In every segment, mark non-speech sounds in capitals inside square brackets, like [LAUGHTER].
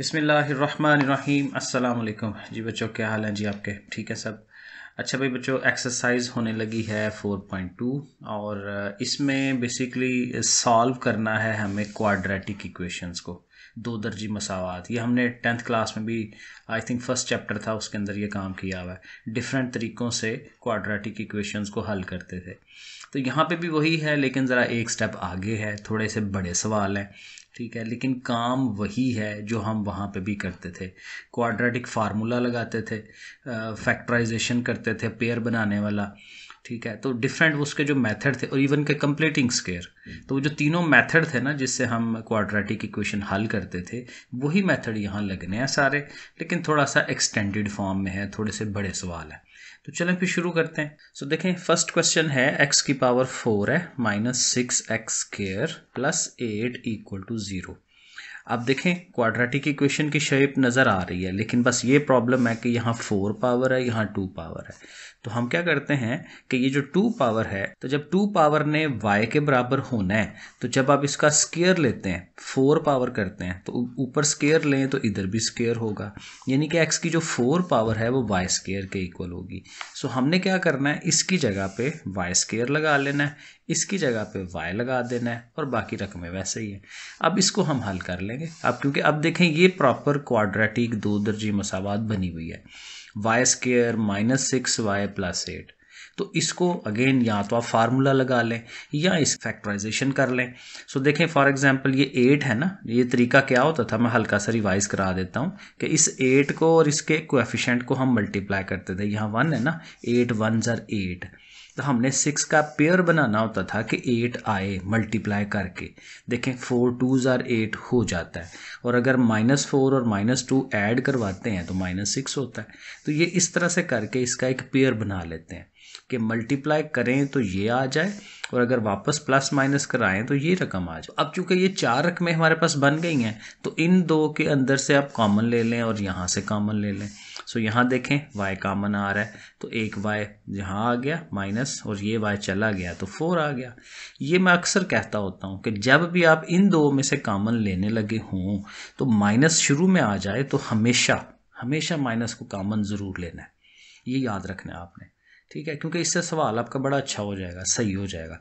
बिसमीम अल्लाम जी बच्चों क्या हाल है जी आपके ठीक है सब अच्छा भाई बच्चों एक्सरसाइज होने लगी है 4.2 और इसमें बेसिकली सॉल्व करना है हमें क्वाड्रेटिक इक्वेशंस को दो दर्जी मसावत ये हमने टेंथ क्लास में भी आई थिंक फर्स्ट चैप्टर था उसके अंदर ये काम किया हुआ है डिफरेंट तरीक़ों से क्वाड्रेटिक इक्वेशंस को हल करते थे तो यहाँ पे भी वही है लेकिन ज़रा एक स्टेप आगे है थोड़े से बड़े सवाल हैं ठीक है लेकिन काम वही है जो हम वहाँ पे भी करते थे क्वाड्रेटिक फार्मूला लगाते थे फैक्टराइजेशन करते थे पेयर बनाने वाला ठीक है तो डिफरेंट उसके जो मेथड थे और इवन के कंप्लीटिंग स्केयर तो वो जो तीनों मेथड थे ना जिससे हम क्वाड्रेटिक इक्वेशन हल करते थे वही मेथड यहाँ लगने हैं सारे लेकिन थोड़ा सा एक्सटेंडेड फॉर्म में है थोड़े से बड़े सवाल हैं तो चलें फिर शुरू करते हैं सो so, देखें फर्स्ट क्वेश्चन है एक्स की पावर फोर है minus six X square plus eight equal to zero अब देखें क्वाड्रेटिक इक्वेशन की शेप नज़र आ रही है लेकिन बस ये प्रॉब्लम है कि यहाँ फोर पावर है यहाँ टू पावर है तो हम क्या करते हैं कि ये जो टू पावर है तो जब टू पावर ने वाई के बराबर होना है तो जब आप इसका स्केयर लेते हैं फोर पावर करते हैं तो ऊपर स्केयर लें तो इधर भी स्केयर होगा यानी कि एक्स की जो फोर पावर है वो वाई स्केयर के इक्वल होगी सो हमने क्या करना है इसकी जगह पे वाई स्केयर लगा लेना है इसकी जगह पे वाई लगा देना है और बाकी रकमें वैसे ही है अब इसको हम हल कर लेंगे अब क्योंकि अब देखें ये प्रॉपर क्वाड्रेटिक दो दर्जी मसावाद बनी हुई है Y square minus six Y plus eight तो इसको अगेन या तो आप फार्मूला लगा लें या इस फैक्टराइजेशन कर लें सो so देखें फॉर एग्जांपल ये एट है ना ये तरीका क्या होता था मैं हल्का सा रिवाइज करा देता हूँ कि इस एट को और इसके कोफिशेंट को हम मल्टीप्लाई करते थे यहाँ वन है ना एट वन ज़र एट तो हमने सिक्स का पेयर बनाना होता था कि एट आए मल्टीप्लाई करके देखें फोर टू ज़ार एट हो जाता है और अगर माइनस फोर और माइनस टू ऐड करवाते हैं तो माइनस सिक्स होता है तो ये इस तरह से करके इसका एक पेयर बना लेते हैं कि मल्टीप्लाई करें तो ये आ जाए और अगर वापस प्लस माइनस कराएं तो ये रकम आ जाए अब चूंकि ये चार रकमें हमारे पास बन गई हैं तो इन दो के अंदर से आप कॉमन ले लें और यहाँ से कॉमन ले लें सो यहाँ देखें y कामन आ रहा है तो एक y यहाँ आ गया माइनस और ये y चला गया तो फोर आ गया ये मैं अक्सर कहता होता हूँ कि जब भी आप इन दो में से कामन लेने लगे हों तो माइनस शुरू में आ जाए तो हमेशा हमेशा माइनस को कामन ज़रूर लेना है ये याद रखना आपने ठीक है क्योंकि इससे सवाल आपका बड़ा अच्छा हो जाएगा सही हो जाएगा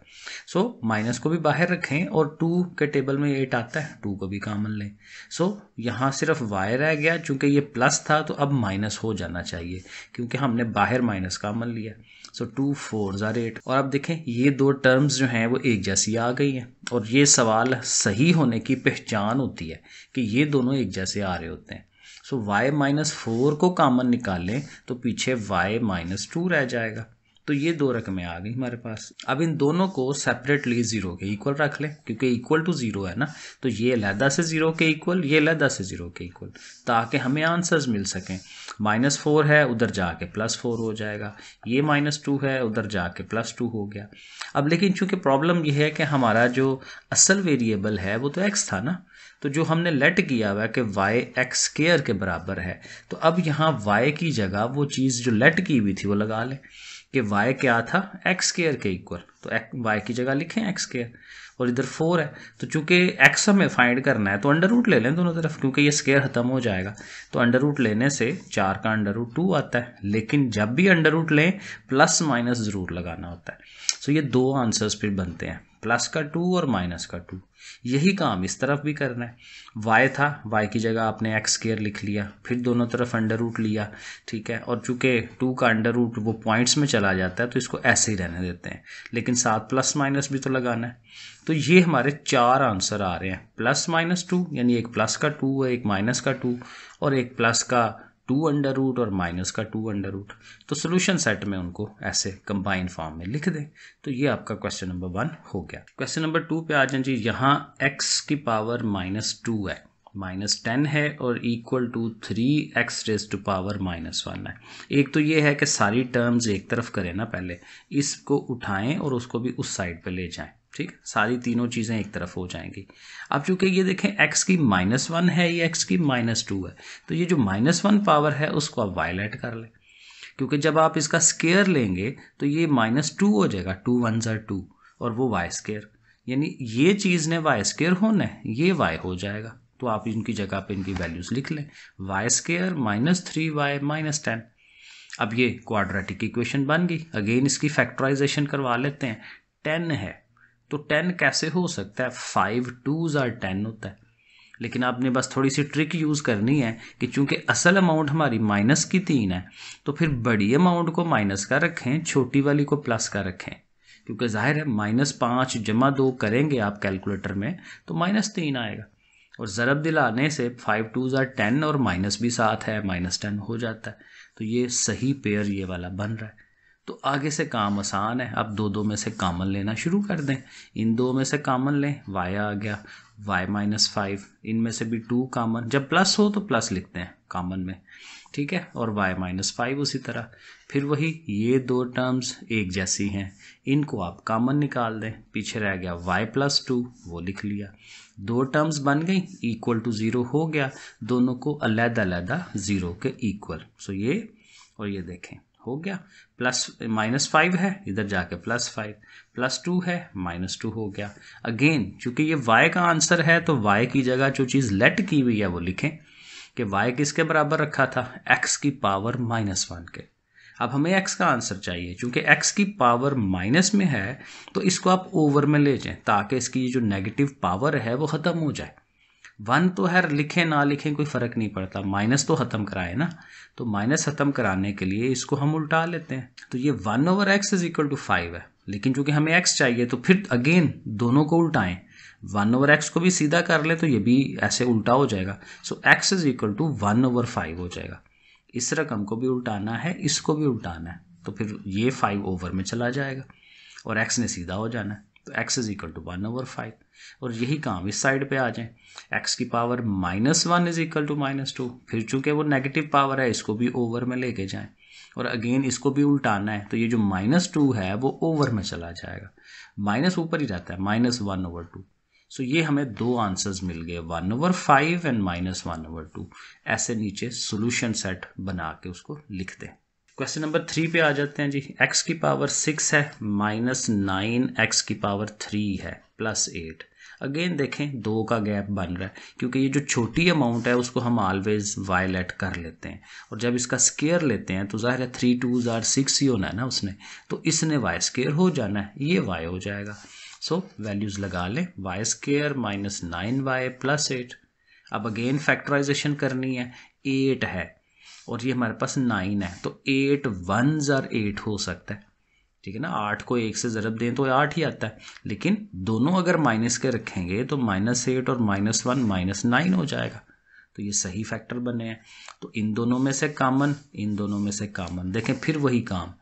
सो so, माइनस को भी बाहर रखें और टू के टेबल में एट आता है टू को भी कामन लें सो so, यहाँ सिर्फ वाई रह गया चूँकि ये प्लस था तो अब माइनस हो जाना चाहिए क्योंकि हमने बाहर माइनस कामन लिया सो टू फोर ज़ार एट और अब देखें ये दो टर्म्स जो हैं वो एक जैसी आ गई हैं और ये सवाल सही होने की पहचान होती है कि ये दोनों एक जैसे आ रहे होते हैं सो y माइनस फोर को कामन निकालें तो पीछे y माइनस टू रह जाएगा तो ये दो रकमें आ गई हमारे पास अब इन दोनों को सेपरेटली ज़ीरो के इक्वल रख लें क्योंकि इक्वल टू ज़ीरो है ना तो ये लहदा से ज़ीरो के इक्वल ये लहदा से ज़ीरो के इक्वल ताकि हमें आंसर्स मिल सकें माइनस फोर है उधर जाके प्लस फोर हो जाएगा ये माइनस टू है उधर जाके प्लस टू हो गया अब लेकिन चूंकि प्रॉब्लम यह है कि हमारा जो असल वेरिएबल है वो तो एक्स था ना तो जो हमने लेट किया हुआ है कि वाई एक्स केयर के बराबर है तो अब यहाँ वाई की जगह वो चीज़ जो लेट की हुई थी वो लगा लें कि वाई क्या था एक्स केयर के इक्वल तो वाई की जगह लिखें एक्स केयर और इधर फोर है तो चूंकि एक्स हमें फाइंड करना है तो अंडर रूट ले लें दोनों तरफ क्योंकि ये स्केयर ख़त्म हो जाएगा तो अंडर रूट लेने से चार का अंडर रूट टू आता है लेकिन जब भी अंडर रूट लें प्लस माइनस ज़रूर लगाना होता है सो ये दो आंसर्स फिर बनते हैं प्लस का टू और माइनस का टू यही काम इस तरफ भी करना है वाई था वाई की जगह आपने एक्स केयर लिख लिया फिर दोनों तरफ अंडर रूट लिया ठीक है और चूंकि टू का अंडर रूट वो पॉइंट्स में चला जाता है तो इसको ऐसे ही रहने देते हैं लेकिन साथ प्लस माइनस भी तो लगाना है तो ये हमारे चार आंसर आ रहे हैं प्लस माइनस टू यानी एक प्लस का टू है एक माइनस का टू और एक प्लस का टू अंडर रूट और माइनस का टू अंडर रूट तो सोल्यूशन सेट में उनको ऐसे कंबाइन फॉर्म में लिख दें तो ये आपका क्वेश्चन नंबर वन हो गया क्वेश्चन नंबर टू पे आ जाए जी यहाँ एक्स की पावर माइनस टू है माइनस टेन है और equal to three X raise to power minus one है एक तो ये है कि सारी टर्म्स एक तरफ करें ना पहले इसको उठाएं और उसको भी उस साइड पे ले जाएं ठीक सारी तीनों चीज़ें एक तरफ हो जाएंगी अब चूंकि ये देखें x की माइनस वन है ये x की माइनस टू है तो ये जो माइनस वन पावर है उसको आप वायलेट कर लें क्योंकि जब आप इसका स्केयर लेंगे तो ये माइनस टू हो जाएगा टू वन ज़र टू और वो वाई स्केयर यानी ये चीज़ ने वाई स्केयर होना है ये वाई हो जाएगा तो आप इनकी जगह पर इनकी वैल्यूज़ लिख लें Y square minus three Y minus ten अब ये क्वाड्रेटिक इक्वेशन बन गई अगेन इसकी फैक्टराइजेशन करवा लेते हैं टेन है तो टेन कैसे हो सकता है फाइव टू आर टेन होता है लेकिन आपने बस थोड़ी सी ट्रिक यूज़ करनी है कि चूंकि असल अमाउंट हमारी माइनस की तीन है तो फिर बड़ी अमाउंट को माइनस का रखें छोटी वाली को प्लस का रखें क्योंकि जाहिर है माइनस पाँच जमा दो करेंगे आप कैलकुलेटर में तो माइनस तीन आएगा और ज़रब दिलाने से फाइव टू आर टेन और माइनस भी साथ है माइनस टेन हो जाता है तो ये सही पेयर ये वाला बन रहा है तो आगे से काम आसान है अब दो दो में से कामन लेना शुरू कर दें इन दो में से कामन लें वाई आ गया वाई माइनस फाइव इनमें से भी टू कामन जब प्लस हो तो प्लस लिखते हैं कामन में ठीक है और वाई माइनस फाइव उसी तरह फिर वही ये दो टर्म्स एक जैसी हैं इनको आप कामन निकाल दें पीछे रह गया वाई प्लस टू वो लिख लिया दो टर्म्स बन गई इक्वल टू ज़ीरो हो गया दोनों को अलहदा अलहदा ज़ीरो के इक्वल सो ये और ये देखें हो गया प्लस माइनस फाइव है इधर जाके प्लस फाइव प्लस टू है माइनस टू हो गया अगेन चूंकि ये वाई का आंसर है तो वाई की जगह जो चीज़ लेट की हुई है वो लिखें कि वाई किसके बराबर रखा था एक्स की पावर माइनस वन के अब हमें एक्स का आंसर चाहिए क्योंकि एक्स की पावर माइनस में है तो इसको आप ओवर में ले जाएं ताकि इसकी जो नेगेटिव पावर है वो ख़त्म हो जाए वन तो है लिखे ना लिखे कोई फ़र्क नहीं पड़ता माइनस तो ख़त्म कराए ना तो माइनस ख़त्म कराने के लिए इसको हम उल्टा लेते हैं तो ये one over x is equal to five है लेकिन चूंकि हमें एक्स चाहिए तो फिर अगेन दोनों को उल्टाएं वन ओवर एक्स को भी सीधा कर ले तो ये भी ऐसे उल्टा हो जाएगा so x is equal to one over five हो जाएगा इस रकम को भी उल्टाना है इसको भी उल्टाना है तो फिर ये फाइव ओवर में चला जाएगा और एक्स ने सीधा हो जाना है तो x is equal to one over five और यही काम इस साइड पे आ जाए एक्स की power minus one is equal to minus two फिर चूंकि वो नेगेटिव पावर है इसको भी ओवर में लेके जाएं और अगेन इसको भी उल्टाना है तो ये जो माइनस टू है वो ओवर में चला जाएगा माइनस ऊपर ही रहता है minus one over two so ये हमें दो आंसर्स मिल गए one over five and minus one over two ऐसे नीचे सोल्यूशन सेट बना के उसको लिख दें क्वेश्चन नंबर थ्री पे आ जाते हैं जी एक्स की पावर सिक्स है माइनस नाइन एक्स की पावर थ्री है प्लस एट अगेन देखें दो का गैप बन रहा है क्योंकि ये जो छोटी अमाउंट है उसको हम ऑलवेज वायलेट कर लेते हैं और जब इसका स्केयर लेते हैं तो ज़ाहिर है थ्री टू ज़ार सिक्स ही होना है ना उसने तो इसने वाई स्केयर हो जाना है ये वाई हो जाएगा सो so, वैल्यूज़ लगा लें Y square minus nine y plus eight अब अगेन फैक्टराइजेशन करनी है एट है और ये हमारे पास नाइन है तो एट वन ज़ार एट हो सकता है ठीक है ना आठ को एक से ज़रब दें तो आठ ही आता है लेकिन दोनों अगर माइनस के रखेंगे तो माइनस एट और माइनस वन माइनस नाइन हो जाएगा तो ये सही फैक्टर बने हैं तो इन दोनों में से कामन इन दोनों में से कामन देखें फिर वही काम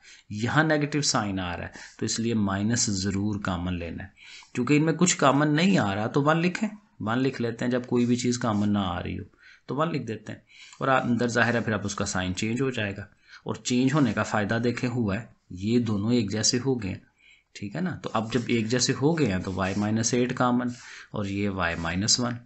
यहाँ नेगेटिव साइन आ रहा है तो इसलिए माइनस ज़रूर कामन लेना है क्योंकि इनमें कुछ कामन नहीं आ रहा तो वन लिखें वन लिख लेते हैं जब कोई भी चीज़ कामन ना आ रही हो तो वन लिख देते हैं और अंदर ज़ाहिर है फिर आप उसका साइन चेंज हो जाएगा और चेंज होने का फ़ायदा देखें हुआ है ये दोनों एक जैसे हो गए ठीक है ना तो अब जब एक जैसे हो गए हैं तो वाई माइनस एट कामन और ये वाई माइनस वन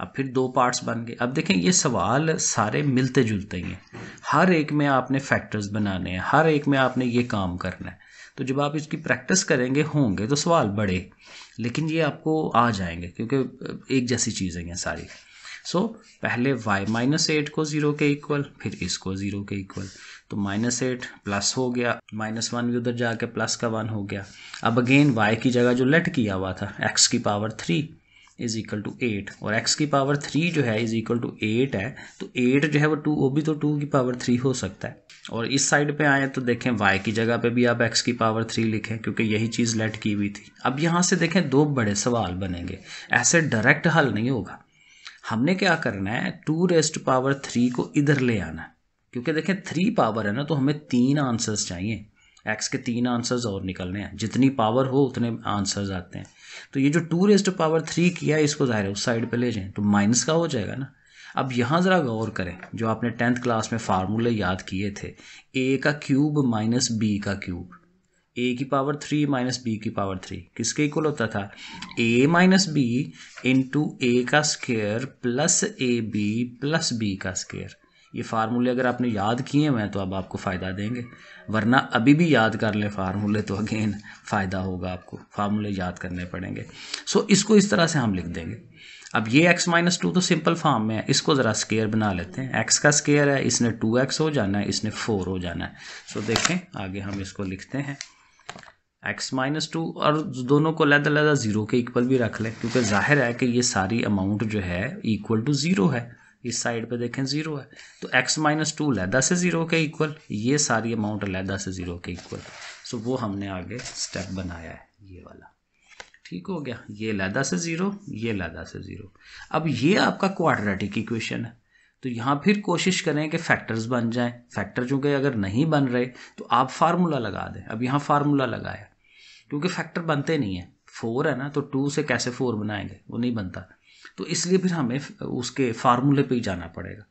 अब फिर दो पार्ट्स बन गए अब देखें ये सवाल सारे मिलते जुलते ही हैं हर एक में आपने फैक्टर्स बनाने हैं हर एक में आपने ये काम करना है तो जब आप इसकी प्रैक्टिस करेंगे होंगे तो सवाल बड़े लेकिन ये आपको आ जाएंगे क्योंकि एक जैसी चीज़ें हैं सारी सो पहले y माइनस एट को ज़ीरो के इक्वल फिर इसको ज़ीरो के इक्वल तो माइनस एट प्लस हो गया माइनस वन भी उधर जाके प्लस का वन हो गया अब अगेन y की जगह जो लेट किया हुआ था x की power three is equal to eight और x की पावर थ्री जो है इज इक्वल टू एट है तो एट जो है वो टू वो भी तो टू की पावर थ्री हो सकता है और इस साइड पे आए तो देखें y की जगह पे भी आप x की पावर थ्री लिखें क्योंकि यही चीज़ लेट की हुई थी अब यहाँ से देखें दो बड़े सवाल बनेंगे ऐसे डायरेक्ट हल नहीं होगा हमने क्या करना है टू रेस्ट पावर थ्री को इधर ले आना है क्योंकि देखें थ्री पावर है ना तो हमें तीन आंसर्स चाहिए एक्स के तीन आंसर्स और निकलने हैं जितनी पावर हो उतने आंसर्स आते हैं तो ये जो टू रेस्ट पावर थ्री किया है इसको ज़ाहिर है उस साइड पे ले जाएँ तो माइनस का हो जाएगा ना अब यहाँ ज़रा गौर करें जो आपने टेंथ क्लास में फार्मूले याद किए थे ए का क्यूब माइनस बी का क्यूब ए की पावर थ्री माइनस बी की पावर थ्री किसके इक्वल होता था A minus B into A का square plus A B plus B का स्केयर ये फार्मूले अगर आपने याद किए हुए हैं तो अब आपको फ़ायदा देंगे वरना अभी भी याद कर लें फार्मूले तो अगेन फ़ायदा होगा आपको फार्मूले याद करने पड़ेंगे सो इसको इस तरह से हम लिख देंगे अब ये x माइनस टू तो सिंपल फॉर्म में है इसको ज़रा स्केयर बना लेते हैं x का स्केयर है इसने 2x हो जाना है इसने 4 हो जाना है सो देखें आगे हम इसको लिखते हैं एक्स माइनस टू और दोनों को लहदा लहदा ज़ीरो के इक्वल भी रख लें क्योंकि जाहिर है कि ये सारी अमाउंट जो है इक्वल टू ज़ीरो है इस साइड पे देखें ज़ीरो है तो एक्स माइनस टू लहदा से ज़ीरो के इक्वल ये सारी अमाउंट लहदा से ज़ीरो के इक्वल सो वो हमने आगे स्टेप बनाया है ये वाला ठीक हो गया ये लहदा से ज़ीरो ये लहदा से ज़ीरो अब ये आपका क्वाड्रेटिक इक्वेशन है तो यहाँ फिर कोशिश करें कि फैक्टर्स बन जाएं फैक्टर चूँकि अगर नहीं बन रहे तो आप फार्मूला लगा दें अब यहाँ फार्मूला लगाया क्योंकि फैक्टर बनते नहीं है फोर है ना तो टू से कैसे फोर बनाएंगे वो नहीं बनता तो इसलिए फिर हमें उसके फार्मूले पे ही जाना पड़ेगा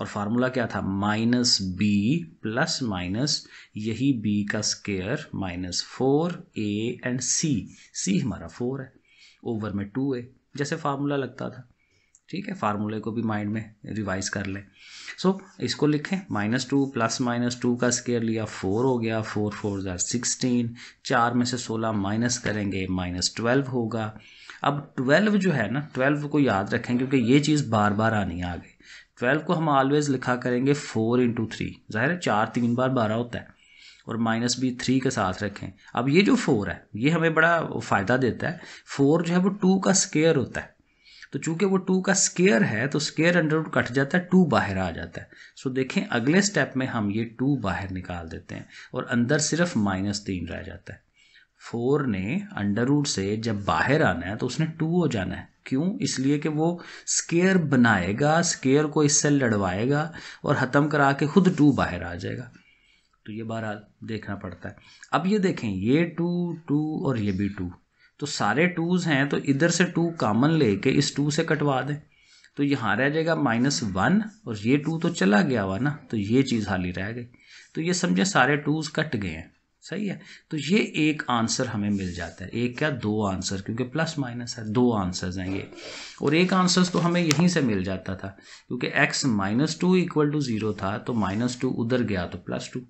और फार्मूला क्या था माइनस बी प्लस माइनस यही बी का square minus four A and C C हमारा फोर है ओवर में टू ए जैसे फार्मूला लगता था ठीक है फार्मूले को भी माइंड में रिवाइज कर लें सो so, इसको लिखें minus two plus minus two का स्केयर लिया फोर हो गया फोर फोर ज़ार सिक्सटीन चार में से सोलह माइनस करेंगे माइनस ट्वेल्व होगा अब ट्वेल्व जो है ना ट्वेल्व को याद रखें क्योंकि ये चीज़ बार बार आनी आ गई ट्वेल्व को हम ऑलवेज लिखा करेंगे फोर इंटू थ्री ज़ाहिर है चार तीन बार बारह होता है और माइनस भी थ्री के साथ रखें अब ये जो फोर है ये हमें बड़ा फ़ायदा देता है फोर जो है वो टू का स्केयर होता है तो चूंकि वो टू का स्केयर है तो स्केयर अंडर रूट कट जाता है टू बाहर आ जाता है सो देखें अगले स्टेप में हम ये टू बाहर निकाल देते हैं और अंदर सिर्फ माइनस तीन रह जाता है फोर ने अंडर रूट से जब बाहर आना है तो उसने टू हो जाना है क्यों इसलिए कि वो स्केयर बनाएगा स्केयर को इससे लड़वाएगा और ख़त्म करा के खुद टू बाहर आ जाएगा तो ये बहरहाल देखना पड़ता है अब ये देखें ये टू टू और ये भी टू तो सारे टूज़ हैं तो इधर से टू कामन लेके इस टू से कटवा दें तो यहाँ रह जाएगा माइनस वन और ये टू तो चला गया हुआ ना तो ये चीज़ हाली रह गई तो ये समझे सारे टूज़ कट गए हैं सही है तो ये एक आंसर हमें मिल जाता है एक क्या दो आंसर क्योंकि प्लस माइनस है दो आंसर्स हैं ये और एक आंसर्स तो हमें यहीं से मिल जाता था क्योंकि x minus two equal to zero था तो माइनस टू उधर गया तो प्लस टू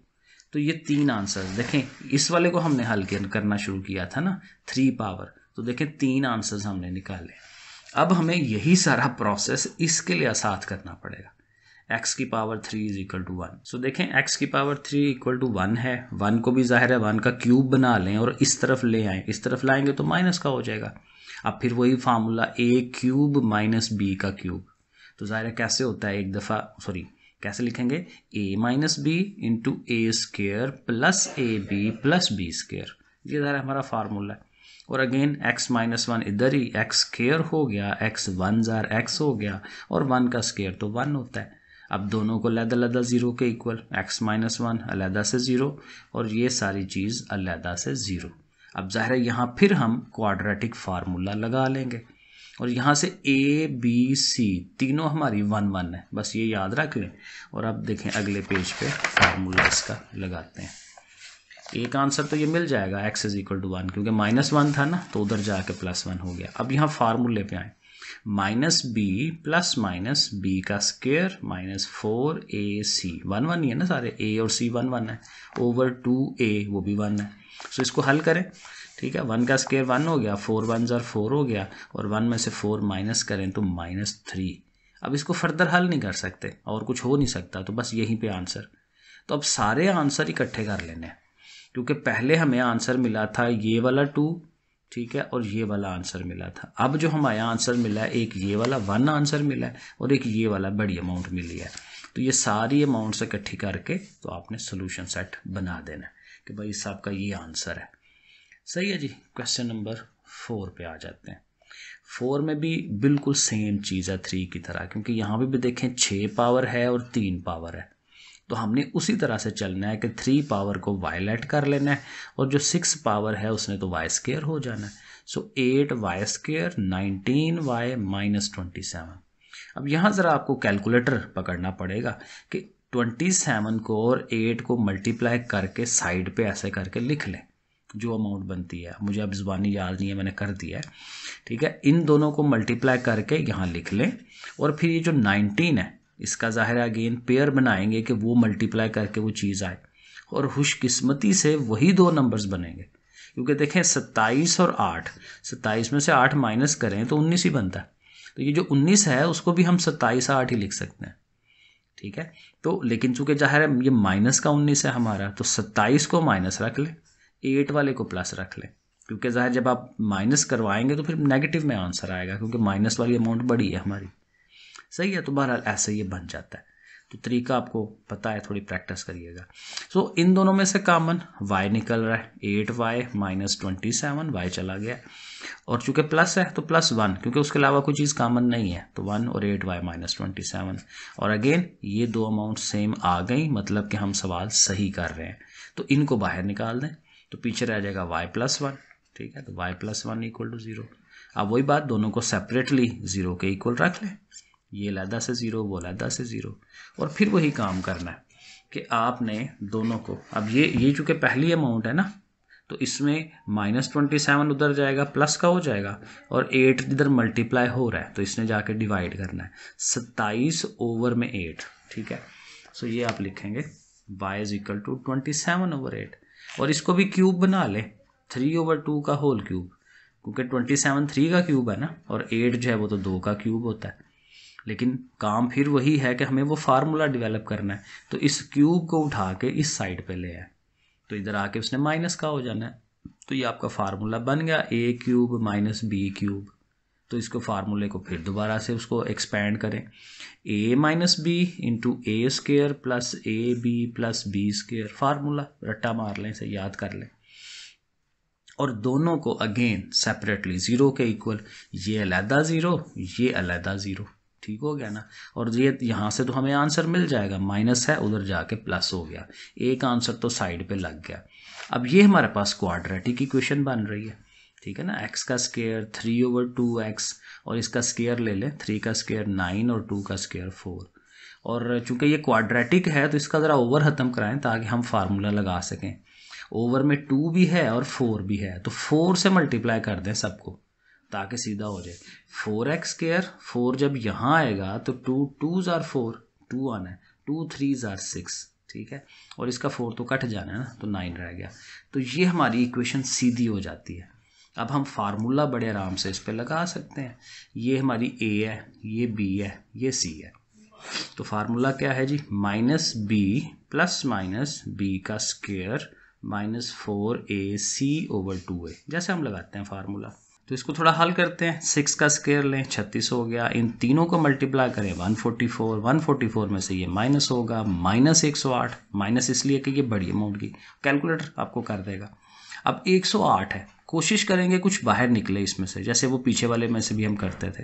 तो ये तीन आंसर्स देखें इस वाले को हमने हल करना शुरू किया था ना थ्री पावर तो देखें तीन आंसर्स हमने निकाले अब हमें यही सारा प्रोसेस इसके लिए साथ करना पड़ेगा एक्स की power three is equal to one so देखें एक्स की power three equal to one है वन को भी जाहिर है वन का क्यूब बना लें और इस तरफ ले आए इस तरफ लाएंगे तो माइनस का हो जाएगा अब फिर वही formula A cube minus B का क्यूब तो ज़ाहिर कैसे होता है एक दफ़ा सॉरी कैसे लिखेंगे a minus B into A square plus A B plus B square ये ज़रा हमारा फार्मूला है और अगेन x माइनस वन इधर ही एक्स स्केयर हो गया x वन ज़ार एक्स हो गया और वन का स्केयर तो वन होता है अब दोनों को अलहदा अलहदा ज़ीरो के इक्वल x माइनस वन अलहदा से ज़ीरो और ये सारी चीज़ अलहदा से ज़ीरो अब ज़ाहिर है यहाँ फिर हम क्वाड्रेटिक फार्मूला लगा लेंगे और यहाँ से ए बी सी तीनों हमारी वन वन है बस ये याद रख लें और अब देखें अगले पेज पे फार्मूला इसका लगाते हैं एक आंसर तो ये मिल जाएगा x is equal to one क्योंकि माइनस वन था ना तो उधर जाके प्लस वन हो गया अब यहाँ फार्मूले पे आए minus B plus minus B का स्केयर माइनस फोर ए सी वन वन ही है ना सारे ए और सी वन वन है ओवर टू ए वो भी वन है सो इसको हल करें ठीक है वन का स्केयर वन हो गया फोर वन ज़र फोर हो गया और वन में से फोर माइनस करें तो माइनस थ्री अब इसको फर्दर हल नहीं कर सकते और कुछ हो नहीं सकता तो बस यहीं पे आंसर तो अब सारे आंसर इकट्ठे कर लेने हैं क्योंकि पहले हमें आंसर मिला था ये वाला टू ठीक है और ये वाला आंसर मिला था अब जो हमारे आंसर मिला है एक ये वाला वन आंसर मिला है और एक ये वाला बड़ी अमाउंट मिली है तो ये सारी अमाउंट्स इकट्ठी करके तो आपने सोल्यूशन सेट बना देना कि भाई इसका ये आंसर है सही है जी क्वेश्चन नंबर फोर पे आ जाते हैं फोर में भी बिल्कुल सेम चीज़ है थ्री की तरह क्योंकि यहाँ भी, भी देखें छः पावर है और तीन पावर है तो हमने उसी तरह से चलना है कि थ्री पावर को वायलेट कर लेना है और जो सिक्स पावर है उसने तो वाई स्केयर हो जाना है so eight y square nineteen y minus twenty seven अब यहाँ ज़रा आपको कैलकुलेटर पकड़ना पड़ेगा कि ट्वेंटी सेवन को और एट को मल्टीप्लाई करके साइड पे ऐसे करके लिख लें जो अमाउंट बनती है मुझे अब ज़ुबानी याद नहीं है मैंने कर दिया है ठीक है इन दोनों को मल्टीप्लाई करके यहाँ लिख लें और फिर ये जो नाइनटीन है इसका ज़ाहिर अगेन पेयर बनाएंगे कि वो मल्टीप्लाई करके वो चीज़ आए और खुशकस्मती से वही दो नंबर्स बनेंगे क्योंकि देखें सत्ताईस और आठ सत्ताईस में से आठ माइनस करें तो उन्नीस ही बनता है तो ये जो उन्नीस है उसको भी हम सत्ताईस आठ ही लिख सकते हैं ठीक है तो लेकिन चूंकि जाहिर है ये माइनस का उन्नीस है हमारा तो सत्ताईस को माइनस रख लें एट वाले को प्लस रख लें क्योंकि ज़ाहिर जब आप माइनस करवाएंगे तो फिर नेगेटिव में आंसर आएगा क्योंकि माइनस वाली अमाउंट बड़ी है हमारी सही है तो बहरहाल ऐसे ही बन जाता है तो तरीका आपको पता है थोड़ी प्रैक्टिस करिएगा सो so, इन दोनों में से कॉमन वाई निकल रहा है eight y minus twenty seven y चला गया और चूंकि प्लस है तो प्लस वन क्योंकि उसके अलावा कोई चीज़ कॉमन नहीं है तो वन और eight y minus twenty seven और अगेन ये दो अमाउंट सेम आ गई मतलब कि हम सवाल सही कर रहे हैं तो इनको बाहर निकाल दें तो पीछे रह जाएगा वाई प्लस वन ठीक है तो y plus one equal to zero अब वही बात दोनों को सेपरेटली ज़ीरो के इक्वल रख लें ये लहदा से ज़ीरो वो लहदा से ज़ीरो और फिर वही काम करना है कि आपने दोनों को अब ये ये चूँकि पहली अमाउंट है ना तो इसमें माइनस ट्वेंटी सेवन उधर जाएगा प्लस का हो जाएगा और एट इधर मल्टीप्लाई हो रहा है तो इसने जाके डिवाइड करना है सत्ताईस ओवर में एट ठीक है सो ये आप लिखेंगे y is equal to twenty seven over eight और इसको भी क्यूब बना लें थ्री ओवर टू का होल क्यूब क्योंकि ट्वेंटी सेवन थ्री का क्यूब है ना और एट जो है वो तो दो का क्यूब होता है लेकिन काम फिर वही है कि हमें वो फार्मूला डेवलप करना है तो इस क्यूब को उठा के इस साइड पे ले आए तो इधर आके उसने माइनस का हो जाना है तो ये आपका फार्मूला बन गया A cube minus B cube तो इसको फार्मूले को फिर दोबारा से उसको एक्सपेंड करें A minus B into A square plus A B plus B square formula रट्टा मार लें इसे याद कर लें और दोनों को अगेन सेपरेटली ज़ीरो के इक्वल ये अलहदा ज़ीरो ये अलहदा ज़ीरो ठीक हो गया ना और ये यहाँ से तो हमें आंसर मिल जाएगा माइनस है उधर जाके प्लस हो गया एक आंसर तो साइड पे लग गया अब ये हमारे पास क्वाड्रेटिक इक्वेशन बन रही है ठीक है ना एक्स का square three over two x और इसका स्केयर ले लें थ्री का स्केयर नाइन और टू का स्केयर फोर और चूंकि ये क्वाड्रेटिक है तो इसका ज़रा ओवर ख़त्म कराएं ताकि हम फार्मूला लगा सकें ओवर में टू भी है और फोर भी है तो फोर से मल्टीप्लाई कर दें सबको ताकि सीधा हो जाए फोर एक्स स्केयर फोर जब यहाँ आएगा तो टू टू ज़ार फोर टू आना है टू थ्री ज़ार सिक्स ठीक है और इसका फोर तो कट जाना है ना तो नाइन रह गया तो ये हमारी इक्वेशन सीधी हो जाती है अब हम फार्मूला बड़े आराम से इस पर लगा सकते हैं ये हमारी ए है ये बी है ये सी है तो फार्मूला क्या है जी minus B plus minus B का स्केयर माइनस फोर ए सी ओवर टू ए जैसे हम लगाते हैं फार्मूला तो इसको थोड़ा हल करते हैं सिक्स का स्केयर लें छत्तीस हो गया इन तीनों को मल्टीप्लाई करें one forty four one forty four में से ये माइनस होगा माइनस एक सौ आठ माइनस इसलिए कि ये बड़ी अमाउंट की कैलकुलेटर आपको कर देगा अब एक सौ आठ है कोशिश करेंगे कुछ बाहर निकले इसमें से जैसे वो पीछे वाले में से भी हम करते थे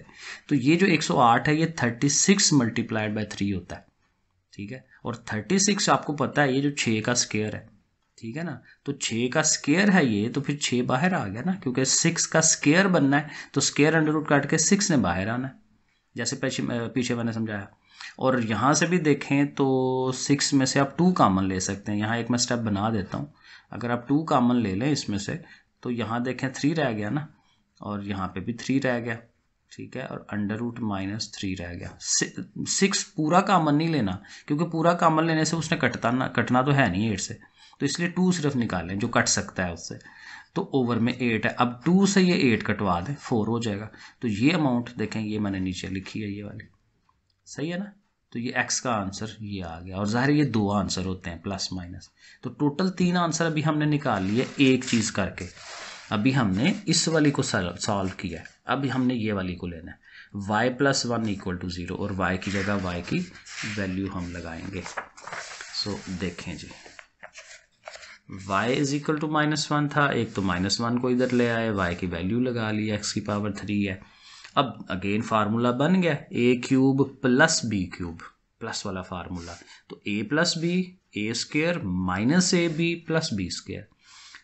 तो ये जो 108 है ये 36 मल्टीप्लाइड बाई थ्री होता है ठीक है और 36 आपको पता है ये जो छः का स्केयर है ठीक है ना तो 6 का स्केयर है ये तो फिर छः बाहर आ गया ना क्योंकि सिक्स का स्केयर बनना है तो स्केयर अंडर रूट काट के सिक्स ने बाहर आना है जैसे पीछे पीछे मैंने समझाया और यहाँ से भी देखें तो सिक्स में से आप टू कामन ले सकते हैं यहाँ एक मैं स्टेप बना देता हूँ अगर आप टू कामन ले लें इसमें से तो यहाँ देखें थ्री रह गया ना और यहाँ पे भी थ्री रह गया ठीक है और अंडर रूट माइनस थ्री रह गया सिक्स पूरा कामन नहीं लेना क्योंकि पूरा कामन लेने से उसने कटता ना कटना तो है नहीं एट से तो इसलिए टू सिर्फ निकालें जो कट सकता है उससे तो ओवर में एट है अब टू से ये एट कटवा दें फोर हो जाएगा तो ये अमाउंट देखें ये मैंने नीचे लिखी है ये वाली सही है ना तो ये एक्स का आंसर ये आ गया और ज़ाहिर ये दो आंसर होते हैं प्लस माइनस तो टोटल तीन आंसर अभी हमने निकाल लिए एक चीज़ करके अभी हमने इस वाली को सॉल्व किया है अभी हमने ये वाली को लेना है y plus one equal to zero और y की जगह y की वैल्यू हम लगाएंगे सो so, देखें जी y is equal to minus one था एक तो माइनस वन को इधर ले आए y की वैल्यू लगा ली x की पावर थ्री है अब अगेन फार्मूला बन गया A cube plus B cube plus वाला फार्मूला तो A plus B A square minus A B plus B square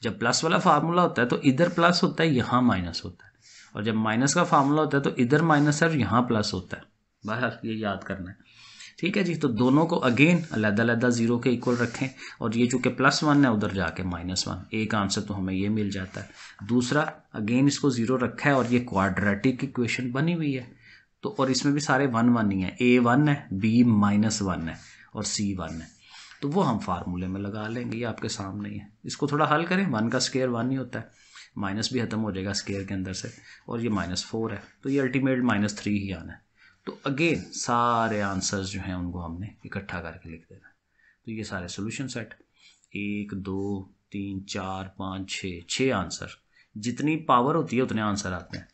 जब प्लस वाला फार्मूला होता है तो इधर प्लस होता है यहाँ माइनस होता है और जब माइनस का फार्मूला होता है तो इधर माइनस है और यहाँ प्लस होता है बस ये याद करना है ठीक है जी तो दोनों को अगेन अलहदा अलहदा ज़ीरो के इक्वल रखें और ये चूँकि प्लस वन है उधर जाके माइनस वन एक आंसर तो हमें ये मिल जाता है दूसरा अगेन इसको ज़ीरो रखा है और ये क्वाड्रेटिक इक्वेशन बनी हुई है तो और इसमें भी सारे वन वन ही है ए वन है बी माइनस वन है और सी वन है तो वो हम फार्मूले में लगा लेंगे ये आपके सामने ही है इसको थोड़ा हल करें वन का स्केयर वन ही होता है माइनस भी खत्म हो जाएगा स्केयर के अंदर से और ये माइनस फोर है तो ये अल्टीमेट माइनस थ्री ही आना है तो अगेन सारे आंसर्स जो हैं उनको हमने इकट्ठा करके लिख देना है तो ये सारे सोल्यूशन सेट एक दो तीन चार पाँच छः छः आंसर जितनी पावर होती है उतने आंसर आते हैं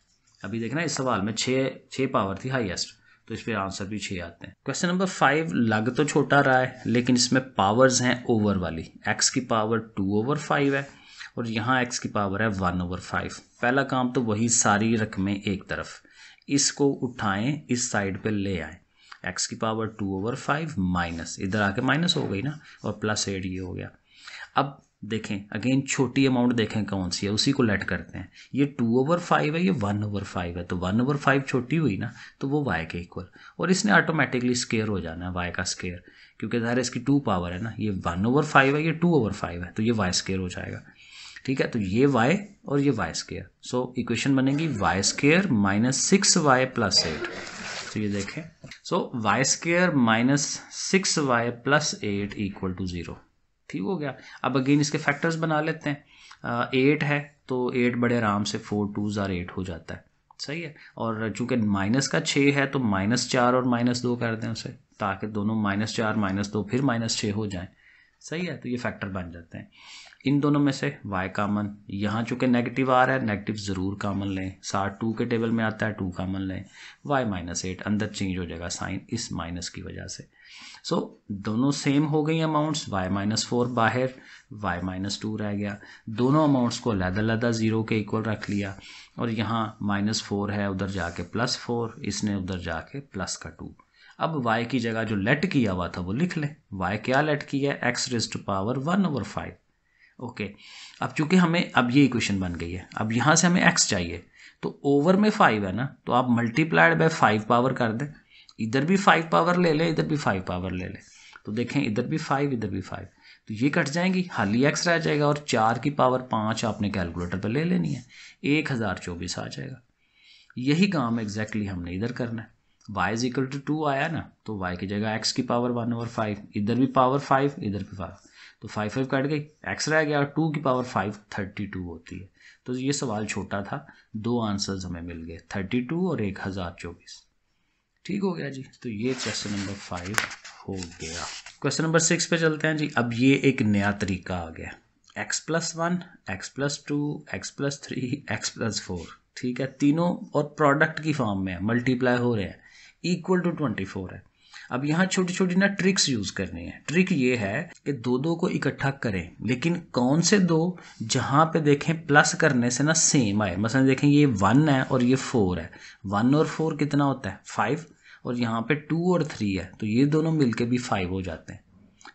अभी देखना इस सवाल में छः छः पावर थी हाईएस्ट तो इस पर आंसर भी छः आते हैं क्वेश्चन नंबर फाइव लग तो छोटा रहा है लेकिन इसमें पावर्स हैं ओवर वाली एक्स की पावर टू ओवर फाइव है और यहाँ एक्स की पावर है वन ओवर फाइव पहला काम तो वही सारी रकमें एक तरफ इसको उठाएं इस साइड पे ले आए एक्स की power two over five minus इधर आके माइनस हो गई ना और प्लस एट ये हो गया अब देखें अगेन छोटी अमाउंट देखें कौन सी है उसी को लेट करते हैं ये टू ओवर फाइव है ये वन ओवर फाइव है तो वन ओवर फाइव छोटी हुई ना तो वो वाई के इक्वल और इसने ऑटोमेटिकली स्केयर हो जाना है वाई का स्केयर क्योंकि ज़ाहिर इसकी टू पावर है ना ये वन ओवर फाइव है ये टू ओवर फाइव है तो ये वाई स्केयर हो जाएगा ठीक है तो ये वाई और ये वाई स्केयर सो इक्वेशन बनेगी y square minus six Y plus eight तो ये देखें so y square minus six Y plus eight equal to zero ठीक हो गया अब अगेन इसके फैक्टर्स बना लेते हैं एट uh, है तो एट बड़े आराम से फोर टू ज़ार एट हो जाता है सही है और चूंकि माइनस का छः है तो माइनस चार और माइनस दो कर दें उसे ताकि दोनों माइनस चार माइनस दो फिर माइनस छः हो जाएं सही है तो ये फैक्टर बन जाते हैं इन दोनों में से y कामन यहाँ चूँकि नेगेटिव आ रहा है नेगेटिव ज़रूर कामन लें साठ टू के टेबल में आता है टू कामन लें y माइनस एट अंदर चेंज हो जाएगा साइन इस माइनस की वजह से सो so, दोनों सेम हो गई अमाउंट्स y माइनस फोर बाहर y माइनस टू रह गया दोनों अमाउंट्स को लहदा लहदा ज़ीरो के इक्वल रख लिया और यहाँ माइनस फोर है उधर जाके प्लस फोर इसने उधर जाके प्लस का टू अब y की जगह जो लेट किया हुआ था वो लिख लें y क्या लेट किया है x to power one over five okay अब चूंकि हमें अब ये इक्वेशन बन गई है अब यहाँ से हमें एक्स चाहिए तो ओवर में फाइव है ना तो आप मल्टीप्लाइड बाय फाइव पावर कर दें इधर भी फाइव पावर ले लें इधर भी फाइव पावर ले लें तो देखें इधर भी फाइव इधर भी फाइव तो ये कट जाएंगी हाली एक्स रह जाएगा और चार की पावर पाँच आपने कैलकुलेटर पर ले लेनी है एक हज़ार चौबीस आ जाएगा यही काम एग्जैक्टली हमने इधर करना है y is equal to two आया ना तो वाई की जगह एक्स की पावर वन और फाइव इधर भी पावर फाइव इधर भी पावर तो फाइव फाइव कट गई एक्स रह गया और टू की पावर फाइव थर्टी टू होती है तो ये सवाल छोटा था दो आंसर्स हमें मिल गए थर्टी टू और एक हज़ार चौबीस ठीक हो गया जी तो ये क्वेश्चन नंबर फाइव हो गया क्वेश्चन नंबर सिक्स पे चलते हैं जी अब ये एक नया तरीका आ गया x plus one x plus two x plus three x plus four ठीक है तीनों और प्रोडक्ट की फॉर्म में है मल्टीप्लाई हो रहे हैं इक्वल टू ट्वेंटी फोर है अब यहाँ छोटी छोटी ना ट्रिक्स यूज करनी है ट्रिक ये है कि दो दो को इकट्ठा करें लेकिन कौन से दो जहाँ पे देखें प्लस करने से ना सेम आए मसलन देखें ये वन है और ये फोर है वन और फोर कितना होता है फाइव और यहाँ पे टू और थ्री है तो ये दोनों मिलके भी फाइव हो जाते हैं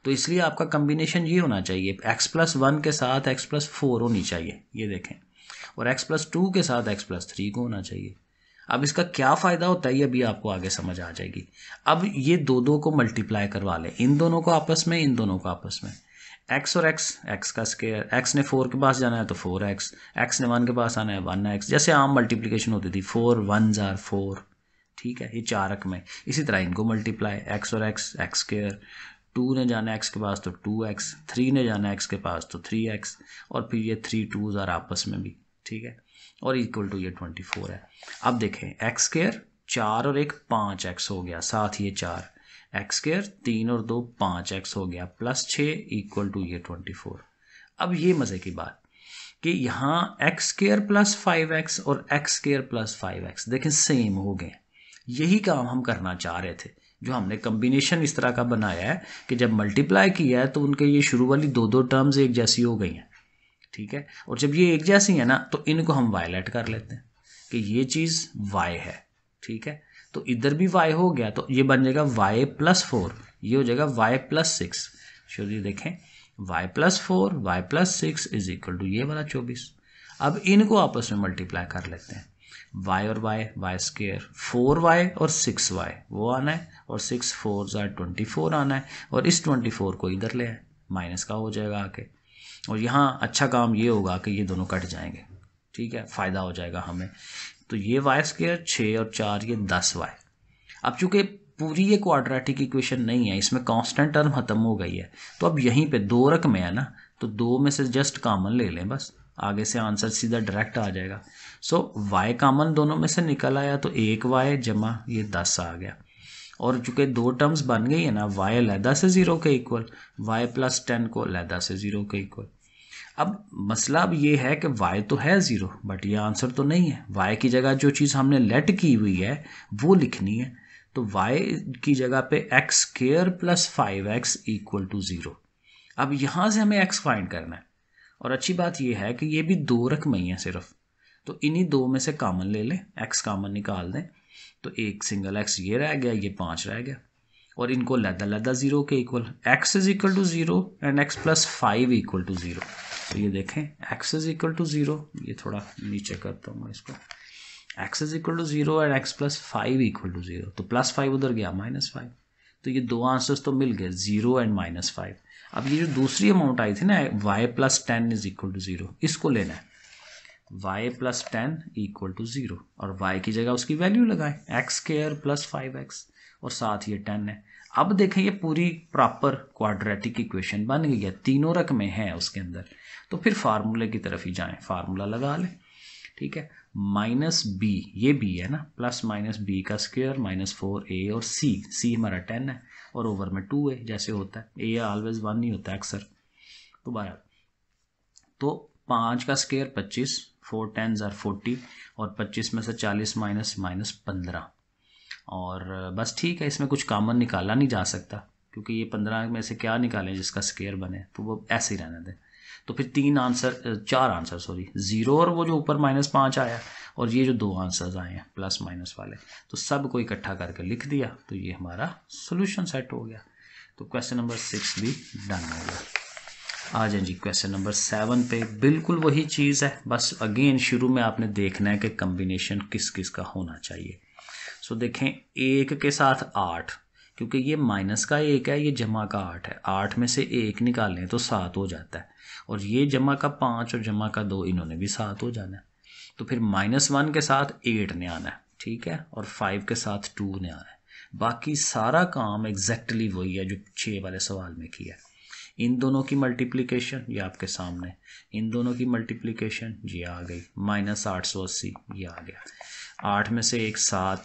तो इसलिए आपका कम्बिनेशन ये होना चाहिए एक्स प्लस वन के साथ एक्स प्लस फोर होनी चाहिए ये देखें और एक्स प्लस टू के साथ एक्स प्लस थ्री को होना चाहिए अब इसका क्या फ़ायदा होता है ये भी आपको आगे समझ आ जाएगी अब ये दो दो को मल्टीप्लाई करवा लें इन दोनों को आपस में इन दोनों को आपस में एक्स और एक्स एक्स का स्केयर एक्स ने फोर के पास जाना है तो फोर एक्स एक्स ने वन के पास आना है वन एक्स जैसे आम मल्टीप्लीकेशन होती थी फोर वन ज़ार फोर ठीक है ये चार अक में इसी तरह इनको मल्टीप्लाई एक्स और एक्स एक्स स्केयर टू ने जाना है एक्स के पास तो टू एक्स थ्री ने जाना है एक्स के पास तो थ्री एक्स और फिर ये थ्री टू जार आपस में भी ठीक है और इक्वल टू ये ट्वेंटी फोर है अब देखें एक्स स्केयर चार और एक पाँच एक्स हो गया साथ ये चार एक्स स्केयर तीन और दो पाँच एक्स हो गया प्लस छः इक्वल टू ये ट्वेंटी फोर अब ये मज़े की बात कि यहाँ x square plus five x और x square plus five x देखें सेम हो गए यही काम हम करना चाह रहे थे जो हमने कम्बिनेशन इस तरह का बनाया है कि जब मल्टीप्लाई किया है तो उनके ये शुरू वाली दो दो टर्म्स एक जैसी हो गई हैं ठीक है और जब ये एक जैसी है ना तो इनको हम वायलेट कर लेते हैं कि ये चीज़ वाई है ठीक है तो इधर भी वाई हो गया तो ये बन जाएगा वाई प्लस फोर ये हो जाएगा वाई प्लस सिक्स चलिए देखें y plus four y plus six is equal to ये वाला चौबीस अब इनको आपस में मल्टीप्लाई कर लेते हैं वाई और y y square four y और सिक्स वाई वो आना है और सिक्स फोर ज़ार ट्वेंटी फोर आना है और इस ट्वेंटी फोर को इधर ले आए माइनस का हो जाएगा आके और यहाँ अच्छा काम ये होगा कि ये दोनों कट जाएंगे ठीक है फ़ायदा हो जाएगा हमें तो ये वाई स्केयर छः और चार ये दस वाई अब चूंकि पूरी ये क्वाड्रेटिक इक्वेशन नहीं है इसमें कांस्टेंट टर्म ख़त्म हो गई है तो अब यहीं पे दो रकम में है ना तो दो में से जस्ट कामन ले लें बस आगे से आंसर सीधा डायरेक्ट आ जाएगा सो वाई कामन दोनों में से निकल आया तो एक वाई जमा ये दस आ गया और चूँकि दो टर्म्स बन गई है ना वाई अलहदा से ज़ीरो के इक्वल वाई प्लस टेन को अलहदा से ज़ीरो के इक्वल अब मसला अब ये है कि वाई तो है ज़ीरो बट ये आंसर तो नहीं है वाई की जगह जो चीज़ हमने लेट की हुई है वो लिखनी है तो वाई की जगह पे x square plus five x equal to zero अब यहाँ से हमें एक्स फाइंड करना है और अच्छी बात यह है कि ये भी दो रकमई हैं सिर्फ तो इन्हीं दो में से कामन ले लें एक्स कामन निकाल दें तो एक सिंगल एक्स ये रह गया ये पाँच रह गया और इनको लैदा लदा ज़ीरो के equal x is equal to zero and x plus five equal to zero तो ये देखें x is equal to zero ये थोड़ा नीचे करता हूँ मैं इसको x is equal to zero and x plus five equal to zero तो प्लस फाइव उधर गया माइनस फाइव तो ये दो आंसर्स तो मिल गए ज़ीरो एंड माइनस फाइव अब ये जो दूसरी अमाउंट आई थी ना y plus ten is equal to zero इसको लेना है y plus ten equal to zero और वाई की जगह उसकी वैल्यू लगाएं x square plus five x और साथ ये टेन है अब देखें ये पूरी प्रॉपर क्वाड्रेटिक इक्वेशन बन गई है तीनों रकमें हैं उसके अंदर तो फिर फार्मूले की तरफ ही जाएं फार्मूला लगा लें ठीक है माइनस बी ये बी है ना प्लस माइनस बी का स्क्वेयर माइनस फोर ए और सी सी हमारा टेन है और ओवर में टू ए जैसे होता है ए ऑलवेज वन ही होता है अक्सर दोबारा तो पाँच का स्केयर पच्चीस फोर टेन ज़ार फोर्टी और पच्चीस में से चालीस माइनस माइनस पंद्रह और बस ठीक है इसमें कुछ कामन निकाला नहीं जा सकता क्योंकि ये पंद्रह में से क्या निकालें जिसका स्केयर बने तो वो ऐसे ही रहने दें तो फिर तीन आंसर चार आंसर सॉरी ज़ीरो और वो जो ऊपर माइनस पाँच आया और ये जो दो आंसर्स आए हैं प्लस माइनस वाले तो सब को इकट्ठा करके लिख दिया तो ये हमारा सोल्यूशन सेट हो गया तो क्वेश्चन नंबर सिक्स भी डन हो गया आ जाए जी क्वेश्चन नंबर सेवन पे बिल्कुल वही चीज़ है बस अगेन शुरू में आपने देखना है कि कम्बिनेशन किस किस का होना चाहिए सो देखें एक के साथ आठ क्योंकि ये माइनस का एक है ये जमा का आठ है आठ में से एक निकालें तो सात हो जाता है और ये जमा का पाँच और जमा का दो इन्होंने भी सात हो जाना है तो फिर माइनस वन के साथ एट ने आना है ठीक है और फाइव के साथ टू ने आना है बाकी सारा काम एग्जैक्टली वही है जो छः वाले सवाल में किया है इन दोनों की मल्टीप्लीकेशन ये आपके सामने इन दोनों की मल्टीप्लीकेशन ये आ गई माइनस आठ सौ अस्सी ये आ गया आठ में से एक सात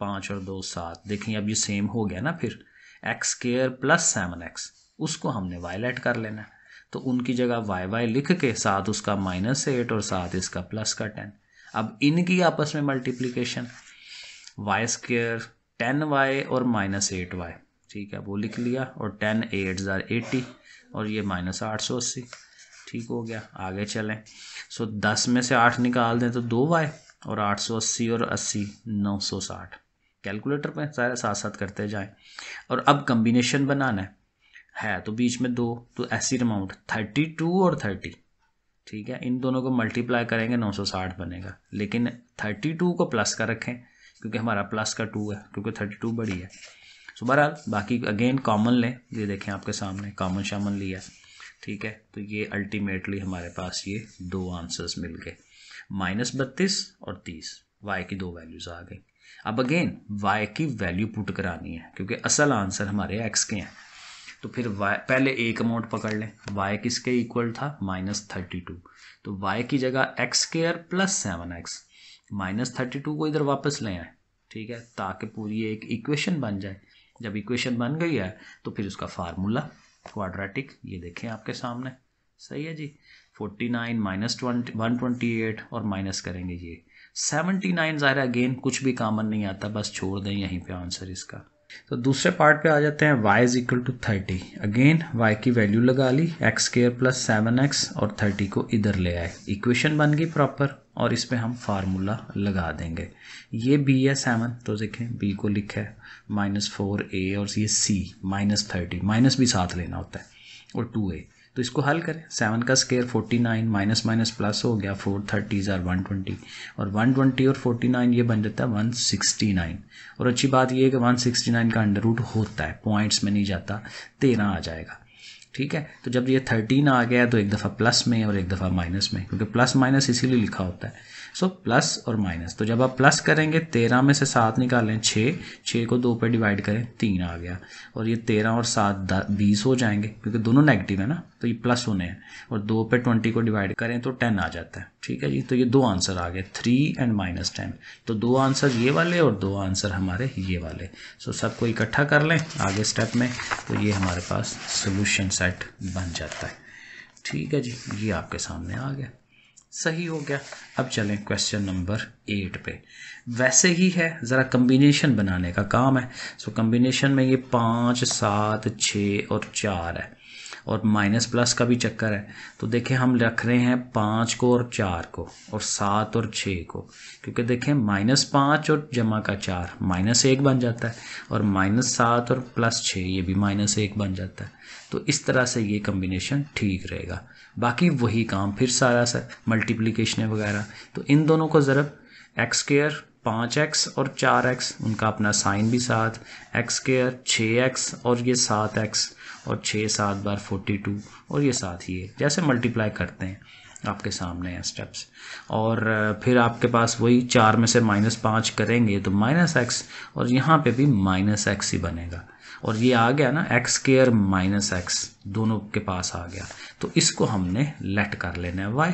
पाँच और दो सात देखें अब ये सेम हो गया ना फिर x square plus seven x उसको हमने वाई लेट कर लेना तो उनकी जगह वाई वाई लिख के साथ उसका माइनस एट और साथ इसका प्लस का टेन अब इनकी आपस में multiplication y square ten y और माइनस एट वाई ठीक है वो लिख लिया और टेन एट ज़ार एटी और ये माइनस आठ सौ अस्सी ठीक हो गया आगे चलें सो दस में से आठ निकाल दें तो दो वाई और 880 और 80 960 कैलकुलेटर पे सारे साथ साथ करते जाएं और अब कम्बिनेशन बनाना है है तो बीच में दो तो ऐसी अमाउंट थर्टी टू और थर्टी ठीक है इन दोनों को मल्टीप्लाई करेंगे नौ सौ साठ बनेगा लेकिन थर्टी टू को प्लस का रखें क्योंकि हमारा प्लस का टू है क्योंकि थर्टी टू बड़ी है सो तो बहरहाल बाकी अगेन कॉमन लें ये देखें आपके सामने कॉमन शामन लिया ठीक है तो ये अल्टीमेटली हमारे पास ये दो आंसर्स मिल गए माइनस बत्तीस और तीस वाई की दो वैल्यूज आ गई अब अगेन वाई की वैल्यू पुट करानी है क्योंकि असल आंसर हमारे एक्स के हैं तो फिर वाई पहले एक अमाउंट पकड़ लें वाई किसके इक्वल था माइनस थर्टी टू तो वाई की जगह x square plus seven x minus thirty two को इधर वापस ले आए ठीक है ताकि पूरी एक इक्वेशन बन जाए जब इक्वेशन बन गई है तो फिर उसका फार्मूला क्वाड्रेटिक ये देखें आपके सामने सही है जी 49 minus twenty one twenty eight और माइनस करेंगे ये 79 ज़ाहिर अगेन कुछ भी कामन नहीं आता बस छोड़ दें यहीं पे आंसर इसका तो दूसरे पार्ट पे आ जाते हैं y is equal to thirty again y की वैल्यू लगा ली x square plus seven x और थर्टी को इधर ले आए इक्वेशन बन गई प्रॉपर और इस पर हम फार्मूला लगा देंगे ये b है सेवन तो देखें b को लिखा है माइनस फोर ए और ये c माइनस थर्टी माइनस भी साथ लेना होता है और टू ए तो इसको हल करें सेवन का square forty nine minus minus plus हो गया फोर थर्टी ज़ार वन ट्वेंटी और वन ट्वेंटी और फोर्टी नाइन ये बन जाता है वन सिक्सटी नाइन और अच्छी बात ये है कि वन सिक्सटी नाइन का अंडर रूट होता है पॉइंट्स में नहीं जाता तेरह आ जाएगा ठीक है तो जब ये थर्टीन आ गया तो एक दफ़ा प्लस में और एक दफ़ा माइनस में क्योंकि प्लस माइनस इसीलिए लिखा होता है सो प्लस और माइनस तो जब आप प्लस करेंगे तेरह में से सात निकालें छः छः को दो पे डिवाइड करें तीन आ गया और ये तेरह और सात बीस हो जाएंगे क्योंकि दोनों नेगेटिव है ना तो ये प्लस होने हैं और दो पे ट्वेंटी को डिवाइड करें तो टेन आ जाता है ठीक है जी तो ये दो आंसर आ गए थ्री एंड माइनस टेन तो दो आंसर ये वाले और दो आंसर हमारे ये वाले सो सबको इकट्ठा कर लें आगे स्टेप में तो ये हमारे पास सोल्यूशन सेट बन जाता है ठीक है जी ये आपके सामने आ गया सही हो गया अब चलें क्वेश्चन नंबर एट पे वैसे ही है ज़रा कम्बिनेशन बनाने का काम है सो so, कम्बिनेशन में ये पाँच सात छ और चार है और माइनस प्लस का भी चक्कर है तो देखें हम रख रहे हैं पाँच को और चार को और सात और छः को क्योंकि देखें माइनस पाँच और जमा का चार माइनस एक बन जाता है और माइनस सात और प्लस छः ये भी माइनस एक बन जाता है तो इस तरह से ये कम्बिनेशन ठीक रहेगा बाकी वही काम फिर सारा सा मल्टीप्लिकेशन वगैरह तो इन दोनों को ज़रब एक्स केयर पाँच एक्स और चार एक्स उनका अपना साइन भी साथ एक्स केयर छः एक्स और ये सात एक्स और छः सात बार फोर्टी टू और ये साथ ही है जैसे मल्टीप्लाई करते हैं आपके सामने हैं स्टेप्स और फिर आपके पास वही चार में से माइनस पाँच करेंगे तो माइनस एक्स और यहाँ पे भी माइनस एक्स ही बनेगा और ये आ गया ना एक्स स्केयर माइनस एक्स दोनों के पास आ गया तो इसको हमने लेट कर लेना है वाई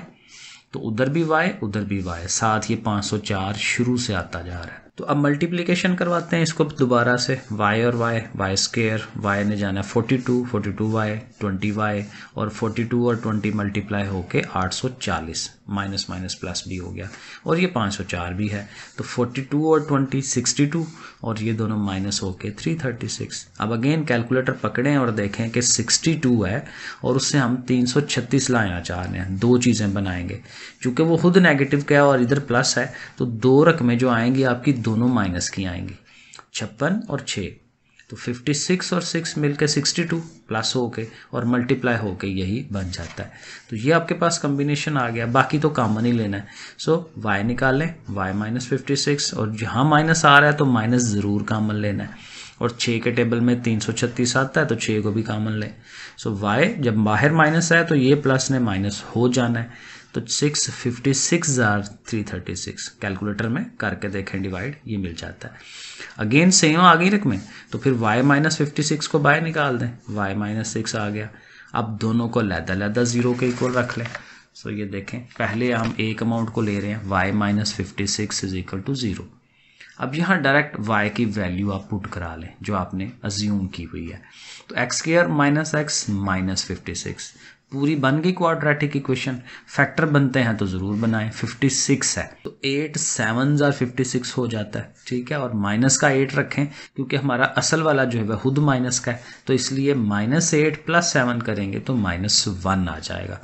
तो उधर भी वाई उधर भी वाई साथ ये 504 शुरू से आता जा रहा है तो अब मल्टीप्लीकेशन करवाते हैं इसको दोबारा से y और y y स्केयर y ने जाना है 42 42y 20y और 42 और 20 मल्टीप्लाई होके 840 माइनस माइनस प्लस भी हो गया और ये पाँच सौ चार भी है तो फोर्टी टू और ट्वेंटी सिक्सटी टू और ये दोनों माइनस होके थ्री थर्टी सिक्स अब अगेन कैलकुलेटर पकड़ें और देखें कि सिक्सटी टू है और उससे हम तीन सौ छत्तीस लाना चाह रहे हैं दो चीज़ें बनाएंगे क्योंकि वो खुद नेगेटिव का है और इधर प्लस है तो दो रकमें जो आएंगी आपकी दोनों माइनस की आएंगी छप्पन और छः तो 56 और 6 मिलकर 62 प्लस हो के और मल्टीप्लाई हो के यही बन जाता है तो ये आपके पास कम्बिनेशन आ गया बाकी तो काम ही लेना है सो so, y निकाल लें y माइनस फिफ्टी और जहाँ माइनस आ रहा है तो माइनस ज़रूर कामन लेना है और छः के टेबल में तीन सौ छत्तीस आता है तो छः को भी कामन लें सो so, y जब बाहर माइनस आए तो ये प्लस ने माइनस हो जाना है तो सिक्स फिफ्टी सिक्स हजार थ्री थर्टी सिक्स कैलकुलेटर में करके देखें डिवाइड ये मिल जाता है अगेन सेम आ गई रकमें तो फिर वाई माइनस फिफ्टी सिक्स को बाय निकाल दें वाई माइनस सिक्स आ गया अब दोनों को लहदा लहदा ज़ीरो के इक्वल रख लें सो ये देखें पहले हम एक अमाउंट को ले रहे हैं y minus fifty six is equal to zero अब यहाँ डायरेक्ट y की वैल्यू आप पुट करा लें जो आपने अज्यूम की हुई है तो x square minus x minus fifty six पूरी बन गई क्वाड्रेटिक इक्वेशन फैक्टर बनते हैं तो ज़रूर बनाएं 56 है तो 8 सेवन और फिफ्टी सिक्स हो जाता है ठीक है और माइनस का 8 रखें क्योंकि हमारा असल वाला जो है वह खुद माइनस का है तो इसलिए माइनस एट प्लस सेवन करेंगे तो माइनस वन आ जाएगा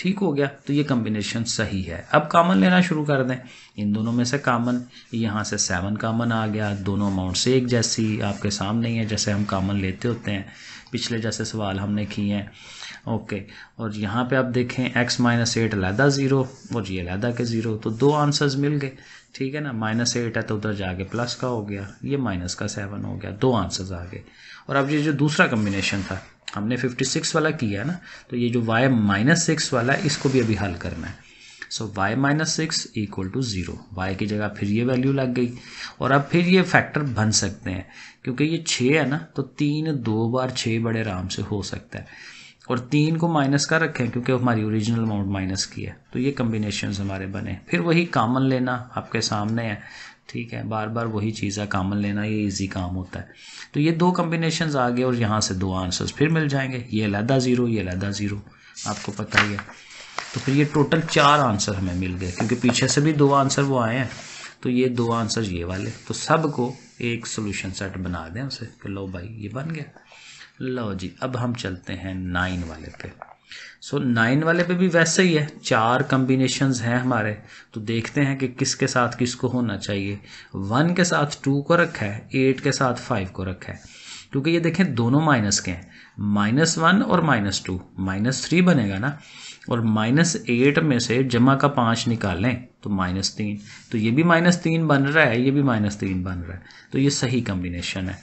ठीक हो गया तो ये कम्बिनेशन सही है अब कामन लेना शुरू कर दें इन दोनों में से कामन यहाँ से सेवन कामन आ गया दोनों अमाउंट से एक जैसी आपके सामने ही है जैसे हम कामन लेते होते हैं पिछले जैसे सवाल हमने किए हैं ओके और यहाँ पे आप देखें x माइनस एट अलहदा ज़ीरो और ये अलहदा के ज़ीरो तो दो आंसर्स मिल गए ठीक है ना माइनस एट है तो उधर जाके प्लस का हो गया ये माइनस का सेवन हो गया दो आंसर्स आ गए और अब ये जो दूसरा कम्बिनेशन था हमने फिफ्टी सिक्स वाला किया ना तो ये जो y माइनस सिक्स वाला है इसको भी अभी हल करना है so y minus six equal to zero y की जगह फिर ये वैल्यू लग गई और अब फिर ये फैक्टर बन सकते हैं क्योंकि ये छः है ना तो तीन दो बार छः बड़े आराम से हो सकता है और तीन को माइनस का रखें क्योंकि हमारी ओरिजिनल अमाउंट माइनस की है तो ये कम्बिनेशन हमारे बने फिर वही कामन लेना आपके सामने है ठीक है बार बार वही चीज़ है कामन लेना ये इजी काम होता है तो ये दो कम्बिनेशन आ गए और यहाँ से दो आंसर्स फिर मिल जाएंगे ये अलहदा ज़ीरो ये अलहदा ज़ीरो आपको पता ही है तो फिर ये टोटल चार आंसर हमें मिल गए क्योंकि पीछे से भी दो आंसर वो आए हैं तो ये दो आंसर ये वाले तो सबको एक सोल्यूशन सेट बना दें उसे कि तो लो भाई ये बन गया लो जी अब हम चलते हैं नाइन वाले पे सो so, नाइन वाले पे भी वैसे ही है चार कम्बिनेशन हैं हमारे तो देखते हैं कि किसके साथ किसको होना चाहिए वन के साथ टू को रखा है एट के साथ फाइव को रखा है क्योंकि ये देखें दोनों माइनस के हैं माइनस वन और माइनस टू माइनस थ्री बनेगा ना और माइनस एट में से जमा का पाँच निकालें तो माइनस तीन तो ये भी माइनस तीन बन रहा है ये भी माइनस तीन बन रहा है तो ये सही कम्बिनेशन है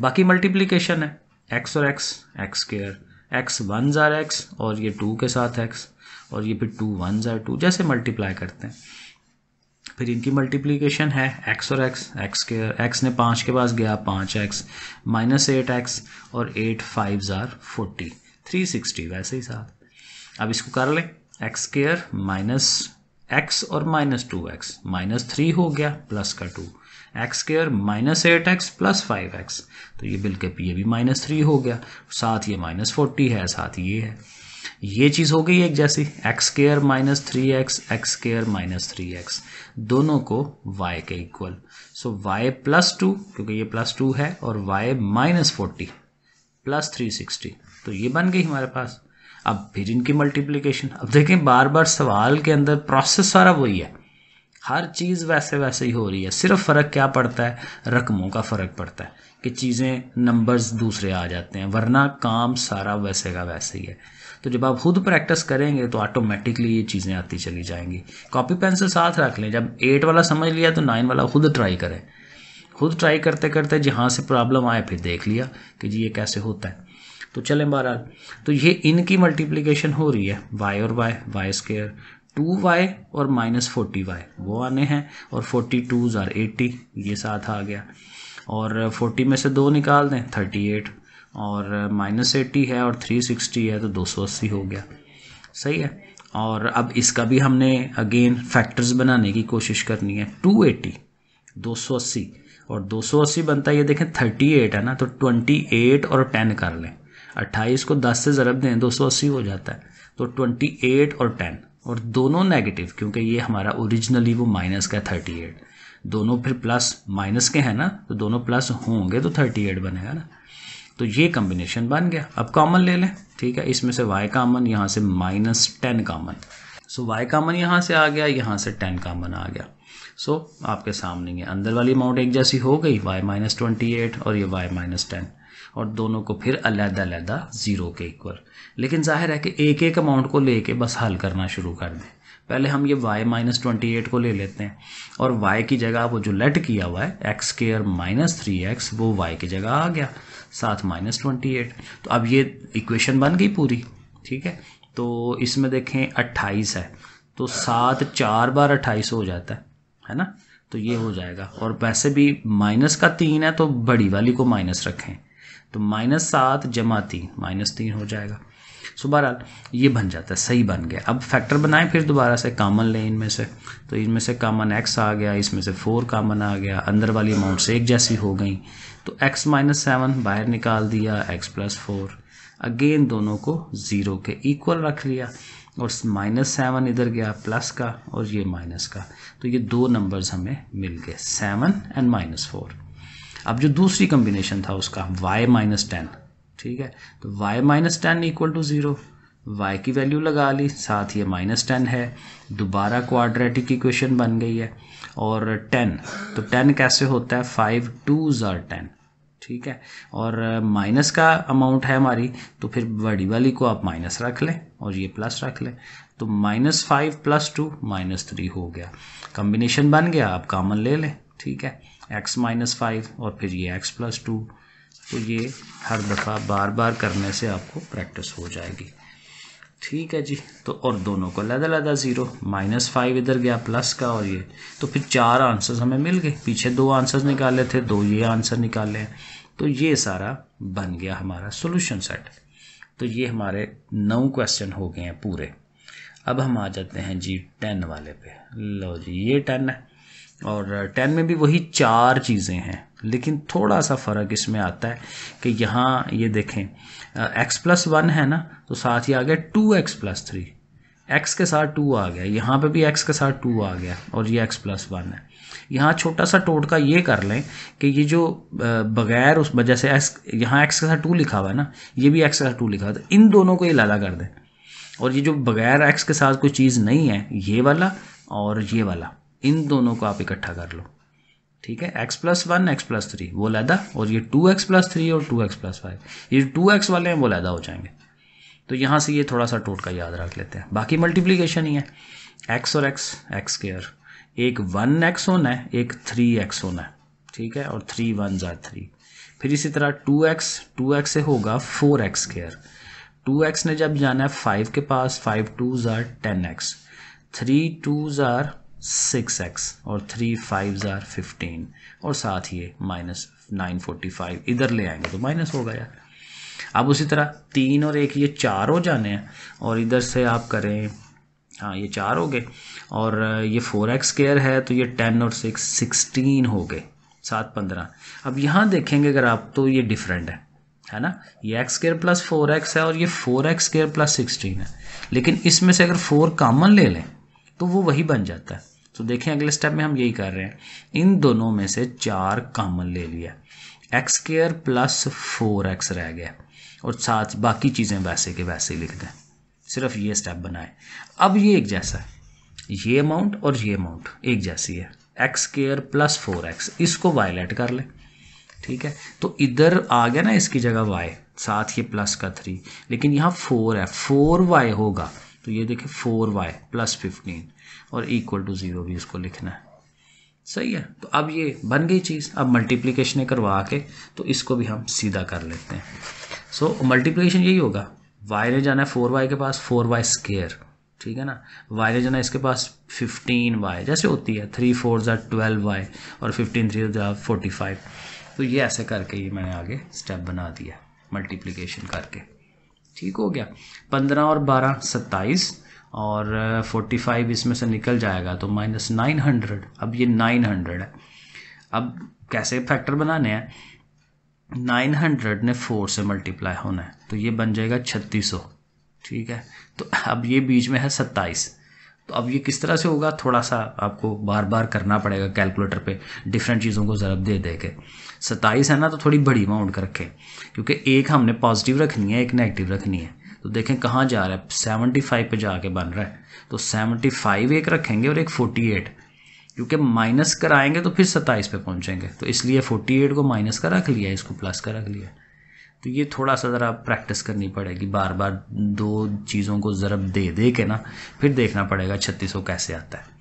बाकी मल्टीप्लीकेशन है एक्स और x x square x one ज़ार एक्स और ये टू के साथ एक्स और ये फिर टू वन ज़ार टू जैसे मल्टीप्लाई करते हैं फिर इनकी मल्टीप्लीकेशन है एक्स और एक्स एक्स स्केयर एक्स ने पाँच के पास गया पाँच एक्स माइनस एट एक्स और एट फाइव ज़ार फोर्टी थ्री सिक्सटी वैसे ही साथ अब इसको कर लें एक्स स्केयर माइनस एक्स और minus two x minus three हो गया प्लस का two x square minus eight x plus five x तो ये बिल के पी ये भी माइनस थ्री हो गया साथ ये माइनस फोर्टी है साथ ये है ये चीज़ हो गई एक जैसी x square minus three x x square minus three x दोनों को वाई के equal so y plus two क्योंकि ये प्लस टू है और y minus forty plus three sixty तो ये बन गई हमारे पास अब फिर इनकी मल्टीप्लीकेशन अब देखें बार बार सवाल के अंदर प्रोसेस सारा वही है हर चीज़ वैसे वैसे ही हो रही है सिर्फ फ़र्क क्या पड़ता है रकमों का फ़र्क पड़ता है कि चीज़ें नंबर्स दूसरे आ जाते हैं वरना काम सारा वैसे का वैसे ही है तो जब आप खुद प्रैक्टिस करेंगे तो ऑटोमेटिकली ये चीज़ें आती चली जाएंगी कॉपी पेन से साथ रख लें जब एट वाला समझ लिया तो नाइन वाला खुद ट्राई करें खुद ट्राई करते करते जहाँ से प्रॉब्लम आए फिर देख लिया कि जी ये कैसे होता है तो चलें बहरहाल तो ये इनकी मल्टीप्लीकेशन हो रही है वाई और y y square two y और माइनस फोर्टी वाई वो आने हैं और फोर्टी टू ज़ार एट्टी ये साथ आ गया और फोर्टी में से दो निकाल दें थर्टी एट और माइनस एट्टी है और थ्री सिक्सटी है तो दो सौ अस्सी हो गया सही है और अब इसका भी हमने अगेन फैक्टर्स बनाने की कोशिश करनी है टू एटी दो सौ अस्सी और दो सौ अस्सी बनता है ये देखें थर्टी एट है ना तो ट्वेंटी एट और टेन कर लें अट्ठाईस को दस से ज़रब दें दो सौ अस्सी हो जाता है तो ट्वेंटी एट और टेन और दोनों नेगेटिव क्योंकि ये हमारा ओरिजिनली वो माइनस का थर्टी एट दोनों फिर प्लस माइनस के हैं ना तो दोनों प्लस होंगे तो थर्टी एट बनेगा ना तो ये कम्बिनेशन बन गया अब कॉमन ले लें ठीक है इसमें से वाई कामन यहाँ से minus ten common so y common यहाँ से आ गया यहाँ से टेन कामन आ गया सो so, आपके सामने है अंदर वाली अमाउंट एक जैसी हो गई वाई माइनस ट्वेंटी एट और ये वाई माइनस टेन और दोनों को फिर अलहदादा ज़ीरो के इक्वल लेकिन जाहिर है कि एक एक अमाउंट को लेके बस हल करना शुरू कर दें पहले हम ये y माइनस ट्वेंटी एट को ले लेते हैं और y की जगह वो जो लेट किया हुआ है x square minus three x वो y की जगह आ गया साथ माइनस ट्वेंटी एट तो अब ये इक्वेशन बन गई पूरी ठीक है तो इसमें देखें अट्ठाईस है तो सात चार बार अट्ठाईस हो जाता है है ना तो ये हो जाएगा और वैसे भी माइनस का तीन है तो बड़ी वाली को माइनस रखें तो माइनस सात जमा तीन माइनस तीन हो जाएगा सो बहरहाल ये बन जाता है सही बन गया अब फैक्टर बनाएं फिर दोबारा से कामन लें इनमें से तो इनमें से कामन एक्स आ गया इसमें से फोर कामन आ गया अंदर वाली अमाउंट से एक जैसी हो गई तो एक्स माइनस सेवन बाहर निकाल दिया एक्स प्लस फोर अगेन दोनों को ज़ीरो के इक्वल रख लिया और माइनस सेवन इधर गया प्लस का और ये माइनस का तो ये दो नंबर्स हमें मिल गए सेवन एंड माइनस फोर अब जो दूसरी कम्बिनेशन था उसका y माइनस टेन ठीक है तो y minus ten equal to zero y की वैल्यू लगा ली साथ ये माइनस टेन है दोबारा क्वाड्रेटिक इक्वेशन बन गई है और टेन तो टेन कैसे होता है फाइव टू ज़ार टेन ठीक है और माइनस का अमाउंट है हमारी तो फिर बड़ी वाली को आप माइनस रख लें और ये प्लस रख लें तो minus five plus two minus three हो गया कम्बिनेशन बन गया आप कामन ले लें ठीक है x माइनस फाइव और फिर ये x प्लस टू तो ये हर दफ़ा बार बार करने से आपको प्रैक्टिस हो जाएगी ठीक है जी तो और दोनों को लदा लदा ज़ीरो माइनस फाइव इधर गया प्लस का और ये तो फिर चार आंसर्स हमें मिल गए पीछे दो आंसर्स निकाले थे दो ये आंसर निकाले हैं तो ये सारा बन गया हमारा सोल्यूशन सेट तो ये हमारे नौ क्वेश्चन हो गए हैं पूरे अब हम आ जाते हैं जी टेन वाले पे लो जी ये टेन है और टेन में भी वही चार चीज़ें हैं लेकिन थोड़ा सा फ़र्क इसमें आता है कि यहाँ ये देखें एक्स प्लस वन है ना तो साथ ही आ गया two x plus three x के साथ टू आ गया यहाँ पे भी एक्स के साथ टू आ गया और ये एक्स प्लस वन है यहाँ छोटा सा टोटका ये कर लें कि ये जो बगैर उस वजह से एक्स यहाँ एक्स के साथ टू लिखा हुआ है ना ये भी एक्स के साथ टू लिखा हुआ तो इन दोनों को ये लाला कर दें और ये जो बगैर एक्स के साथ कोई चीज़ नहीं है ये वाला और ये वाला इन दोनों को आप इकट्ठा कर लो ठीक है x plus one x plus three वो लैदा और ये टू एक्स प्लस थ्री और टू एक्स प्लस फाइव ये टू एक्स वाले हैं वो लैदा हो जाएंगे तो यहाँ से ये थोड़ा सा टोटका याद रख लेते हैं बाकी मल्टीप्लीकेशन ही है एक्स और एक्स एक्स केयर एक वन एक्स होना है एक थ्री एक्स होना है ठीक है और थ्री वन ज़ा थ्री फिर इसी तरह टू एक्स टू एक्स से होगा four x square two x ने जब जाना है फाइव के पास फाइव टू ज़ार टेन एक्स थ्री टू ज़ार सिक्स एक्स और थ्री फाइव ज़ार फिफ्टीन और साथ ही माइनस नाइन फोर्टी फाइव इधर ले आएंगे तो माइनस होगा यार अब उसी तरह तीन और एक ये चार हो जाने हैं और इधर से आप करें हाँ ये चार हो गए और ये फोर एक्स केयर है तो ये टेन और सिक्स सिक्सटीन हो गए सात पंद्रह अब यहाँ देखेंगे अगर आप तो ये डिफरेंट है है ना ये x square plus four x है और ये four x square plus sixteen है लेकिन इसमें से अगर फोर कॉमन ले लें तो वो वही बन जाता है तो देखें अगले स्टेप में हम यही कर रहे हैं इन दोनों में से चार कामन ले लिया x square plus four x रह गया और साथ बाकी चीज़ें वैसे के वैसे ही लिख दें सिर्फ ये स्टेप बनाए अब ये एक जैसा है ये अमाउंट और ये अमाउंट एक जैसी है x square plus four x इसको वायलेट कर लें ठीक है तो इधर आ गया ना इसकी जगह वाई साथ ये प्लस का थ्री लेकिन यहाँ फोर है फोर वाई होगा तो ये देखें फोर वाई प्लस फिफ्टीन और इक्वल टू ज़ीरो भी इसको लिखना है सही है तो अब ये बन गई चीज़ अब मल्टीप्लीकेशन करवा के तो इसको भी हम सीधा कर लेते हैं सो so, मल्टीप्लीकेशन यही होगा वाई ने जाना है फोर वाई के पास फोर वाई स्केयर ठीक है ना वाई ने जाना इसके पास फिफ्टीन वाई जैसे होती है थ्री फोर ज़ा ट्वेल्व वाई और फिफ्टीन थ्री ज़ा फोर्टी फाइव तो ये ऐसे करके ये मैंने आगे स्टेप बना दिया मल्टीप्लीकेशन करके ठीक हो गया पंद्रह और बारह सत्ताईस और फोर्टी फाइव इसमें से निकल जाएगा तो माइनस नाइन हंड्रेड अब ये नाइन हंड्रेड है अब कैसे फैक्टर बनाने हैं नाइन हंड्रेड ने फोर से मल्टीप्लाई होना है तो ये बन जाएगा छत्तीस सौ ठीक है तो अब ये बीच में है सत्ताईस तो अब ये किस तरह से होगा थोड़ा सा आपको बार बार करना पड़ेगा कैलकुलेटर पे डिफरेंट चीज़ों को ज़रा दे दे के सत्ताईस है ना तो थोड़ी बड़ी अमाउंट का रखें क्योंकि एक हमने पॉजिटिव रखनी है एक नेगेटिव रखनी है तो देखें कहाँ जा रहा है सेवनटी फाइव पर जाके बन रहा है तो सेवनटी फाइव एक रखेंगे और एक फोर्टी एट क्योंकि माइनस कराएंगे तो फिर सत्ताईस पे पहुंचेंगे तो इसलिए फोर्टी एट को माइनस का रख लिया इसको प्लस का रख लिया तो ये थोड़ा सा ज़रा प्रैक्टिस करनी पड़ेगी बार बार दो चीज़ों को ज़रब दे दे के ना फिर देखना पड़ेगा छत्तीस कैसे आता है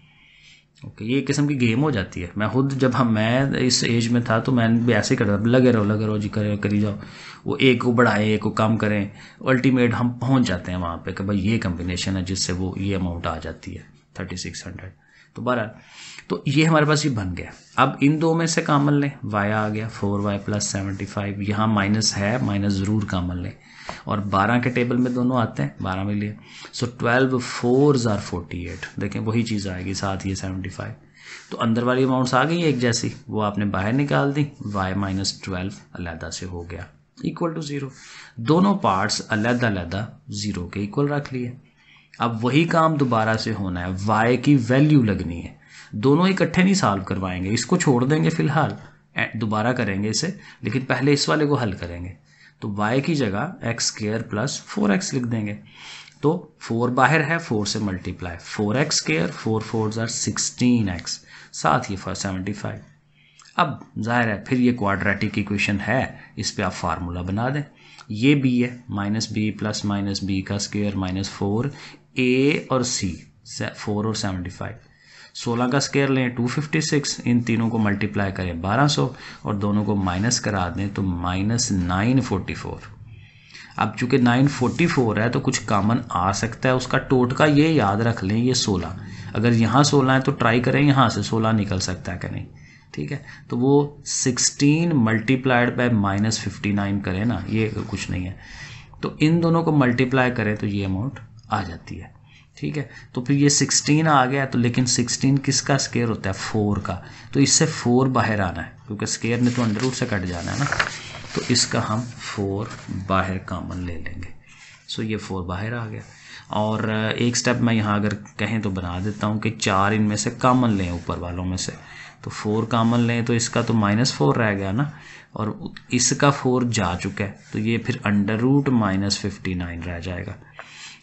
ओके ये एक किस्म की गेम हो जाती है मैं खुद जब हम मैं इस एज में था तो मैं भी ऐसे ही करता लगे रहो लगे रहो जी करे करी जाओ वो एक को बढ़ाए एक को कम करें अल्टीमेट हम पहुंच जाते हैं वहाँ पे कि भाई ये कम्बिनेशन है जिससे वो ये अमाउंट आ जाती है थर्टी सिक्स हंड्रेड तो बहरहाल तो ये हमारे पास ये बन गया अब इन दो में से कामल लें वाया आ गया four y plus seventy five यहाँ माइनस है माइनस ज़रूर कामल लें और 12 के टेबल में दोनों आते हैं 12 में लिए सो ट्वेल्व फोर ज़ार फोर्टी एट देखें वही चीज़ आएगी साथ ही सेवेंटी फाइव तो अंदर वाली अमाउंट्स आ गई एक जैसी वो आपने बाहर निकाल दी वाई माइनस ट्वेल्व अलहदा से हो गया इक्वल टू ज़ीरो दोनों पार्ट्स अलहदा अलहदा ज़ीरो के इक्वल रख लिए अब वही काम दोबारा से होना है वाई की वैल्यू लगनी है दोनों इकट्ठे नहीं सॉल्व करवाएंगे इसको छोड़ देंगे फिलहाल दोबारा करेंगे इसे लेकिन पहले इस वाले को हल करेंगे तो y की जगह x square plus four x लिख देंगे तो फोर बाहर है फोर से multiply four x square four four जर सिक्सटीन एक्स साथ ही फॉर सेवेंटी फाइव अब जाहिर है फिर ये क्वाड्रेटिक इक्वेशन है इस पर आप फार्मूला बना दें ये बी है minus B plus minus B का स्केयर माइनस फोर ए और सी फोर और सेवेंटी फाइव सोलह का स्केयर लें टू फिफ्टी सिक्स इन तीनों को मल्टीप्लाई करें बारह सौ और दोनों को माइनस करा दें तो माइनस नाइन फोर्टी फोर अब चूंकि नाइन फोर्टी फोर है तो कुछ कॉमन आ सकता है उसका टोटका ये याद रख लें ये सोलह अगर यहाँ सोलह है तो ट्राई करें यहाँ से सोलह निकल सकता है नहीं ठीक है तो वो sixteen multiplied by minus fifty nine करें ना ये कुछ नहीं है तो इन दोनों को मल्टीप्लाई करें तो ये अमाउंट आ जाती है ठीक है तो फिर ये सिक्सटीन आ गया तो लेकिन सिक्सटीन किसका स्केयर होता है फोर का तो इससे फोर बाहर आना है क्योंकि स्केयर ने तो अंडर रूट से कट जाना है ना तो इसका हम फोर बाहर कामन ले लेंगे सो ये फोर बाहर आ गया और एक स्टेप मैं यहाँ अगर कहें तो बना देता हूँ कि चार इनमें से कामन लें ऊपर वालों में से तो फोर कामन लें तो इसका तो माइनस फोर रह गया ना और इसका फोर जा चुका है तो ये फिर under root minus fifty nine रह जाएगा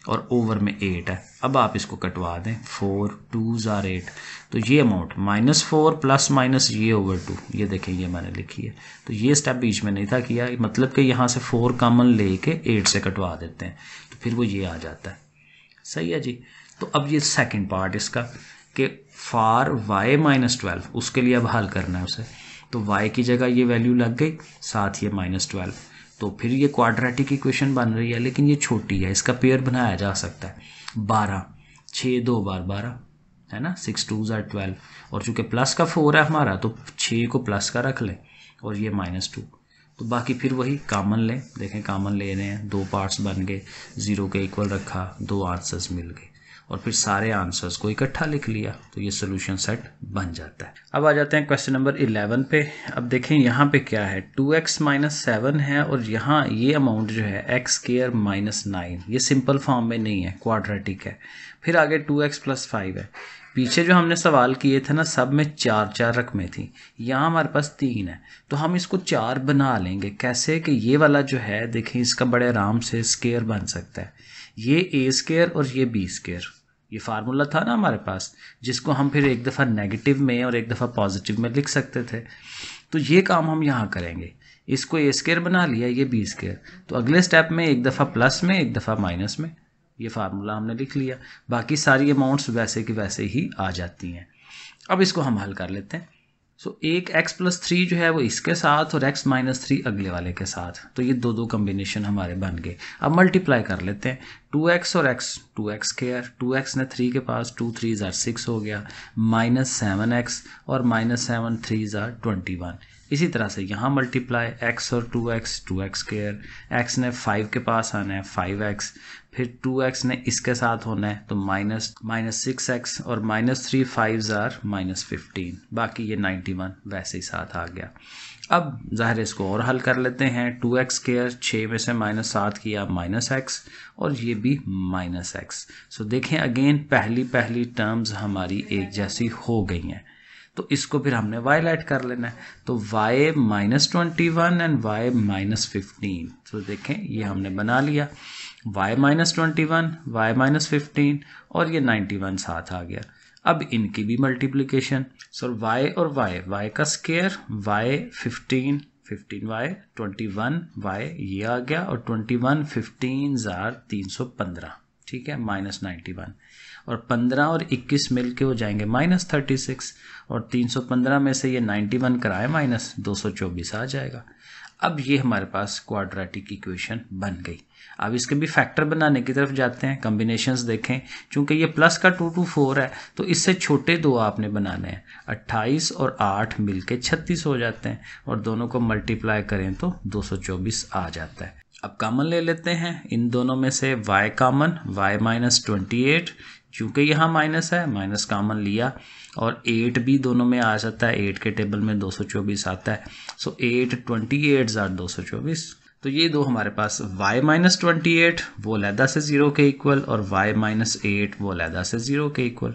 और ओवर में एट है अब आप इसको कटवा दें फोर टू ज़ार एट तो ये amount minus four plus minus ये ओवर टू ये देखें ये मैंने लिखी है तो ये स्टेप बीच में नहीं था किया मतलब कि यहाँ से फोर कामन ले के एट से कटवा देते हैं तो फिर वो ये आ जाता है सही है जी तो अब ये सेकेंड पार्ट इसका कि फार वाई माइनस ट्वेल्व उसके लिए अब हल करना है उसे तो वाई की जगह ये वैल्यू लग गई साथ ये माइनस ट्वेल्व तो फिर ये क्वाड्रेटिक इक्वेशन बन रही है लेकिन ये छोटी है इसका पेयर बनाया जा सकता है बारह छः दो बार बारह है ना सिक्स टू ज़ार ट्वेल्व और चूँकि प्लस का फोर है हमारा तो छः को प्लस का रख लें और ये माइनस टू तो बाकी फिर वही कामन लें देखें कामन ले रहे हैं दो पार्ट्स बन गए ज़ीरो के इक्वल रखा दो आंसर्स मिल गए और फिर सारे आंसर्स को इकट्ठा लिख लिया तो ये सोल्यूशन सेट बन जाता है अब आ जाते हैं क्वेश्चन नंबर इलेवन पे अब देखें यहाँ पे क्या है टू एक्स माइनस सेवन है और यहाँ ये अमाउंट जो है एक्स केयर माइनस नाइन ये सिंपल फॉर्म में नहीं है क्वाड्रेटिक है फिर आगे टू एक्स प्लस फाइव है पीछे जो हमने सवाल किए थे ना सब में चार चार रकमें थी यहाँ हमारे पास तीन है तो हम इसको चार बना लेंगे कैसे कि ये वाला जो है देखें इसका बड़े आराम से स्केयर बन सकता है ये ए स्केयर और ये बी स्केयर ये फार्मूला था ना हमारे पास जिसको हम फिर एक दफ़ा नेगेटिव में और एक दफ़ा पॉजिटिव में लिख सकते थे तो ये काम हम यहाँ करेंगे इसको ए स्केयर बना लिया ये बी स्केयर तो अगले स्टेप में एक दफ़ा प्लस में एक दफ़ा माइनस में ये फार्मूला हमने लिख लिया बाकी सारी अमाउंट्स वैसे की वैसे ही आ जाती हैं अब इसको हम हल कर लेते हैं सो so, एक x प्लस थ्री जो है वो इसके साथ और x माइनस थ्री अगले वाले के साथ तो ये दो दो कम्बिनेशन हमारे बन गए अब मल्टीप्लाई कर लेते हैं 2x और x 2x केयर एक्स ने थ्री के पास टू थ्री ज़ार सिक्स हो गया माइनस सेवन एक्स और माइनस सेवन थ्री ज़ार ट्वेंटी वन इसी तरह से यहाँ मल्टीप्लाई x और 2x 2x केयर एक्स ने फाइव के पास आना है फाइव एक्स फिर टू एक्स ने इसके साथ होना है तो माइनस माइनस सिक्स एक्स और minus three five are minus fifteen बाकी ये नाइन्टी वन वैसे ही साथ आ गया अब ज़ाहिर इसको और हल कर लेते हैं टू एक्स केयर छः में से माइनस सात किया माइनस एक्स और ये भी माइनस एक्स सो देखें अगेन पहली पहली टर्म्स हमारी एक जैसी हो गई हैं तो इसको फिर हमने वाई लाइट कर लेना है तो y minus twenty one and y minus fifteen तो देखें ये हमने बना लिया y minus twenty one y minus fifteen और ये नाइन्टी वन साथ आ गया अब इनकी भी मल्टीप्लीकेशन सो वाई और वाई वाई का square y fifteen fifteen y twenty one y ये आ गया और ट्वेंटी वन फिफ्टीन ज़ार तीन सौ पंद्रह ठीक है माइनस नाइन्टी वन और पंद्रह और इक्कीस मिल के वो जाएंगे माइनस थर्टी सिक्स और तीन सौ पंद्रह में से ये नाइन्टी वन कराए माइनस दो सौ चौबीस आ जाएगा अब ये हमारे पास क्वाड्रेटिक इक्वेशन बन गई अब इसके भी फैक्टर बनाने की तरफ जाते हैं कम्बिनेशन देखें क्योंकि ये प्लस का टू टू फोर है तो इससे छोटे दो आपने बनाने हैं अट्ठाईस और आठ मिल के छत्तीस हो जाते हैं और दोनों को मल्टीप्लाई करें तो दो सौ चौबीस आ जाता है अब कॉमन ले लेते हैं इन दोनों में से y common y minus twenty eight क्योंकि यहाँ माइनस है माइनस कॉमन लिया और एट भी दोनों में आ जाता है एट के टेबल में दो सौ चौबीस आता है सो एट ट्वेंटी एट ज़ार दो सौ चौबीस तो ये दो हमारे पास y माइनस ट्वेंटी एट वो लहदा से ज़ीरो के इक्वल और y माइनस एट वो लहदा से ज़ीरो के इक्वल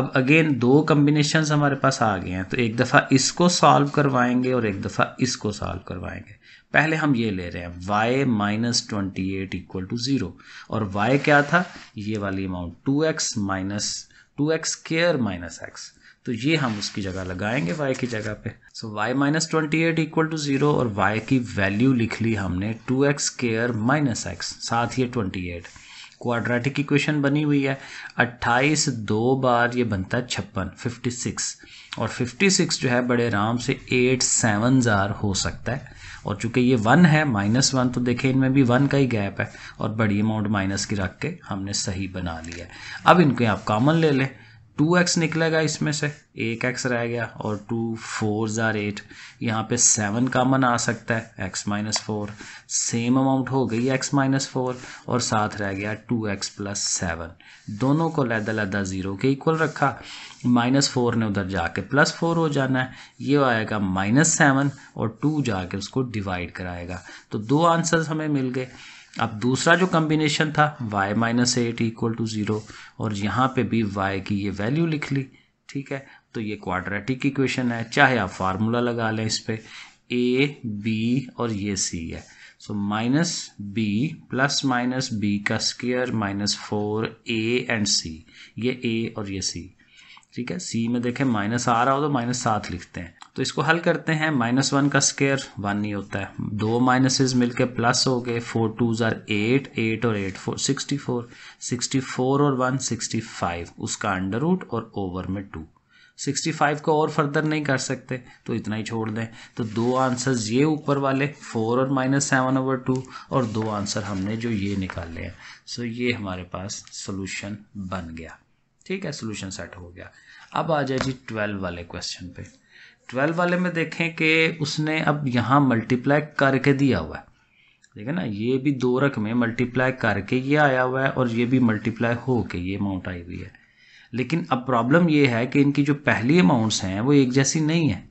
अब अगेन दो कम्बिनेशन हमारे पास आ गए हैं तो एक दफ़ा इसको सॉल्व करवाएंगे और एक दफ़ा इसको सॉल्व करवाएंगे पहले हम ये ले रहे हैं y minus twenty eight equal to zero और y क्या था ये वाली amount two x minus two x square minus x तो ये हम उसकी जगह लगाएंगे y की जगह पे so so, y minus twenty eight equal to zero और y की वैल्यू लिख ली हमने two x square minus x साथ ही ट्वेंटी एट क्वाड्रेटिक इक्वेशन बनी हुई है अट्ठाईस दो बार ये बनता है छप्पन फिफ्टी सिक्स और फिफ्टी सिक्स जो है बड़े आराम से एट सेवन ज़ार हो सकता है और चूंकि ये वन है माइनस वन तो देखें इनमें भी वन का ही गैप है और बड़ी अमाउंट माइनस की रख के हमने सही बना लिया है अब इनको आप कॉमन ले लें टू एक्स निकलेगा इसमें से एक एक्स रह गया और टू फोर ज़ार एट यहाँ पे सेवन कामन आ सकता है x minus four same amount हो गई एक्स माइनस फोर और साथ रह गया टू एक्स प्लस सेवन दोनों को लहदा लहदा ज़ीरो के इक्वल रखा माइनस फोर ने उधर जाके प्लस फोर हो जाना है ये आएगा माइनस सेवन और टू जाके उसको डिवाइड कराएगा तो दो आंसर्स हमें मिल गए अब दूसरा जो कम्बिनेशन था y minus eight equal to zero और यहाँ पे भी y की ये वैल्यू लिख ली ठीक है तो ये क्वाड्रेटिक इक्वेशन है चाहे आप फार्मूला लगा लें इस पर ए बी और ये सी है so minus B plus minus B का square minus four A and c ये ए और ये सी ठीक है सी में देखें माइनस आ रहा हो तो माइनस सात लिखते हैं तो इसको हल करते हैं माइनस वन का स्केयर वन ही होता है दो माइनसेस मिलके प्लस हो गए फोर टू जर एट एट और eight four sixty four sixty four और वन सिक्सटी फाइव उसका अंडर रूट और ओवर में टू सिक्सटी फाइव को और फर्दर नहीं कर सकते तो इतना ही छोड़ दें तो दो आंसर्स ये ऊपर वाले फोर और माइनस सेवन ओवर टू और दो आंसर हमने जो ये निकाले हैं सो ये हमारे पास सोल्यूशन बन गया ठीक है सोल्यूशन सेट हो गया अब आ जाए जी ट्वेल्व वाले क्वेश्चन पे ट्वेल्व वाले में देखें कि उसने अब यहाँ मल्टीप्लाई करके दिया हुआ है ठीक है ना ये भी दो रकमें मल्टीप्लाई करके ये आया हुआ है और ये भी मल्टीप्लाई हो के ये अमाउंट आई हुई है लेकिन अब प्रॉब्लम ये है कि इनकी जो पहली अमाउंट्स हैं वो एक जैसी नहीं है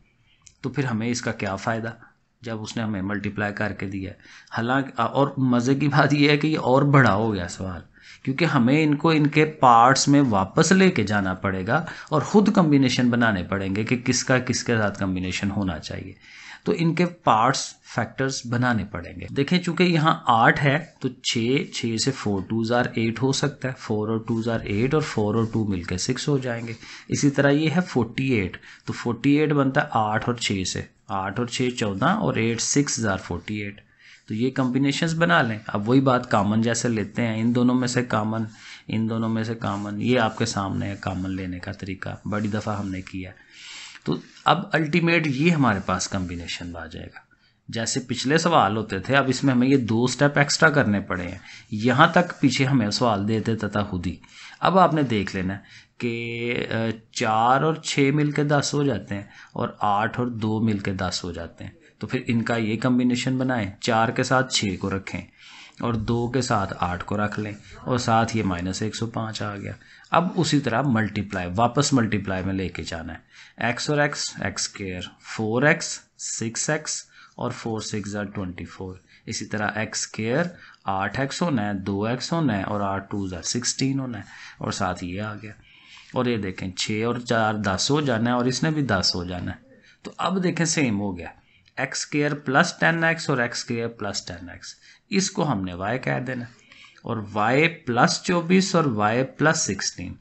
तो फिर हमें इसका क्या फ़ायदा जब उसने हमें मल्टीप्लाई करके दिया है हालांकि और मज़े की बात यह है कि ये और बड़ा हो गया सवाल क्योंकि हमें इनको इनके पार्ट्स में वापस लेके जाना पड़ेगा और ख़ुद कम्बिनेशन बनाने पड़ेंगे कि किसका किसके साथ कम्बिनेशन होना चाहिए तो इनके पार्ट्स फैक्टर्स बनाने पड़ेंगे देखें चूंकि यहाँ आठ है तो छः छः से फोर टू ज़ार एट हो सकता है फोर और टू ज़ार एट और फोर और टू मिलकर सिक्स हो जाएंगे इसी तरह ये है फोर्टी एट तो फोर्टी एट बनता है आठ और छः से आठ और छः चौदह और एट सिक्स ज़ार फोर्टी एट तो ये कम्बिनेशन बना लें अब वही बात कामन जैसे लेते हैं इन दोनों में से कामन इन दोनों में से कामन ये आपके सामने है कामन लेने का तरीका बड़ी दफ़ा हमने किया तो अब अल्टीमेट ये हमारे पास कम्बिनेशन आ जाएगा जैसे पिछले सवाल होते थे अब इसमें हमें ये दो स्टेप एक्स्ट्रा करने पड़े हैं यहाँ तक पीछे हमें सवाल देते तथा खुद ही अब आपने देख लेना कि चार और छः मिल के दस हो जाते हैं और आठ और दो मिल के दस हो जाते हैं तो फिर इनका ये कम्बिनेशन बनाएं चार के साथ छः को रखें और दो के साथ आठ को रख लें और साथ ये माइनस एक सौ पाँच आ गया अब उसी तरह मल्टीप्लाई वापस मल्टीप्लाई में लेके जाना है एक्स और x x square four x six x और फोर सिक्स ज़ार ट्वेंटी फोर इसी तरह एक्स केयर आठ एक्स होना है दो एक्स होना है और आठ टू ज़ार सिक्सटीन होना है और साथ ये आ गया और ये देखें छः और चार दस हो जाना है और इसने भी दस हो जाना है तो अब देखें सेम हो गया x square plus ten x और x square plus ten x इसको हमने वाई कह देना और वाई प्लस चौबीस और वाई प्लस सिक्सटीन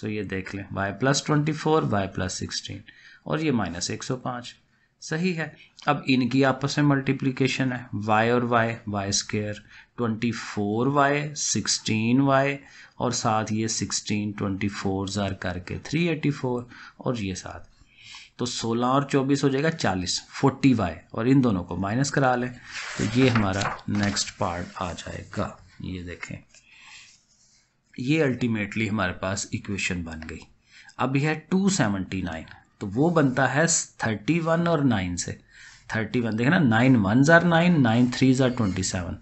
सो ये देख लें y plus twenty four y plus sixteen और ये माइनस एक सौ पाँच सही है अब इनकी आपस में मल्टीप्लीकेशन है वाई और y y square twenty four y sixteen y और साथ ये सिक्सटीन ट्वेंटी फोर ज़ार करके थ्री एटी फोर और ये साथ तो 16 और 24 हो जाएगा 40 फोर्टी वाई और इन दोनों को माइनस करा लें तो ये हमारा नेक्स्ट पार्ट आ जाएगा ये देखें ये अल्टीमेटली हमारे पास इक्वेशन बन गई अब यह टू सेवनटी नाइन तो वो बनता है 31 और 9 से 31 देखें ना नाइन वन ज़ार नाइन नाइन थ्री ज़ार ट्वेंटी सेवन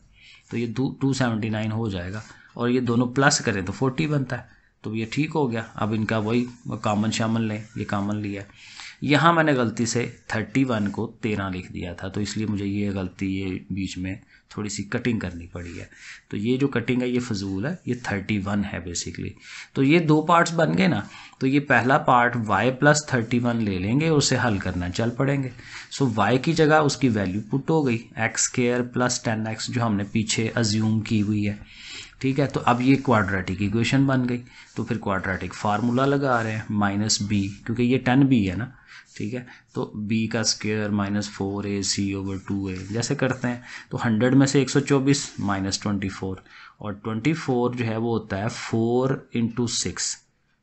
तो ये टू सेवनटी नाइन हो जाएगा और ये दोनों प्लस करें तो फोर्टी बनता है तो ये ठीक हो गया अब इनका वही कॉमन शामन लें ये कामन लिया यहाँ मैंने गलती से थर्टी वन को तेरह लिख दिया था तो इसलिए मुझे ये गलती ये बीच में थोड़ी सी कटिंग करनी पड़ी है तो ये जो कटिंग है ये फजूल है ये थर्टी वन है बेसिकली तो ये दो पार्ट्स बन गए ना तो ये पहला part y plus thirty one ले लेंगे और उसे हल करना चल पड़ेंगे सो so, y की जगह उसकी वैल्यू पुट हो गई x square plus ten x जो हमने पीछे अज्यूम की हुई है ठीक है तो अब ये क्वाड्रेटिक इक्वेशन बन गई तो फिर क्वाड्रेटिक फार्मूला लगा रहे हैं माइनस बी क्योंकि ये टेन बी है ना ठीक है तो b का स्क्वेयर माइनस फोर ए सी ओवर टू ए जैसे करते हैं तो हंड्रेड में से एक सौ चौबीस माइनस ट्वेंटी फोर और ट्वेंटी फोर जो है वो होता है फोर इंटू सिक्स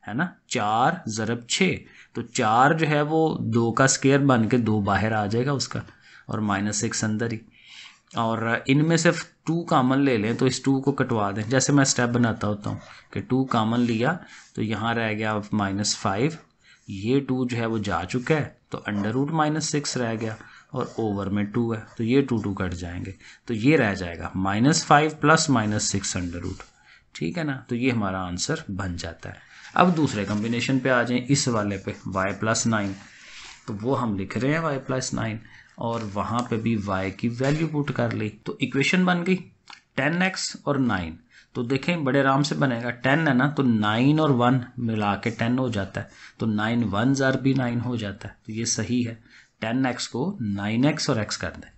है ना चार ज़रब छः तो चार जो है वो दो का स्केयर बन के दो बाहर आ जाएगा उसका और माइनस सिक्स अंदर ही और इनमें से टू कामन ले लें तो इस टू को कटवा दें जैसे मैं स्टेप बनाता होता हूँ कि टू कामन लिया तो यहाँ रह गया माइनस फाइव ये टू जो है वो जा चुका है तो अंडर रूट माइनस सिक्स रह गया और ओवर में टू है तो ये टू टू कट जाएंगे तो ये रह जाएगा minus five plus minus six under root ठीक है ना तो ये हमारा आंसर बन जाता है अब दूसरे कॉम्बिनेशन पे आ जाए इस वाले पे वाई प्लस नाइन तो वो हम लिख रहे हैं वाई प्लस नाइन और वहाँ पे भी वाई की वैल्यू पुट कर ली तो इक्वेशन बन गई टेन एक्स और नाइन तो देखें बड़े आराम से बनेगा टेन है ना तो नाइन और वन मिला के टेन हो जाता है तो नाइन वन ज़र भी नाइन हो जाता है तो ये सही है टेन एक्स को नाइन एक्स और एक्स कर दें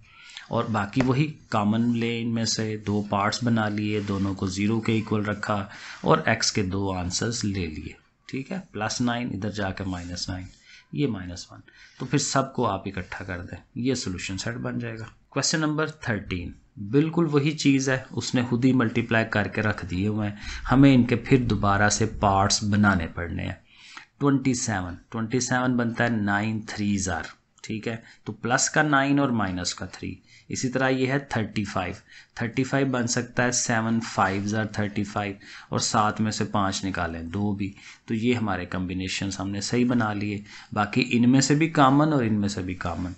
और बाकी वही कॉमन ले इनमें से दो पार्ट्स बना लिए दोनों को ज़ीरो के इक्वल रखा और एक्स के दो आंसर्स ले लिए ठीक है प्लस नाइन इधर जाकर माइनस नाइन ये माइनस वन तो फिर सबको आप इकट्ठा कर दें ये सोल्यूशन सेट बन जाएगा क्वेश्चन नंबर थर्टीन बिल्कुल वही चीज़ है उसने खुद ही मल्टीप्लाई करके रख दिए हुए हैं हमें इनके फिर दोबारा से पार्ट्स बनाने पड़ने हैं ट्वेंटी सेवन ट्वेंटी सेवन बनता है नाइन थ्री ज़ार ठीक है तो प्लस का नाइन और माइनस का थ्री इसी तरह ये है थर्टी फाइव थर्टी फाइव बन सकता है सेवन फाइव ज़ार थर्टी फाइव और सात में से पाँच निकालें दो भी तो ये हमारे कम्बिनेशन हमने सही बना लिए बाकी इनमें से भी कामन और इनमें से भी कामन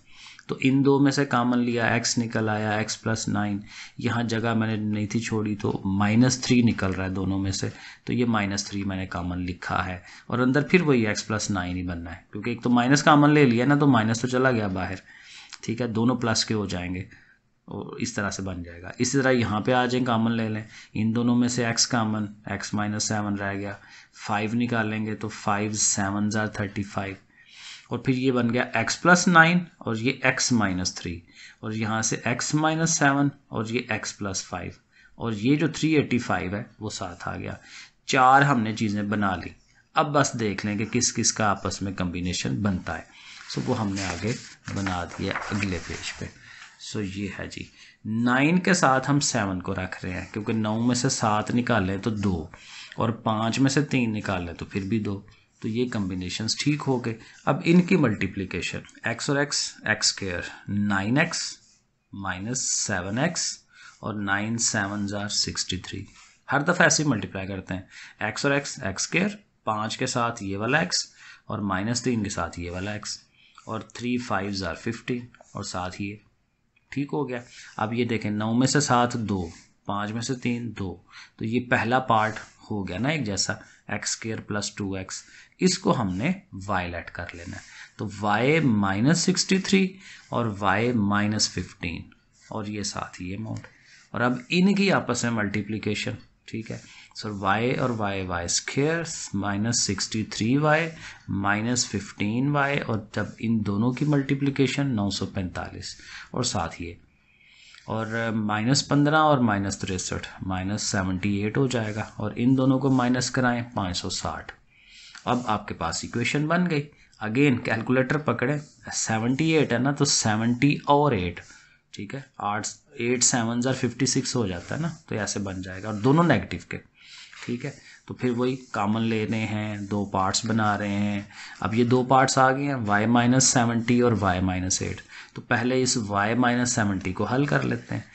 तो इन दो में से कॉमन लिया एक्स निकल आया एक्स प्लस नाइन यहाँ जगह मैंने नहीं थी छोड़ी तो माइनस थ्री निकल रहा है दोनों में से तो ये माइनस थ्री मैंने कॉमन लिखा है और अंदर फिर वही एक्स प्लस नाइन ही बनना है क्योंकि एक तो माइनस कॉमन ले लिया ना तो माइनस तो चला गया बाहर ठीक है दोनों प्लस के हो जाएंगे और इस तरह से बन जाएगा इसी तरह यहाँ पे आ जाए कामन ले लें इन दोनों में से x common x minus seven रह गया फाइव निकालेंगे तो फाइव सेवन ज़ार थर्टी फाइव और फिर ये बन गया x प्लस नाइन और ये x माइनस थ्री और यहाँ से x माइनस सेवन और ये x प्लस फाइव और ये जो थ्री एटी फाइव है वो साथ आ गया चार हमने चीज़ें बना ली अब बस देख लें कि किस किस का आपस में कम्बिनेशन बनता है सो वो हमने आगे बना दिया अगले पेज पे सो ये है जी नाइन के साथ हम सेवन को रख रहे हैं क्योंकि नौ में से सात निकाल लें तो दो और पाँच में से तीन निकाल लें तो फिर भी दो तो ये कम्बिनेशन ठीक हो गए अब इनकी मल्टीप्लीकेशन एक्स और x x square nine x minus seven x और नाइन सेवन ज़ार सिक्सटी थ्री हर दफ़ा ऐसे मल्टीप्लाई करते हैं एक्स और एक्स एक्स स्केयर पाँच के साथ ये वाला एक्स और माइनस तीन के साथ ये वाला एक्स और थ्री फाइव ज़ार फिफ्टीन और साथ ही ठीक हो गया अब ये देखें नौ में से सात दो पाँच में से तीन दो तो ये पहला पार्ट हो गया ना एक जैसा x square plus two x इसको हमने लेट कर लेना है तो वाई माइनस सिक्सटी थ्री और वाई माइनस फिफ्टीन और ये साथ ही अमाउंट और अब इनकी आपस में मल्टीप्लीकेशन ठीक है सो वाई और y y square minus sixty three Y minus fifteen y और जब इन दोनों की मल्टीप्लीकेशन नौ सौ पैंतालीस और साथ ही और माइनस uh, पंद्रह और माइनस तिरसठ माइनस सेवेंटी एट हो जाएगा और इन दोनों को माइनस कराएं पाँच सौ साठ अब आपके पास इक्वेशन बन गई अगेन कैलकुलेटर पकड़े सेवनटी एट है ना तो सेवनटी और एट ठीक है आठ एट सेवन जर फिफ्टी सिक्स हो जाता है ना तो ऐसे बन जाएगा और दोनों नेगेटिव के ठीक है तो फिर वही कामन ले रहे हैं दो पार्ट्स बना रहे हैं अब ये दो पार्ट्स आ गए हैं y माइनस सेवेंटी और y माइनस एट तो पहले इस y माइनस सेवेंटी को हल कर लेते हैं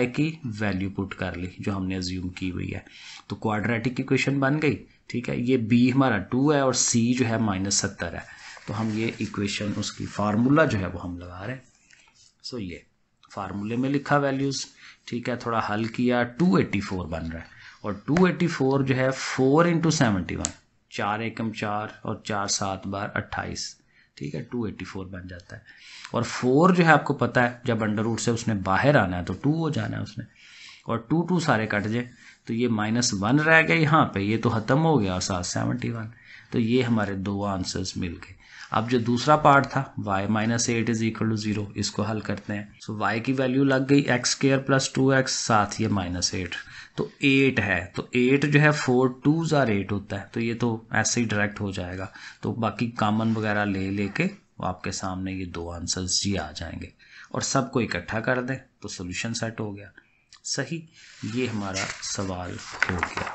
y की वैल्यू पुट कर ली जो हमने अज्यूम की हुई है तो क्वाड्रेटिक इक्वेशन बन गई ठीक है ये बी हमारा टू है और सी जो है माइनस सत्तर है तो हम ये इक्वेशन उसकी फार्मूला जो है वो हम लगा रहे हैं सो ये फार्मूले में लिखा वैल्यूज़ ठीक है थोड़ा हल किया टू एटी फोर बन रहा है और टू एट्टी फोर जो है फोर इंटू सेवेंटी वन चार एकम चार और चार सात बार अट्ठाईस ठीक है टू एट्टी फोर बन जाता है और फोर जो है आपको पता है जब अंडर रूट से उसने बाहर आना है तो टू हो जाना है उसने और टू टू सारे कट जाए तो ये माइनस वन रह गया यहाँ पे ये तो ख़त्म हो गया सात सेवेंटी वन तो ये हमारे दो आंसर्स मिल गए अब जो दूसरा पार्ट था y minus eight is equal to zero इसको हल करते हैं सो वाई की वैल्यू लग गई x square plus two x साथ ये माइनस एट तो एट है तो एट जो है फोर टू ज़ार एट होता है तो ये तो ऐसे ही डायरेक्ट हो जाएगा तो बाकी कामन वगैरह ले लेके आपके सामने ये दो आंसर्स ये आ जाएंगे और सबको इकट्ठा कर दें तो सोल्यूशन सेट हो गया सही ये हमारा सवाल हो गया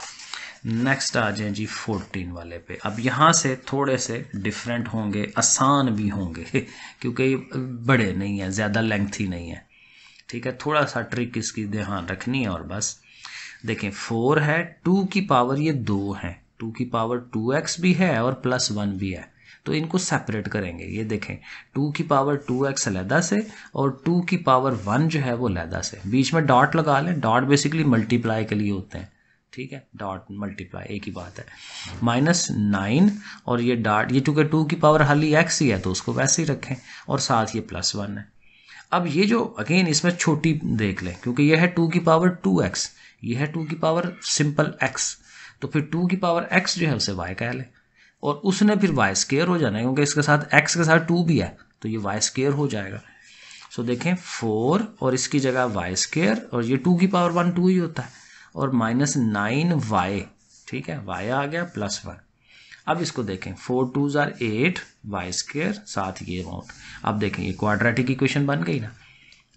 नेक्स्ट आ जाए जी फोर्टीन वाले पे अब यहाँ से थोड़े से डिफरेंट होंगे आसान भी होंगे [LAUGHS] क्योंकि बड़े नहीं हैं ज़्यादा लेंथी नहीं है ठीक है थोड़ा सा ट्रिक इसकी ध्यान रखनी है और बस देखें फोर है टू की पावर ये दो है टू की पावर टू एक्स भी है और प्लस वन भी है तो इनको सेपरेट करेंगे ये देखें टू की पावर टू एक्स अलहदा से और टू की पावर वन जो है वो लैदा से बीच में डॉट लगा लें डॉट बेसिकली मल्टीप्लाई के लिए होते हैं ठीक है डॉट मल्टीप्लाई एक ही बात है माइनस नाइन और ये डॉट ये चूंकि टू की पावर हाली एक्स ही है तो उसको वैसे ही रखें और साथ ये प्लस वन है अब ये जो अगेन इसमें छोटी देख लें क्योंकि ये है टू की पावर टू एक्स ये है टू की पावर सिंपल एक्स तो फिर टू की पावर एक्स जो है उसे वाई कह लें और उसने फिर वाई स्केयर हो जाना है क्योंकि इसके साथ एक्स के साथ टू भी है तो ये वाई स्केयर हो जाएगा सो देखें फोर और इसकी जगह वाई स्केयर और ये टू की पावर वन टू ही होता है और माइनस नाइन वाई ठीक है वाई आ गया प्लस वन अब इसको देखें फोर टू ज़ार एट वाई स्केयर साथ ये अमाउंट अब देखें ये क्वाड्रेटिक इक्वेशन बन गई ना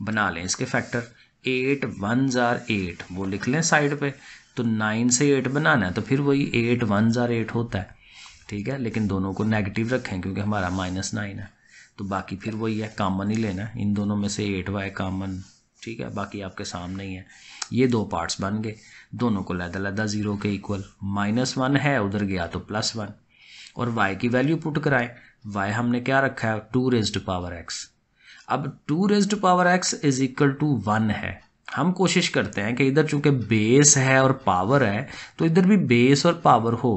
बना लें इसके फैक्टर एट वन ज़ार एट वो लिख लें साइड पे तो नाइन से एट बनाना है तो फिर वही एट वन ज़ार एट होता है ठीक है लेकिन दोनों को नेगेटिव रखें क्योंकि हमारा माइनस नाइन है तो बाकी फिर वही है कामन ही लेना इन दोनों में से एट वाई कामन ठीक है बाकी आपके सामने ही है ये दो पार्ट्स बन गए दोनों को लहदा लहदा ज़ीरो के इक्वल माइनस वन है उधर गया तो प्लस वन और वाई की वैल्यू पुट कराएं वाई हमने क्या रखा है टू रेज पावर एक्स अब two raise power x is equal to one है हम कोशिश करते हैं कि इधर चूंकि बेस है और पावर है तो इधर भी बेस और पावर हो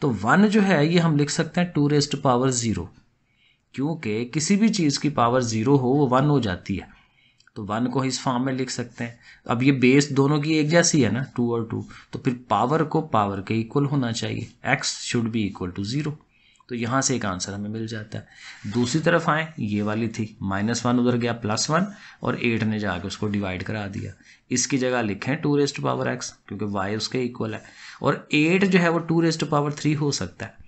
तो वन जो है ये हम लिख सकते हैं टू रेस्ट पावर ज़ीरो क्योंकि किसी भी चीज़ की पावर ज़ीरो हो वो वन हो जाती है तो वन को इस फॉर्म में लिख सकते हैं अब ये बेस दोनों की एक जैसी है ना टू और टू तो फिर पावर को पावर के इक्वल होना चाहिए x should be equal to zero तो यहाँ से एक आंसर हमें मिल जाता है दूसरी तरफ आए ये वाली थी माइनस वन उधर गया प्लस वन और एट ने जाके उसको डिवाइड करा दिया इसकी जगह लिखें टू रेस्ट पावर एक्स क्योंकि वाई उसके इक्वल है और एट जो है वो टू रेस्ट पावर थ्री हो सकता है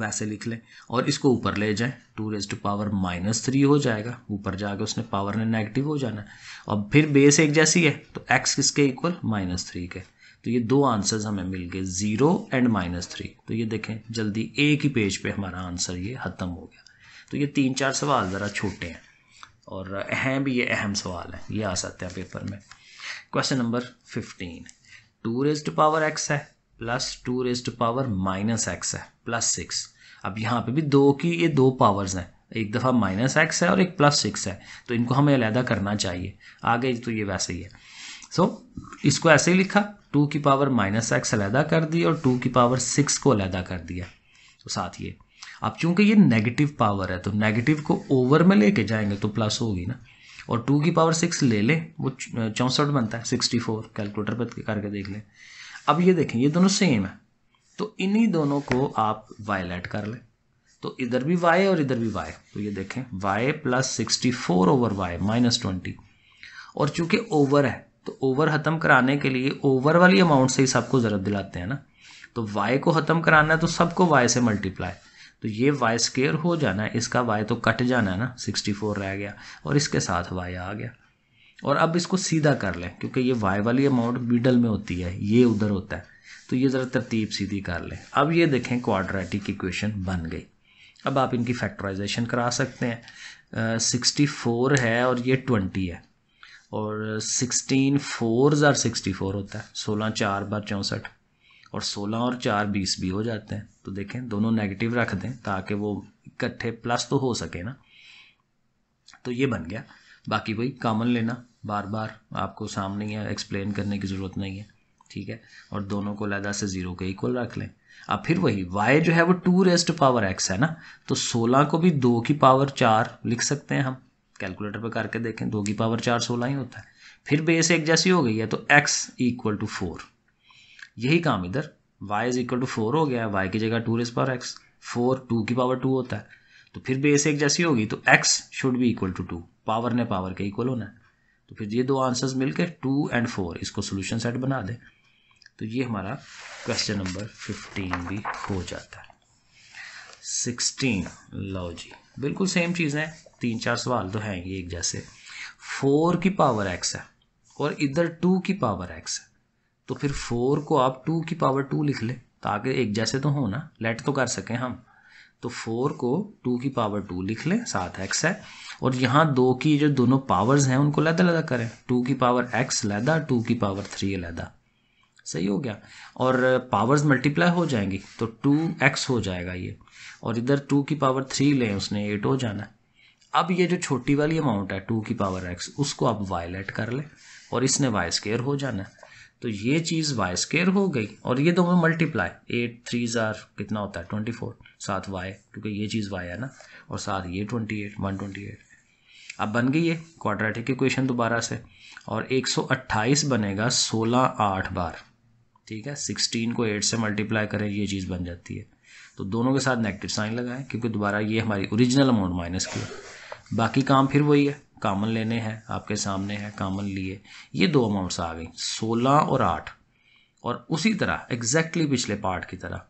वैसे लिख लें और इसको ऊपर ले जाएं two raise to power minus three हो जाएगा ऊपर जाके उसने पावर ने नेगेटिव हो जाना है और फिर बेस एक जैसी है तो एक्स किसके इक्वल माइनस थ्री के तो ये दो आंसर्स हमें मिल गए ज़ीरो एंड माइनस थ्री तो ये देखें जल्दी एक ही पेज पे हमारा आंसर ये ख़त्म हो गया तो ये तीन चार सवाल ज़रा छोटे हैं और अहम भी ये अहम सवाल हैं ये आ सकते हैं पेपर में question number fifteen two raise power x है plus two raise power minus x है प्लस सिक्स अब यहाँ पे भी दो की ये दो पावर्स हैं एक दफ़ा माइनस एक्स है और एक प्लस सिक्स है तो इनको हमें अलहदा करना चाहिए आगे तो ये वैसे ही है सो so, इसको ऐसे ही लिखा टू की पावर माइनस एक्स अलहदा कर दी और टू की पावर सिक्स को अलहदा कर दिया तो साथ ये अब चूंकि ये नेगेटिव पावर है तो नेगेटिव को ओवर में लेके जाएंगे तो प्लस होगी ना और टू की पावर सिक्स ले लें वो चौंसठ बनता है सिक्सटी फोर कैलकुलेटर पर करके देख लें अब ये देखें ये दोनों सेम है तो इन्हीं दोनों को आप वाई लेट कर लें तो इधर भी वाई और इधर भी वाई तो ये देखें y plus sixty four over y minus twenty और चूंकि ओवर है तो ओवर ख़त्म कराने के लिए ओवर वाली अमाउंट से ही सबको ज़रूरत दिलाते हैं ना तो वाई को ख़त्म कराना है तो सबको वाई से मल्टीप्लाई तो ये वाई स्केयर हो जाना है इसका वाई तो कट जाना है ना सिक्सटी फोर रह गया और इसके साथ वाई आ गया और अब इसको सीधा कर लें क्योंकि ये वाई वाली अमाउंट मिडल में होती है ये उधर होता है तो ये ज़रा तरतीब सीधी कर लें अब ये देखें क्वाड्रेटिक इक्वेशन बन गई अब आप इनकी फैक्टराइजेशन करा सकते हैं सिक्सटी uh, फोर है और ये ट्वेंटी है और सिक्सटीन फोर ज़ार सिक्सटी फोर होता है सोलह चार बार चौंसठ और सोलह और चार बीस भी हो जाते हैं तो देखें दोनों नेगेटिव रख दें ताकि वो इकट्ठे प्लस तो हो सके ना तो ये बन गया बाकी वही कामन लेना बार बार आपको सामने या एक्सप्लेन करने की ज़रूरत नहीं है ठीक है और दोनों को लहदा से ज़ीरो के इक्वल रख लें अब फिर वही वाई जो है वो टू रेस्ट पावर एक्स है ना तो सोलह को भी दो की पावर चार लिख सकते हैं हम कैलकुलेटर पर करके देखें दो की पावर चार सोलह ही होता है फिर बेस एक जैसी हो गई है तो एक्स इक्वल टू फोर यही काम इधर y is equal to four हो गया वाई की जगह two raise power x four two की पावर टू होता है तो फिर बेस एक जैसी होगी तो एक्स शुड भी इक्वल टू टू पावर ने पावर के इक्वल होना है तो फिर ये दो आंसर्स मिलकर टू एंड फोर इसको सोल्यूशन सेट बना दें तो ये हमारा क्वेश्चन नंबर फिफ्टीन भी हो जाता है सिक्सटीन लॉ जी बिल्कुल सेम चीज़ है तीन चार सवाल तो हैं ये एक जैसे फोर की पावर एक्स है और इधर टू की पावर एक्स है तो फिर फोर को आप टू की पावर टू लिख लें ताकि एक जैसे तो हो ना लेट तो कर सकें हम तो फोर को टू की पावर टू लिख लें साथ एक्स है और यहाँ दो की जो दोनों पावर्स हैं उनको लहदा लहदा करें टू की पावर एक्स लहदा टू की पावर थ्री लहदा सही हो गया और पावर्स मल्टीप्लाई हो जाएंगी तो टू एक्स हो जाएगा ये और इधर टू की पावर थ्री लें उसने एट हो जाना है अब ये जो छोटी वाली अमाउंट है टू की पावर एक्स उसको आप वायलेट कर लें और इसने वाई स्केयर हो जाना तो ये चीज़ वाई स्केयर हो गई और ये दोनों मल्टीप्लाई एट थ्री ज़ार कितना होता है ट्वेंटी फोर साथ वाई क्योंकि ये चीज़ वाई है ना और साथ ये twenty eight one twenty eight अब बन गई ये क्वाड्रेटिक इक्वेशन दोबारा से और एक सौ अट्ठाईस बनेगा सोलह आठ बार ठीक है सिक्सटीन को एट से मल्टीप्लाई करें ये चीज़ बन जाती है तो दोनों के साथ नेगेटिव साइन लगाएं क्योंकि दोबारा ये हमारी ओरिजिनल अमाउंट माइनस की है बाकी काम फिर वही है कामन लेने हैं आपके सामने है कामन लिए ये दो अमाउंट्स आ गई सोलह और आठ और उसी तरह एग्जैक्टली exactly पिछले पार्ट की तरह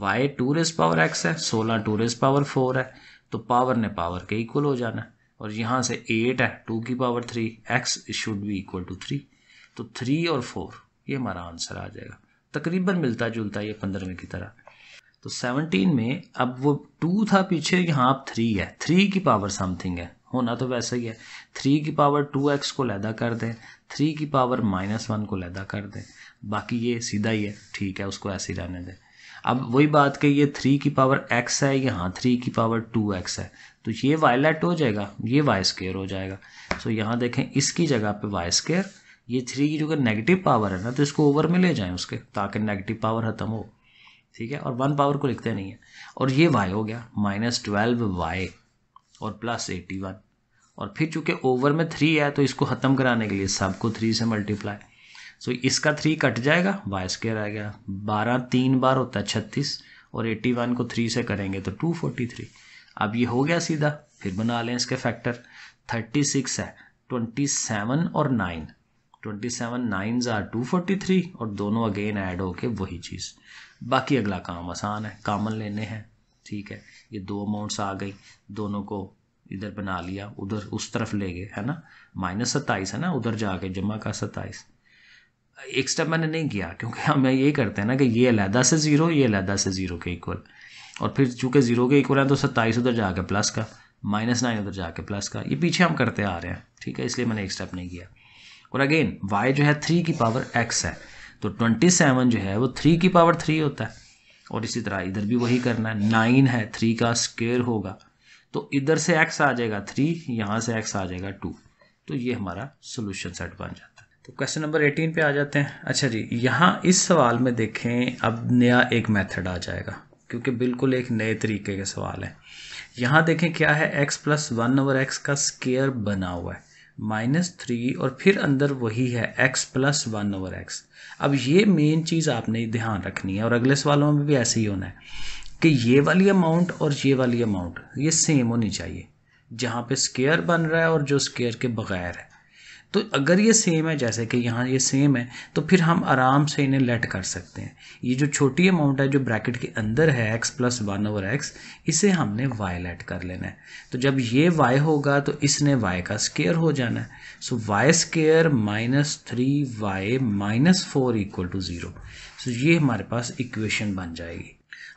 y two raise power x है सोलह टू रेस पावर फोर है तो पावर ने पावर के इक्वल हो जाना है और यहाँ से एट है टू की power three x should be equal to three तो थ्री और फोर ये हमारा आंसर आ जाएगा तकरीबन मिलता जुलता ये पंद्रहवें की तरह तो सेवनटीन में अब वो टू था पीछे यहाँ अब थ्री है थ्री की पावर समथिंग है होना तो वैसा ही है थ्री की पावर टू एक्स को लैदा कर दें थ्री की पावर माइनस वन को लैदा कर दें बाकी ये सीधा ही है ठीक है उसको ऐसे ही रहने दें अब वही बात कही ये थ्री की पावर एक्स है यहाँ थ्री की पावर टू एक्स है तो ये वायलेट हो जाएगा ये वाई स्केयर हो जाएगा सो यहाँ देखें इसकी जगह पर वाई स्केयर ये थ्री की जो नेगेटिव पावर है ना तो इसको ओवर में ले जाएं उसके ताकि नेगेटिव पावर ख़त्म हो ठीक है और वन पावर को लिखते नहीं है और ये वाई हो गया माइनस ट्वेल्व वाई और प्लस एटी वन और फिर चूंकि ओवर में थ्री है तो इसको ख़त्म कराने के लिए सबको थ्री से मल्टीप्लाई सो so, इसका थ्री कट जाएगा वाई स्केयर आ गया बारह तीन बार होता है छत्तीस और एट्टी वन को थ्री से करेंगे तो टू फोर्टी थ्री अब ये हो गया सीधा फिर बना लें इसके फैक्टर थर्टी सिक्स है ट्वेंटी सेवन और nine twenty seven nines are two forty three और दोनों अगेन ऐड होके वही चीज़ बाकी अगला काम आसान है कामन लेने हैं ठीक है ये दो अमाउंट्स आ गई दोनों को इधर बना लिया उधर उस तरफ ले गए है ना माइनस सत्ताईस है ना उधर जाके जमा का सत्ताईस एक स्टेप मैंने नहीं किया क्योंकि हम ये करते हैं ना कि ये अलहदा से ज़ीरो ये अलहदा से ज़ीरो के इक्वल और फिर चूँकि ज़ीरो के इक्वल है तो सत्ताईस उधर जाके प्लस का माइनस नाइन उधर जाके प्लस का ये पीछे हम करते आ रहे हैं ठीक है इसलिए मैंने एक स्टेप नहीं किया और अगेन वाई जो है थ्री की पावर एक्स है तो ट्वेंटी सेवन जो है वो थ्री की पावर थ्री होता है और इसी तरह इधर भी वही करना है नाइन है थ्री का स्केयर होगा तो इधर से एक्स आ जाएगा थ्री यहाँ से एक्स आ जाएगा टू तो ये हमारा सोल्यूशन सेट बन जाता है तो क्वेश्चन नंबर एटीन पे आ जाते हैं अच्छा जी यहाँ इस सवाल में देखें अब नया एक मेथड आ जाएगा क्योंकि बिल्कुल एक नए तरीके के सवाल है यहाँ देखें क्या है एक्स प्लस वन और एक्स का स्केयर बना हुआ है माइनस थ्री और फिर अंदर वही है x plus one over x अब ये मेन चीज़ आपने ध्यान रखनी है और अगले सवालों में भी ऐसे ही होना है कि ये वाली अमाउंट और ये वाली अमाउंट ये सेम होनी चाहिए जहाँ पे स्केयर बन रहा है और जो स्केयर के बगैर है तो अगर ये सेम है जैसे कि यहाँ ये सेम है तो फिर हम आराम से इन्हें लेट कर सकते हैं ये जो छोटी अमाउंट है जो ब्रैकेट के अंदर है x plus one over x इसे हमने वाई लेट कर लेना है तो जब ये वाई होगा तो इसने वाई का स्केयर हो जाना है so y square minus three Y minus four equal to zero so ये हमारे पास इक्वेशन बन जाएगी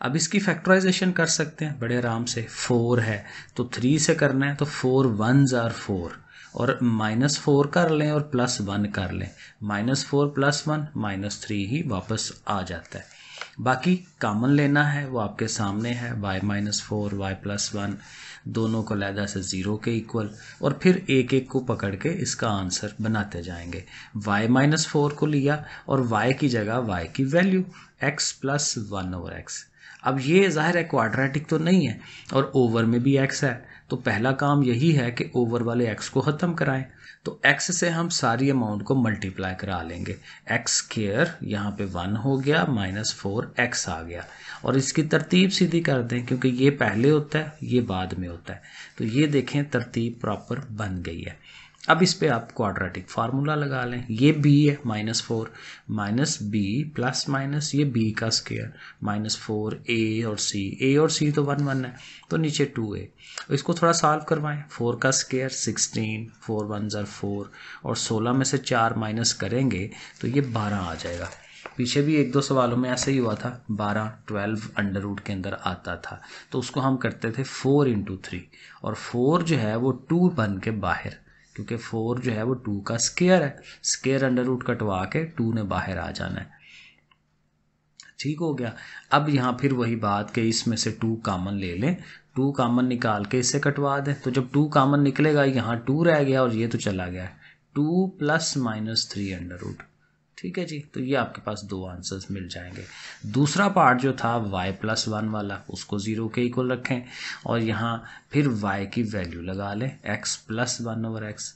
अब इसकी फैक्टराइजेशन कर सकते हैं बड़े आराम से फोर है तो थ्री से करना है तो फोर वन ज़ार फोर और माइनस फोर कर लें और प्लस वन कर लें minus four plus one minus three ही वापस आ जाता है बाकी कॉमन लेना है वो आपके सामने है y minus four y plus one दोनों को लहदा से ज़ीरो के इक्वल और फिर एक एक को पकड़ के इसका आंसर बनाते जाएंगे y माइनस फोर को लिया और y की जगह y की value x plus one over x अब ये ज़ाहिर है क्वाड्रेटिक तो नहीं है और ओवर में भी एक्स है तो पहला काम यही है कि ओवर वाले एक्स को ख़त्म कराएं तो एक्स से हम सारी अमाउंट को मल्टीप्लाई करा लेंगे एक्स केयर यहाँ पे वन हो गया माइनस फोर एक्स आ गया और इसकी तरतीब सीधी कर दें क्योंकि ये पहले होता है ये बाद में होता है तो ये देखें तरतीब प्रॉपर बन गई है अब इस पर आप क्वाड्रेटिक फार्मूला लगा लें ये बी है minus four minus B plus minus ये बी का स्केयर माइनस फोर ए और सी ए और सी तो वन वन है तो नीचे टू ए तो इसको थोड़ा सॉल्व करवाएं फोर का स्केयर सिक्सटीन फोर वन ज़र फोर और सोलह में से चार माइनस करेंगे तो ये बारह आ जाएगा पीछे भी एक दो सवालों में ऐसा ही हुआ था बारह ट्वेल्व अंडर रूट के अंदर आता था तो उसको हम करते थे फोर इंटू थ्री और फोर जो है वो टू बन के बाहर क्योंकि फोर जो है वो टू का स्केयर है स्केयर अंडर रूट कटवा के टू ने बाहर आ जाना है ठीक हो गया अब यहाँ फिर वही बात कि इसमें से टू कामन ले लें टू कामन निकाल के इससे कटवा दें तो जब टू कामन निकलेगा यहाँ टू रह गया और ये तो चला गया है two plus minus three under root ठीक है जी तो ये आपके पास दो आंसर्स मिल जाएंगे दूसरा पार्ट जो था y प्लस वन वाला उसको ज़ीरो के इक्वल रखें और यहाँ फिर y की वैल्यू लगा लें x plus one over x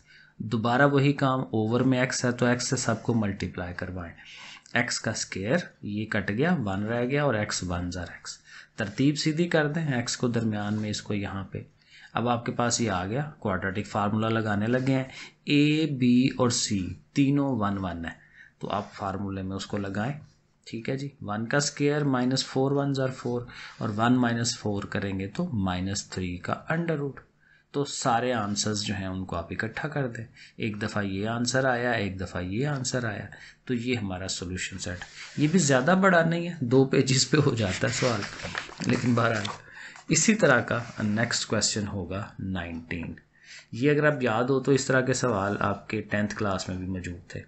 दोबारा वही काम ओवर में x है तो x से सबको मल्टीप्लाई करवाएं x का स्केयर ये कट गया वन रह गया और x वन जर एक्स तरतीब सीधी कर दें x को दरमियान में इसको यहाँ पे अब आपके पास ये आ गया क्वाड्रेटिक फार्मूला लगाने लगे हैं ए बी और सी तीनों वन वन है तो आप फार्मूले में उसको लगाएं ठीक है जी वन का स्केयर माइनस फोर वन ज़ार फोर और वन माइनस फोर करेंगे तो माइनस थ्री का अंडर रूट तो सारे आंसर्स जो हैं उनको आप इकट्ठा कर दें एक दफ़ा ये आंसर आया एक दफ़ा ये आंसर आया तो ये हमारा सोल्यूशन सेट ये भी ज़्यादा बड़ा नहीं है दो पेजिस पे हो जाता है सवाल लेकिन बहरहाल इसी तरह का नेक्स्ट क्वेश्चन होगा नाइनटीन ये अगर आप याद हो तो इस तरह के सवाल आपके टेंथ क्लास में भी मौजूद थे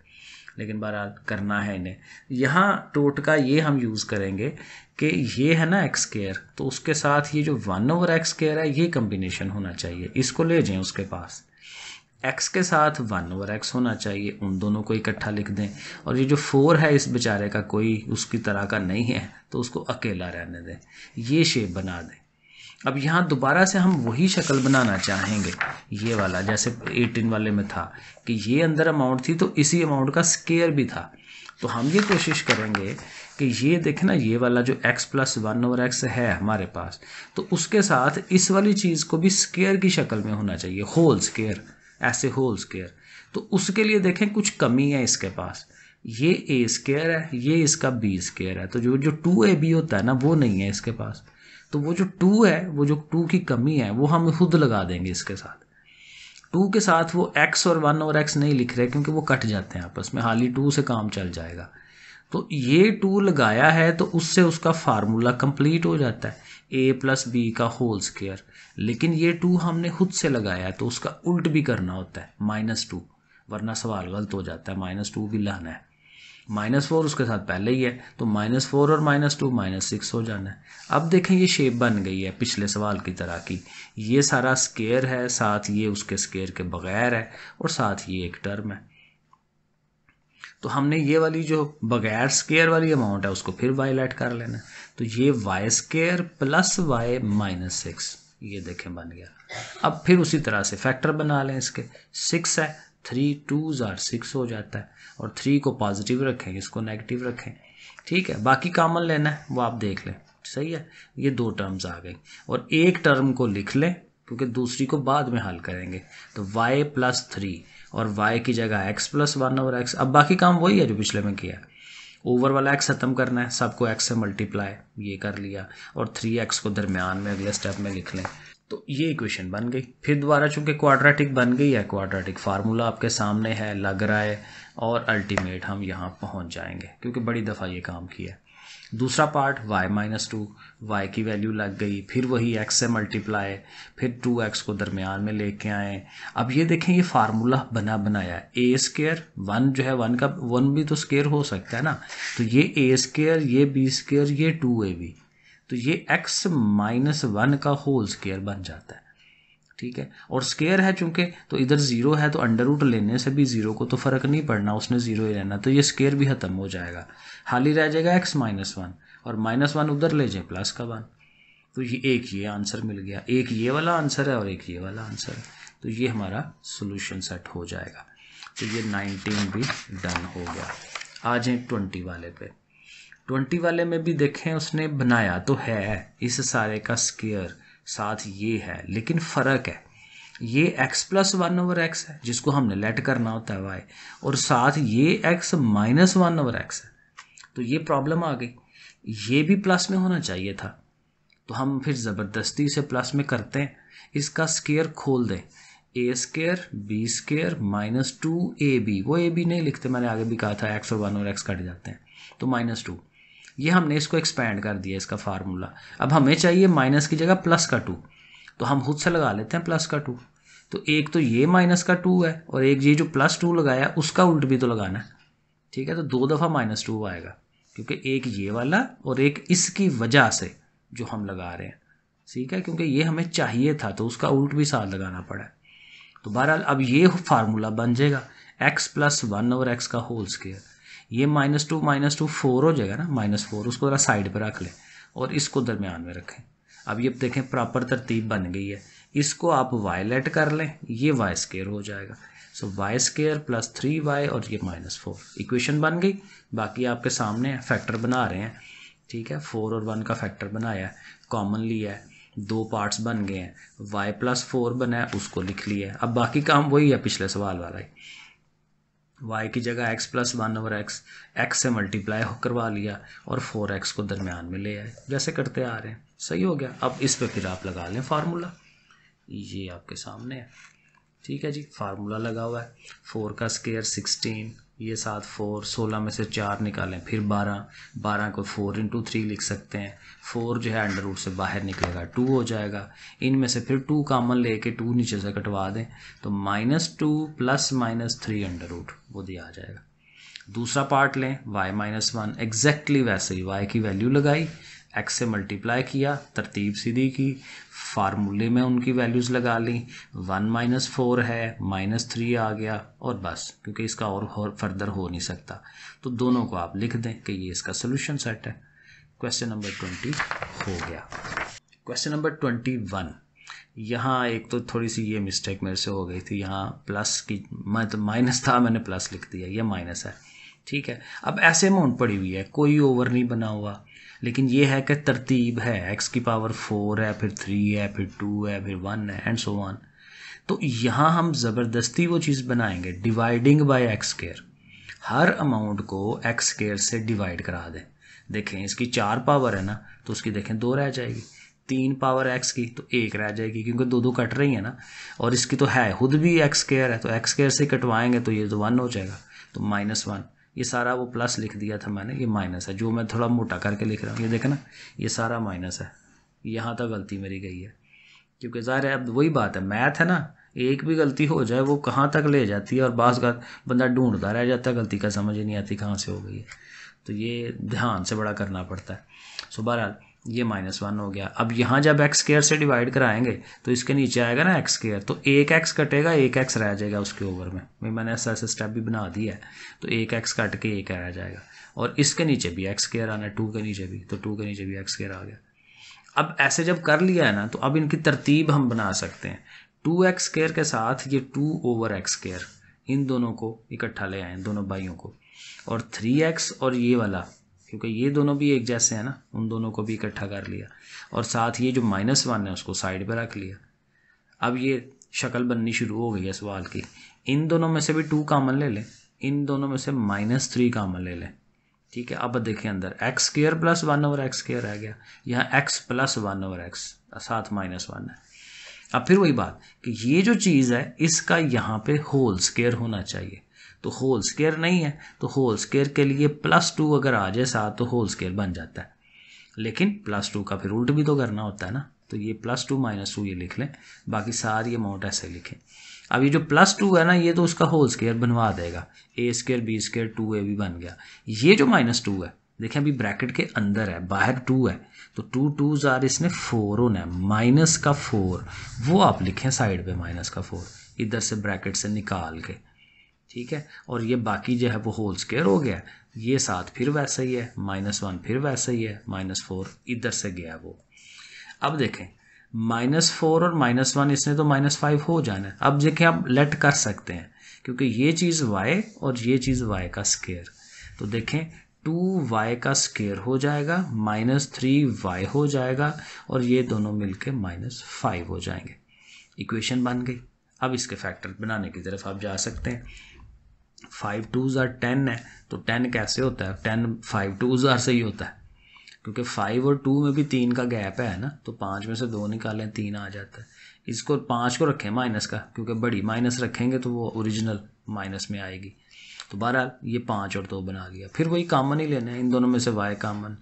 लेकिन बहरहाल करना है इन्हें यहाँ टोटका ये हम यूज़ करेंगे कि ये है ना एक्स केयर तो उसके साथ ये जो वन ओवर एक्स केयर है ये कम्बिनेशन होना चाहिए इसको ले जाएँ उसके पास एक्स के साथ वन ओवर एक्स होना चाहिए उन दोनों को इकट्ठा लिख दें और ये जो फोर है इस बेचारे का कोई उसकी तरह का नहीं है तो उसको अकेला रहने दें ये शेप बना दें अब यहाँ दोबारा से हम वही शक्ल बनाना चाहेंगे ये वाला जैसे एटीन वाले में था कि ये अंदर अमाउंट थी तो इसी अमाउंट का स्केयर भी था तो हम ये कोशिश करेंगे कि ये देखें ना ये वाला जो x प्लस वन और एक्स है हमारे पास तो उसके साथ इस वाली चीज़ को भी स्केयर की शक्ल में होना चाहिए होल स्केयर ऐसे होल स्केयर तो उसके लिए देखें कुछ कमी है इसके पास ये ए स्केयर है ये इसका बी स्केयर है तो जो जो टू ए बी होता है ना वो नहीं है इसके पास तो वो जो टू है वो जो टू की कमी है वो हम खुद लगा देंगे इसके साथ टू के साथ वो एक्स और वन और एक्स नहीं लिख रहे क्योंकि वो कट जाते हैं आपस में हाल ही टू से काम चल जाएगा तो ये टू लगाया है तो उससे उसका फार्मूला कंप्लीट हो जाता है ए प्लस बी का होल स्केयर लेकिन ये टू हमने खुद से लगाया है तो उसका उल्ट भी करना होता है माइनस टू वरना सवाल गलत हो जाता है माइनस टू भी लाना है माइनस फोर उसके साथ पहले ही है तो माइनस फोर और माइनस टू माइनस सिक्स हो जाना है अब देखें ये शेप बन गई है पिछले सवाल की तरह की ये सारा स्केयर है साथ ये उसके स्केयर के बगैर है और साथ ये एक टर्म है तो हमने ये वाली जो बगैर स्केयर वाली अमाउंट है उसको फिर वाई लाइट कर लेना है तो ये y square plus y minus six ये देखें बन गया अब फिर उसी तरह से फैक्टर बना लें इसके सिक्स है थ्री टू ज़ार सिक्स हो जाता है और थ्री को पॉजिटिव रखें इसको नेगेटिव रखें ठीक है बाकी कॉमन लेना है वो आप देख लें सही है ये दो टर्म्स आ गई और एक टर्म को लिख लें क्योंकि दूसरी को बाद में हल करेंगे तो y प्लस थ्री और y की जगह x प्लस वन और x अब बाकी काम वही है जो पिछले में किया ओवर वाला x ख़त्म करना है सबको x से मल्टीप्लाई ये कर लिया और थ्री एक्स को दरमियान में अगले स्टेप में लिख लें तो ये इक्वेशन बन गई फिर दोबारा चूंकि क्वाड्रेटिक बन गई है क्वाड्रेटिक फार्मूला आपके सामने है लग रहा है और अल्टीमेट हम यहाँ पहुँच जाएंगे क्योंकि बड़ी दफ़ा ये काम किया है दूसरा part y minus two y की वैल्यू लग गई फिर वही x से मल्टीप्लाई फिर टू एक्स को दरमियान में लेके आए अब ये देखें ये फार्मूला बना बनाया ए स्केयर वन जो है वन का वन भी तो स्केयर हो सकता है ना तो ये ए स्केयर ये बी स्केयर ये टू ए बी तो ये एक्स माइनस वन का होल स्केयर बन जाता है ठीक है और स्केयर है चूंकि तो इधर ज़ीरो है तो अंडर रूट लेने से भी ज़ीरो को तो फ़र्क नहीं पड़ना उसने ज़ीरो ही रहना तो ये स्केयर भी ख़त्म हो जाएगा हाली रह जाएगा एक्स माइनस वन और माइनस वन उधर ले जाए प्लस का वन तो ये एक ये आंसर मिल गया एक ये वाला आंसर है और एक ये वाला आंसर है तो ये हमारा सोल्यूशन सेट हो जाएगा तो ये नाइनटीन भी डन हो गया आ जाए ट्वेंटी वाले पे ट्वेंटी वाले में भी देखें उसने बनाया तो है इस सारे का स्केयर साथ ये है लेकिन फ़र्क है ये x plus one over x है जिसको हमने लेट करना होता है y और साथ ये x minus one over x है तो ये प्रॉब्लम आ गई ये भी प्लस में होना चाहिए था तो हम फिर ज़बरदस्ती इसे प्लस में करते हैं इसका स्केयर खोल दें a square b square minus two a b वो ए बी नहीं लिखते मैंने आगे भी कहा था एक्स और वन और एक्स कट जाते हैं तो माइनस टू ये हमने इसको एक्सपेंड कर दिया इसका फार्मूला अब हमें चाहिए माइनस की जगह प्लस का टू तो हम खुद से लगा लेते हैं प्लस का टू तो एक तो ये माइनस का टू है और एक ये जो प्लस टू लगाया उसका उल्ट भी तो लगाना है ठीक है तो दो दफ़ा माइनस टू आएगा क्योंकि एक ये वाला और एक इसकी वजह से जो हम लगा रहे हैं ठीक है क्योंकि ये हमें चाहिए था तो उसका उल्ट भी साथ लगाना पड़ा तो बहरहाल अब ये फार्मूला बन जाएगा एक्स प्लस वन और एक्स का होल स्केयर ये minus two minus two four हो जाएगा ना माइनस फोर उसको ज़रा साइड पर रख लें और इसको दरमियान में रखें अब ये देखें प्रॉपर तरतीब बन गई है इसको आप वायलेट कर लें ये वाई स्केयर हो जाएगा सो y square plus three y और ये माइनस फोर इक्वेशन बन गई बाकी आपके सामने फैक्टर बना रहे हैं ठीक है फोर और वन का फैक्टर बनाया है कॉमन लिया है दो पार्ट्स बन गए हैं वाई प्लस फोर बना है उसको लिख लिया अब बाकी काम वही है पिछले सवाल वाला ही वाई की जगह एक्स प्लस वन और एक्स एक्स से मल्टीप्लाई करवा लिया और फोर एक्स को दरमियान में ले आए जैसे करते आ रहे हैं सही हो गया अब इस पर फिर आप लगा लें फार्मूला ये आपके सामने है ठीक है जी फार्मूला लगा हुआ है फोर का स्केयर सिक्सटीन ये सात फोर सोलह में से चार निकालें फिर बारह बारह को फोर इंटू थ्री लिख सकते हैं फोर जो है अंडर रूट से बाहर निकलेगा टू हो जाएगा इनमें से फिर टू कामन लेके टू नीचे से कटवा दें तो minus two plus minus three under root वो दिया आ जाएगा दूसरा पार्ट लें वाई माइनस वन एग्जैक्टली वैसे ही वाई की वैल्यू लगाई एक्स से मल्टीप्लाई किया तरतीब सीधी की फार्मूले में उनकी वैल्यूज़ लगा ली वन माइनस फोर है माइनस थ्री आ गया और बस क्योंकि इसका और, फर्दर हो नहीं सकता तो दोनों को आप लिख दें कि ये इसका सोल्यूशन सेट है क्वेश्चन नंबर ट्वेंटी हो गया क्वेश्चन नंबर ट्वेंटी वन यहाँ एक तो थोड़ी सी ये मिस्टेक मेरे से हो गई थी यहाँ प्लस की मैं तो माइनस था मैंने प्लस लिख दिया ये माइनस है ठीक है अब ऐसे अमाउंट पड़ी हुई है कोई ओवर नहीं बना हुआ लेकिन ये है कि तरतीब है एक्स की पावर फोर है फिर थ्री है फिर टू है फिर वन है एंड सो वन तो यहाँ हम ज़बरदस्ती वो चीज़ बनाएंगे डिवाइडिंग बाय एक्स केयर हर अमाउंट को एक्स केयर से डिवाइड करा दें देखें इसकी चार पावर है ना तो उसकी देखें दो रह जाएगी तीन पावर एक्स की तो एक रह जाएगी क्योंकि दो दो कट रही है ना और इसकी तो है खुद भी एक्स केयर है तो एक्स केयर से कटवाएंगे तो ये तो वन हो जाएगा तो माइनस वन ये सारा वो प्लस लिख दिया था मैंने ये माइनस है जो मैं थोड़ा मोटा करके लिख रहा हूँ ये देखना ये सारा माइनस है यहाँ तक गलती मेरी गई है क्योंकि ज़ाहिर है अब वही बात है मैथ है ना एक भी गलती हो जाए वो कहाँ तक ले जाती है और बास का बंदा ढूंढता रह जाता है गलती का समझ ही नहीं आती कहाँ से हो गई है तो ये ध्यान से बड़ा करना पड़ता है सो बहरहाल ये माइनस वन हो गया अब यहाँ जब एक्स केयर से डिवाइड कराएंगे तो इसके नीचे आएगा ना एक्स केयर तो एक एक्स कटेगा एक एक्स रह जाएगा उसके ओवर में भाई मैंने ऐसा ऐसा स्टेप भी बना दिया है तो एक एक्स कट के एक रह जाएगा और इसके नीचे भी एक्स केयर आना है टू के नीचे भी तो टू के नीचे भी एक्स केयर आ गया अब ऐसे जब कर लिया है ना तो अब इनकी तरतीब हम बना सकते हैं टू एक्स केयर के साथ ये टू ओवर एक्स केयर इन दोनों को इकट्ठा ले आए दोनों भाइयों को और थ्री एक्स और ये वाला क्योंकि ये दोनों भी एक जैसे हैं ना उन दोनों को भी इकट्ठा कर लिया और साथ ये जो माइनस वन है उसको साइड पर रख लिया अब ये शक्ल बननी शुरू हो गई है सवाल की इन दोनों में से भी टू कामन ले लें इन दोनों में से माइनस थ्री कामन ले लें ठीक है अब देखें अंदर x square plus one over x square रह गया यहाँ x plus one over x साथ माइनस वन है अब फिर वही बात कि ये जो चीज़ है इसका यहाँ पे होल स्केयर होना चाहिए तो होल स्केयर नहीं है तो होल स्केयर के लिए प्लस टू अगर आ जाए साथ तो होल स्केयर बन जाता है लेकिन प्लस टू का फिर उल्ट भी तो करना होता है ना तो ये प्लस टू माइनस टू ये लिख लें बाकी सारी अमाउंट ऐसे लिखें अब ये जो प्लस टू है ना ये तो उसका होल स्केयर बनवा देगा a square b square two a b बन गया ये जो माइनस टू है देखें अभी ब्रैकेट के अंदर है बाहर टू है तो टू टू जार इसने फोर होना है माइनस का फोर वो आप लिखें साइड पे माइनस का फोर इधर से ब्रैकेट से निकाल के ठीक है और ये बाकी जो है वो होल स्केयर हो गया ये सात फिर वैसा ही है माइनस वन फिर वैसा ही है माइनस फोर इधर से गया वो अब देखें माइनस फोर और माइनस वन इसने तो माइनस फाइव हो जाना है अब देखें आप लेट कर सकते हैं क्योंकि ये चीज़ वाई और ये चीज़ वाई का स्केयर तो देखें टू वाई का स्केयर हो जाएगा माइनस थ्री वाई हो जाएगा और ये दोनों मिलके माइनस फाइव हो जाएंगे इक्वेशन बन गई अब इसके फैक्टर बनाने की तरफ आप जा सकते हैं फाइव टू ज़ार टेन है तो टेन कैसे होता है टेन फाइव टू ज़ार से ही होता है क्योंकि फाइव और टू में भी तीन का गैप है ना तो पाँच में से दो निकालें तीन आ जाता है इसको पाँच को रखें माइनस का क्योंकि बड़ी माइनस रखेंगे तो वो ओरिजिनल माइनस में आएगी तो बहरहाल ये पाँच और दो बना लिया फिर वही कामन ही लेना है इन दोनों में से वाई कामन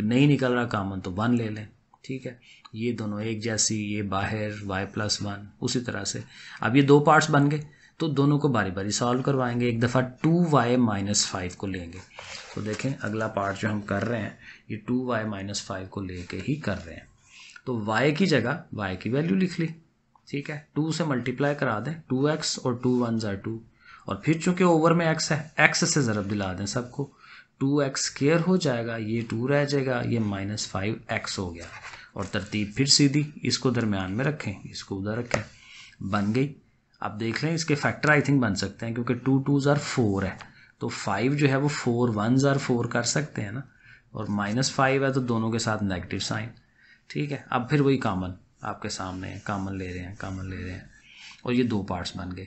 नहीं निकल रहा कामन तो वन ले लें ठीक है ये दोनों एक जैसी ये बाहर वाई प्लस वन उसी तरह से अब ये दो पार्ट्स बन गए तो दोनों को बारी बारी सॉल्व करवाएंगे एक दफ़ा टू वाई माइनस फाइव को लेंगे तो देखें अगला पार्ट जो हम कर रहे हैं ये टू वाई माइनस फाइव को ले कर ही कर रहे हैं तो वाई की जगह वाई की वैल्यू लिख ली ठीक है टू से मल्टीप्लाई करा दें टू एक्स और टू वन जर टू और फिर चूंकि ओवर में एक्स है एक्स से ज़रब दिला दें सबको टू एक्स स्केयर हो जाएगा ये टू रह जाएगा ये माइनस फाइव एक्स हो गया और तरतीब फिर सीधी इसको दरमियान में रखें इसको उधर रखें बन गई आप देख लें इसके फैक्टर आई थिंक बन सकते हैं क्योंकि टू टूज़ आर फोर है तो फाइव जो है वो फोर वन ज़ार फोर कर सकते हैं ना और माइनस फाइव है तो दोनों के साथ नेगेटिव साइन ठीक है अब फिर वही कामन आपके सामने है कामन ले रहे हैं कामन ले रहे हैं और ये दो पार्ट्स बन गए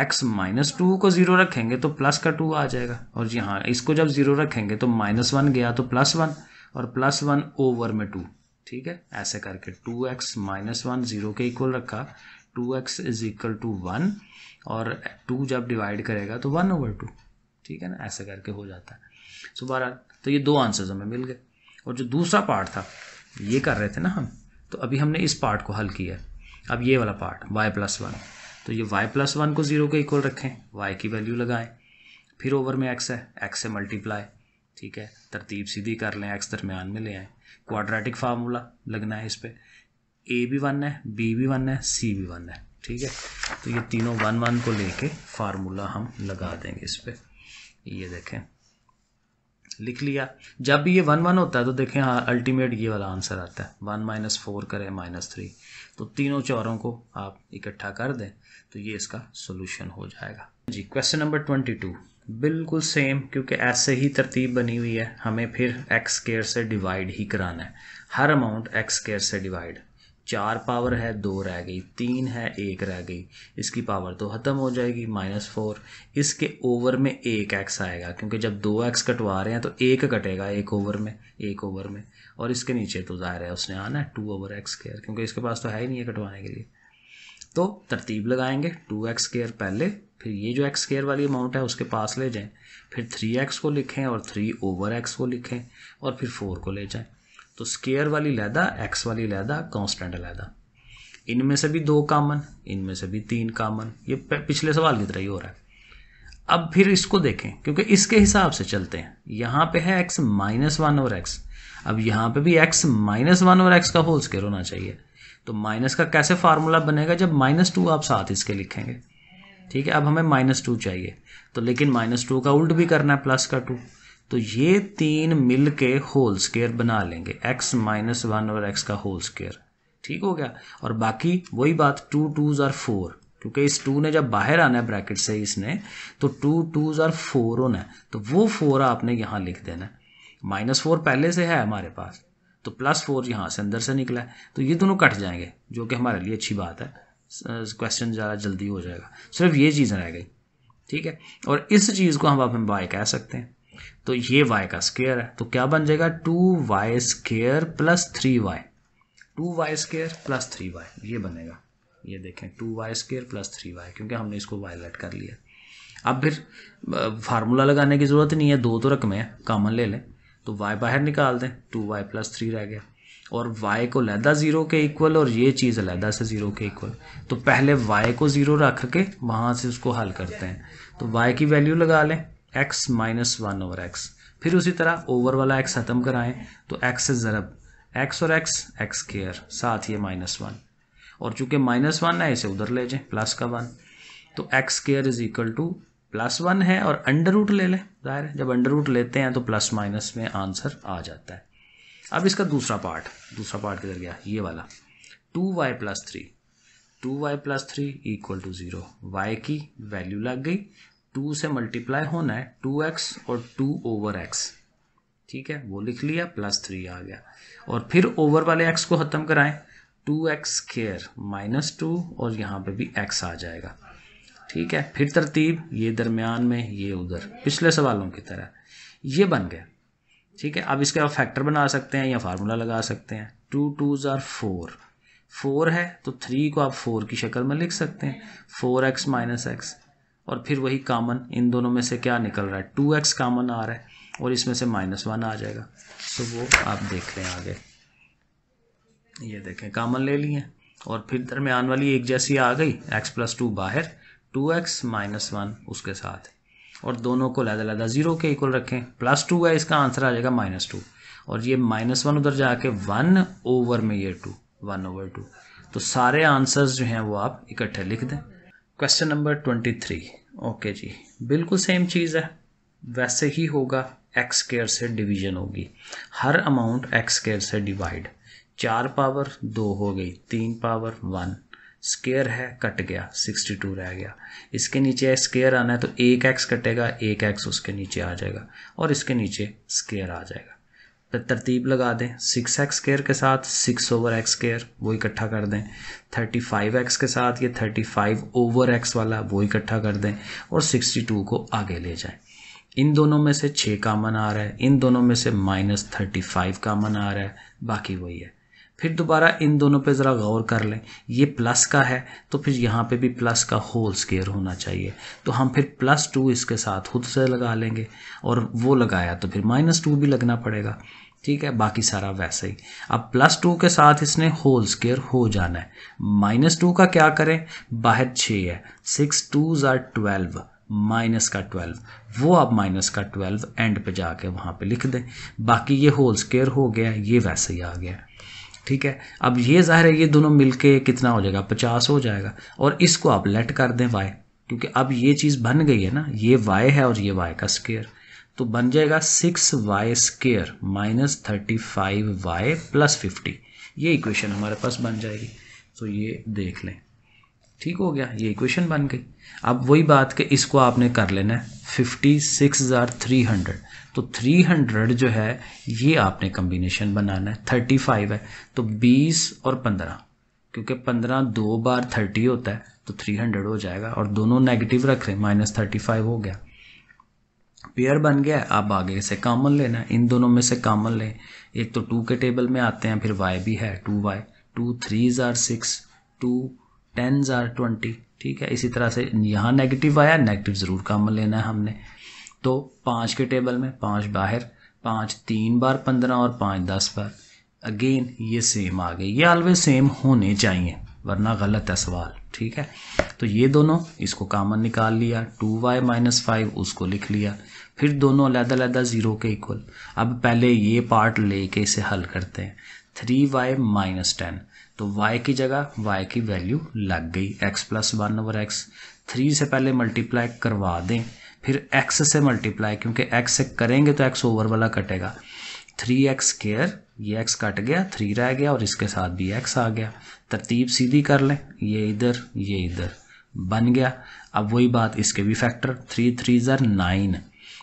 एक्स माइनस टू को ज़ीरो रखेंगे तो प्लस का टू आ जाएगा और यहाँ इसको जब ज़ीरो रखेंगे तो माइनस वन गया तो प्लस वन और प्लस वन ओवर में टू ठीक है ऐसे करके two x minus one zero के इक्वल रखा two x is equal to one और टू जब डिवाइड करेगा तो वन ओवर टू ठीक है ना ऐसा करके हो जाता है सो बहरहाल तो ये दो आंसर्स हमें मिल गए और जो दूसरा पार्ट था ये कर रहे थे ना हम तो अभी हमने इस पार्ट को हल किया अब ये वाला पार्ट वाई प्लस वन तो ये वाई प्लस वन को ज़ीरो के इक्वल रखें वाई की वैल्यू लगाएं फिर ओवर में एक्स है एक्स से मल्टीप्लाई ठीक है तरतीब सीधी कर लें एक्स दरमियान में ले आए क्वाड्रेटिक फार्मूला लगना है इस पर ए भी वन है बी भी वन है सी भी वन है ठीक है तो ये तीनों वन वन को लेके फार्मूला हम लगा देंगे इस पर ये देखें लिख लिया जब भी ये वन वन होता है तो देखें हाँ अल्टीमेट ये वाला आंसर आता है वन माइनस फोर करें माइनस थ्री तो तीनों चारों को आप इकट्ठा कर दें तो ये इसका सोल्यूशन हो जाएगा जी क्वेश्चन नंबर ट्वेंटी टू बिल्कुल सेम क्योंकि ऐसे ही तरतीब बनी हुई है हमें फिर एक्स केयर से डिवाइड ही कराना है हर अमाउंट एक्स केयर से डिवाइड चार पावर है दो रह गई तीन है एक रह गई इसकी पावर तो ख़त्म हो जाएगी माइनस फोर इसके ओवर में एक एक्स आएगा क्योंकि जब दो एक्स कटवा रहे हैं तो एक कटेगा एक ओवर में एक ओवर में और इसके नीचे तो ज़ाहिर है उसने आना है टू ओवर एक्स केयर क्योंकि इसके पास तो है ही नहीं है कटवाने के लिए तो तरतीब लगाएंगे टू एक्स केयर पहले फिर ये जो एक्स केयर वाली अमाउंट है उसके पास ले जाएँ फिर थ्री एक्स को लिखें और थ्री ओवर एक्स को लिखें और फिर फोर को ले जाएँ तो स्केयर वाली लहदा एक्स वाली लहदा कॉन्स्टेंट लहदा इनमें से भी दो कामन इनमें से भी तीन कामन ये पिछले सवाल की तरह ही हो रहा है अब फिर इसको देखें क्योंकि इसके हिसाब से चलते हैं यहां पे है एक्स माइनस वन और एक्स अब यहाँ पे भी एक्स माइनस वन और एक्स का होल स्केयर होना चाहिए तो माइनस का कैसे फार्मूला बनेगा जब माइनस टू आप साथ इसके लिखेंगे ठीक है अब हमें माइनस टू चाहिए तो लेकिन माइनस टू का उल्ट भी करना है प्लस का टू तो ये तीन मिल के होल स्केयर बना लेंगे एक्स माइनस वन और एक्स का होल स्केयर ठीक हो गया और बाकी वही बात टू टूज आर फोर क्योंकि इस टू ने जब बाहर आना है ब्रैकेट से इसने तो टू टूज आर फोर होना है तो वो फोर आपने यहाँ लिख देना है माइनस फोर पहले से है हमारे पास तो प्लस फोर यहाँ से अंदर से निकला है तो ये दोनों कट जाएंगे जो कि हमारे लिए अच्छी बात है क्वेश्चन ज़्यादा जल्दी हो जाएगा सिर्फ ये चीज़ रह गई ठीक है और इस चीज़ को हम आप बाय कह सकते हैं तो ये वाई का स्केयर है तो क्या बन जाएगा two y square plus three y two y square plus three y ये बनेगा ये देखें two y square plus three y क्योंकि हमने इसको वायलेट कर लिया अब फिर फार्मूला लगाने की ज़रूरत नहीं है दो तो रकमें हैं कामन ले लें तो वाई बाहर निकाल दें टू वाई प्लस थ्री रह गया और वाई को लहदा ज़ीरो के इक्वल और ये चीज़ लहदा से ज़ीरो के इक्वल तो पहले वाई को ज़ीरो रख के वहां से उसको हल करते हैं तो वाई की वैल्यू लगा लें x minus one over x फिर उसी तरह ओवर वाला एक्स ख़त्म कराएं तो एक्स से ज़रब एक्स और एक्स एक्स केयर साथ ही माइनस वन और चूंकि माइनस वन है इसे उधर ले जाएं प्लस का वन तो x square is equal to plus one है और अंडर रूट ले लें जाहिर है जब अंडर रूट लेते हैं तो प्लस माइनस में आंसर आ जाता है अब इसका दूसरा पार्ट दूसरा पार्ट किधर गया ये वाला two y plus three two y plus three equal to zero y की वैल्यू लग गई टू से मल्टीप्लाई होना है टू एक्स और टू ओवर एक्स ठीक है वो लिख लिया प्लस थ्री आ गया और फिर ओवर वाले एक्स को ख़त्म कराएं two x square minus two और यहाँ पे भी एक्स आ जाएगा ठीक है फिर तरतीब ये दरमियान में ये उधर पिछले सवालों की तरह ये बन गया ठीक है अब इसके आप फैक्टर बना सकते हैं या फार्मूला लगा सकते हैं टू टू ज़ार फोर फोर है तो थ्री को आप फोर की शक्ल में लिख सकते हैं फोर एक्स माइनस एक्स और फिर वही कामन इन दोनों में से क्या निकल रहा है टू एक्स कामन आ रहा है और इसमें से माइनस वन आ जाएगा सो वो आप देख लें आगे ये देखें कामन ले लिए और फिर दरमियान वाली एक जैसी आ गई एक्स प्लस टू बाहर टू एक्स माइनस वन उसके साथ और दोनों को लहदा लहदा ज़ीरो के इक्वल रखें प्लस टू है इसका आंसर आ जाएगा माइनस टू और ये माइनस वन उधर जाके वन ओवर में ये टू वन ओवर टू तो सारे आंसर्स जो हैं वो आप इकट्ठे लिख दें question number twenty three okay जी बिल्कुल सेम चीज़ है वैसे ही होगा एक्स केयर से डिवीजन होगी हर अमाउंट एक्स केयर से डिवाइड चार पावर दो हो गई तीन पावर वन स्केयर है कट गया सिक्सटी टू रह गया इसके नीचे स्केयर आना है तो एक एक्स कटेगा एक एक्स उसके नीचे आ जाएगा और इसके नीचे स्केयर आ जाएगा तरतीब लगा दें सिक्स एक्स स्केयर के साथ सिक्स ओवर एक्स केयर वो इकट्ठा कर दें थर्टी फाइव एक्स के साथ ये थर्टी फाइव ओवर एक्स वाला वो इकट्ठा कर दें और सिक्सटी टू को आगे ले जाएं इन दोनों में से छः कामन आ रहा है इन दोनों में से माइनस थर्टी फाइव कामन आ रहा है बाकी वही है फिर दोबारा इन दोनों पे ज़रा गौर कर लें ये प्लस का है तो फिर यहाँ पे भी प्लस का होल स्केयर होना चाहिए तो हम फिर प्लस टू इसके साथ खुद से लगा लेंगे और वो लगाया तो फिर माइनस टू भी लगना पड़ेगा ठीक है बाकी सारा वैसे ही अब प्लस टू के साथ इसने होल स्केयर हो जाना है माइनस टू का क्या करें बाहर छ है सिक्स टू ज़ार ट्वेल्व माइनस का ट्वेल्व वो आप माइनस का ट्वेल्व एंड पे जाके वहाँ पे लिख दें बाकी ये होल स्केयर हो गया ये वैसे ही आ गया ठीक है अब ये ज़ाहिर है ये दोनों मिलके कितना हो जाएगा पचास हो जाएगा और इसको आप लेट कर दें वाई क्योंकि अब ये चीज़ बन गई है ना ये वाई है और ये वाई का स्केयर तो बन जाएगा six y square minus thirty five y plus fifty ये इक्वेशन हमारे पास बन जाएगी तो ये देख लें ठीक हो गया ये इक्वेशन बन गई अब वही बात कि इसको आपने कर लेना है फिफ्टी सिक्स हज़ार थ्री हंड्रेड तो थ्री हंड्रेड जो है ये आपने कम्बिनेशन बनाना है थर्टी फाइव है तो बीस और पंद्रह क्योंकि पंद्रह दो बार थर्टी होता है तो थ्री हंड्रेड हो जाएगा और दोनों नेगेटिव रख रहे हैं माइनस थर्टी फाइव हो गया पेयर बन गया आप आगे से कॉमन लेना इन दोनों में से कॉमन लें एक तो टू के टेबल में आते हैं फिर वाई भी है टू वाई टू थ्री ज़ार सिक्स टू टेन ज़ार ट्वेंटी ठीक है इसी तरह से यहाँ नेगेटिव आया नेगेटिव ज़रूर कॉमन लेना है हमने तो पाँच के टेबल में पाँच बाहर पाँच तीन बार पंद्रह और पाँच दस बार अगेन ये सेम आ गए ये ऑलवेज सेम होने चाहिए वरना गलत है सवाल ठीक है तो ये दोनों इसको कामन निकाल लिया टू वाई माइनस फाइव उसको लिख लिया फिर दोनों अलहदा अलहदा ज़ीरो के इक्वल अब पहले ये पार्ट लेके इसे हल करते हैं थ्री वाई माइनस टेन तो y की जगह y की वैल्यू लग गई x plus one over x three से पहले मल्टीप्लाई करवा दें फिर x से मल्टीप्लाई क्योंकि x से करेंगे तो x ओवर वाला कटेगा थ्री एक्स स्केयर ये x कट गया थ्री रह गया और इसके साथ भी x आ गया तरतीब सीधी कर लें ये इधर ये इधर बन गया अब वही बात इसके भी फैक्टर थ्री थ्री ज़र नाइन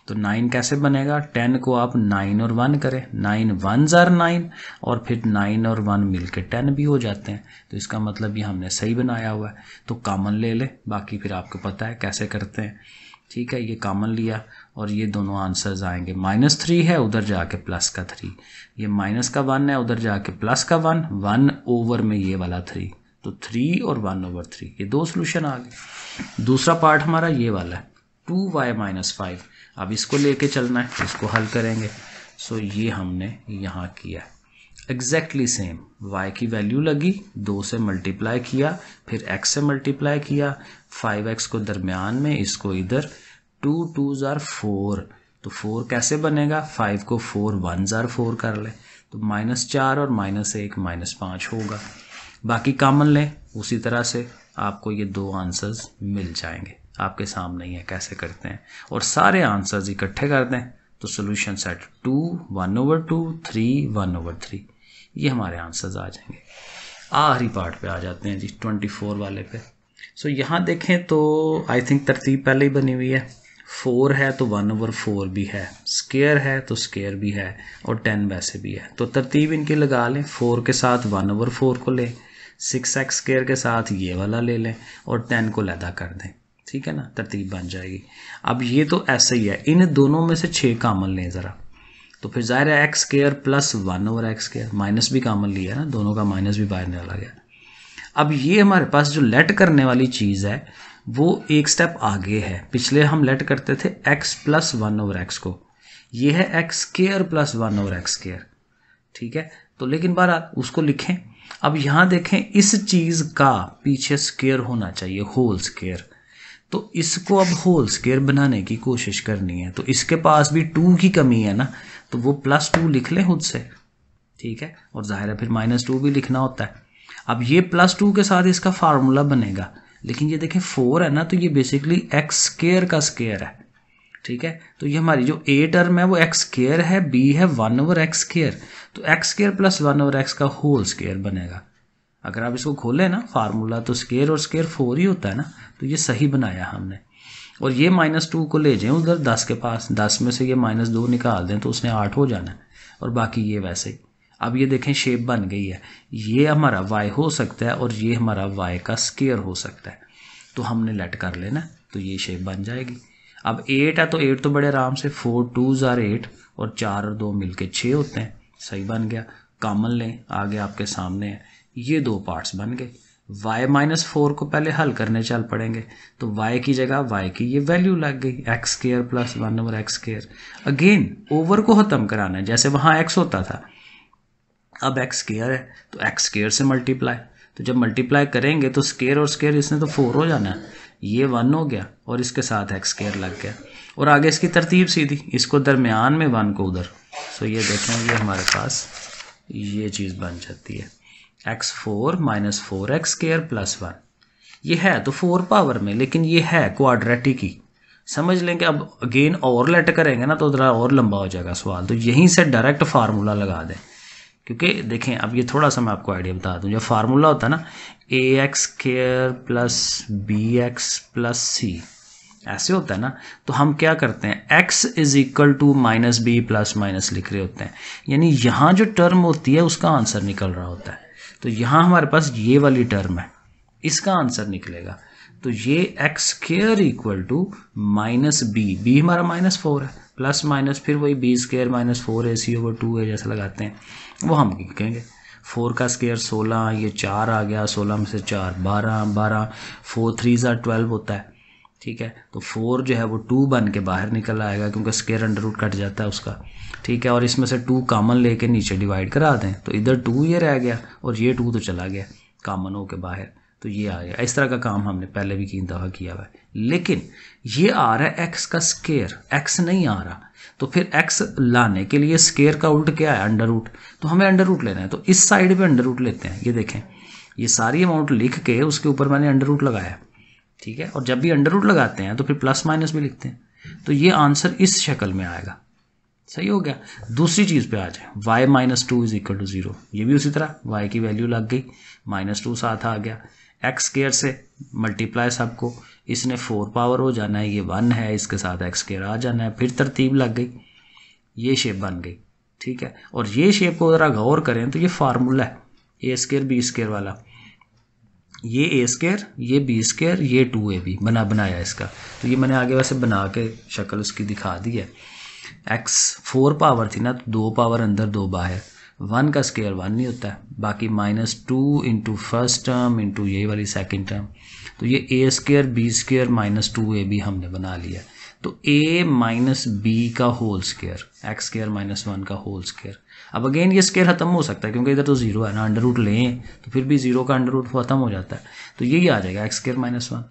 तो नाइन कैसे बनेगा टेन को आप नाइन और वन करें नाइन वन ज़ार नाइन और फिर नाइन और वन मिल के टेन भी हो जाते हैं तो इसका मतलब ये हमने सही बनाया हुआ है तो कामन ले लें बाकी फिर आपको पता है कैसे करते हैं ठीक है ये कामन लिया और ये दोनों आंसर्स आएंगे माइनस थ्री है उधर जाके प्लस का थ्री ये माइनस का वन है उधर जाके प्लस का वन वन ओवर में ये वाला थ्री तो थ्री और वन ओवर थ्री ये दो सोल्यूशन आ गए दूसरा पार्ट हमारा ये वाला है टू वाई माइनस फाइव अब इसको लेके चलना है इसको हल करेंगे सो so, ये हमने यहाँ किया एग्जैक्टली सेम वाई की वैल्यू लगी दो से मल्टीप्लाई किया फिर एक्स से मल्टीप्लाई किया फाइव एक्स को दरमियान में इसको इधर टू टू ज़ार फोर तो फोर कैसे बनेगा फाइव को फोर वन ज़ार फोर कर ले तो माइनस चार और माइनस एक माइनस पाँच होगा बाकी कामन लें उसी तरह से आपको ये दो आंसर्स मिल जाएंगे आपके सामने ही है कैसे करते हैं और सारे आंसर्स इकट्ठे कर दें तो solution set two one over two three one over three ये हमारे आंसर्स आ जाएंगे आखिरी पार्ट पे आ जाते हैं जी ट्वेंटी फोर वाले पे सो so, यहाँ देखें तो आई थिंक तरतीब पहले ही बनी हुई है फोर है तो वन ओवर फोर भी है स्केयर है तो स्केयर भी है और टेन वैसे भी है तो तरतीब इनकी लगा लें फोर के साथ वन ओवर फोर को लें सिक्स एक्स स्केयर के साथ ये वाला ले लें और टेन को लैदा कर दें ठीक है ना तरतीब बन जाएगी अब ये तो ऐसे ही है इन दोनों में से छः कामन लें ज़रा तो फिर ज़ाहिर है x square plus one over x square minus भी कामन लिया ना दोनों का माइनस भी बाहर निकाला गया अब ये हमारे पास जो लेट करने वाली चीज़ है वो एक स्टेप आगे है पिछले हम लेट करते थे x plus one over x को ये है x square plus one over x square ठीक है तो लेकिन बार उसको लिखें अब यहाँ देखें इस चीज़ का पीछे स्केयर होना चाहिए होल स्केयर तो इसको अब होल स्केयर बनाने की कोशिश करनी है तो इसके पास भी टू की कमी है ना तो वो प्लस टू लिख लें खुद से ठीक है और ज़ाहिर है फिर माइनस टू भी लिखना होता है अब ये प्लस टू के साथ इसका फार्मूला बनेगा लेकिन ये देखें फोर है ना तो ये बेसिकली एक्स स्केयर का स्केयर है ठीक है तो ये हमारी जो ए टर्म है वो एक्स स्केयर है बी है वन ओवर एक्स स्केयर तो x square plus one over x का होल स्केयर बनेगा अगर आप इसको खोलें ना फार्मूला तो स्केयर और स्केयर फोर ही होता है ना तो ये सही बनाया हमने और ये माइनस टू को ले जाएं उधर दस के पास दस में से ये माइनस दो निकाल दें तो उसने आठ हो जाना है और बाकी ये वैसे ही अब ये देखें शेप बन गई है ये हमारा वाई हो सकता है और ये हमारा वाई का स्केयर हो सकता है तो हमने लेट कर लेना तो ये शेप बन जाएगी अब एट है तो एट तो बड़े आराम से फोर टू ज़ार एट और चार और दो मिल के छः होते हैं सही बन गया कामन लें आगे आपके सामने है ये दो पार्ट्स बन गए y माइनस फोर को पहले हल करने चल पड़ेंगे तो y की जगह y की ये वैल्यू लग गई x square plus one over x square again over को ख़त्म कराना है जैसे वहाँ x होता था अब एक्स स्केयर है तो एक्स स्केयर से मल्टीप्लाई तो जब मल्टीप्लाई करेंगे तो स्केयर और स्केयर इसने तो फोर हो जाना है ये वन हो गया और इसके साथ एक्स केयर लग गया और आगे इसकी तरतीब सीधी इसको दरमियान में वन को उधर सो ये देखें ये हमारे पास ये चीज़ बन जाती है x four minus four x square plus one ये है तो फोर पावर में लेकिन ये है क्वाड्रेटिक ही समझ लें कि अब अगेन और लेट करेंगे ना तो ज़रा और लंबा हो जाएगा सवाल तो यहीं से डायरेक्ट फार्मूला लगा दें क्योंकि देखें अब ये थोड़ा सा मैं आपको आइडिया बता दूं जब फार्मूला होता है ना a x square plus b x plus c ऐसे होता है ना तो हम क्या करते हैं x is equal to minus B plus minus लिख रहे होते हैं यानी यहाँ जो टर्म होती है उसका आंसर निकल रहा होता है तो यहाँ हमारे पास ये वाली टर्म है इसका आंसर निकलेगा तो ये x square equal to minus b b हमारा माइनस फोर है प्लस माइनस फिर वही बी स्केयर माइनस फोर ए सी ओवर टू है जैसा लगाते हैं वो हम कहेंगे फोर का स्केयर सोलह ये चार आ गया सोलह में से चार बारह बारह फोर थ्री जार ट्वेल्व होता है ठीक है तो फोर जो है वो टू बन के बाहर निकल आएगा क्योंकि स्केयर अंडर रूट कट जाता है उसका ठीक है और इसमें से टू कामन लेके नीचे डिवाइड करा दें तो इधर टू ये रह गया और ये टू तो चला गया कामन हो के बाहर तो ये आ गया इस तरह का काम हमने पहले भी कई दफ़ा किया हुआ है लेकिन ये आ रहा है एक्स का स्केयर एक्स नहीं आ रहा तो फिर एक्स लाने के लिए स्केयर का उल्ट क्या है अंडर रूट तो हमें अंडर रूट लेना है तो इस साइड पर अंडर रूट लेते हैं ये देखें ये सारी अमाउंट लिख के उसके ऊपर मैंने अंडर रूट लगाया ठीक है और जब भी अंडर रूट लगाते हैं तो फिर प्लस माइनस भी लिखते हैं तो ये आंसर इस शक्ल में आएगा सही हो गया दूसरी चीज़ पे आ जाए y minus two is equal to zero ये भी उसी तरह वाई की वैल्यू लग गई माइनस टू साथ आ गया एक्स केयर से मल्टीप्लाई सबको इसने फोर पावर हो जाना है ये वन है इसके साथ एक्स केयर आ जाना है फिर तरतीब लग गई ये शेप बन गई ठीक है और ये शेप को ज़रा गौर करें तो ये फार्मूला है ए स्केयर बी स्केयर वाला ये ए स्केयर ये बी स्केयर ये टू ए बी बना बनाया इसका तो ये मैंने आगे वैसे बना के शक्ल उसकी दिखा दी है एक्स फोर पावर थी ना तो दो पावर अंदर दो बाहर वन का स्केयर वन नहीं होता है बाकी minus two into first term into ये वाली सेकेंड टर्म तो ये a square b square minus two a b हमने बना लिया तो ए माइनस बी का whole square x square minus one का होल स्केयर अब अगेन ये स्केयर खत्म हो सकता है क्योंकि इधर तो जीरो है ना अंडर रूट लें तो फिर भी जीरो का अंडर रूट खत्म हो जाता है तो यही आ जाएगा एक्स स्केयर माइनस वन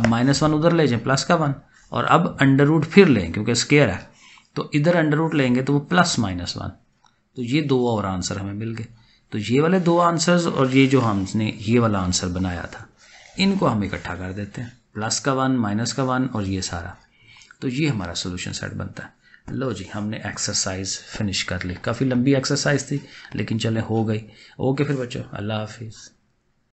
अब माइनस वन उधर ले जाएं प्लस का वन और अब अंडर रूट फिर लें क्योंकि स्केयर है तो इधर अंडर रूट लेंगे तो वो प्लस माइनस वन तो ये दो और आंसर हमें मिल गए तो ये वाले दो आंसर्स और ये जो हमने ये वाला आंसर बनाया था इनको हम इकट्ठा कर देते हैं प्लस का वन माइनस का वन और ये सारा तो ये हमारा सोल्यूशन सेट बनता है लो जी हमने एक्सरसाइज फिनिश कर ली काफ़ी लंबी एक्सरसाइज थी लेकिन चले हो गई ओके फिर बच्चों अल्लाह हाफिज़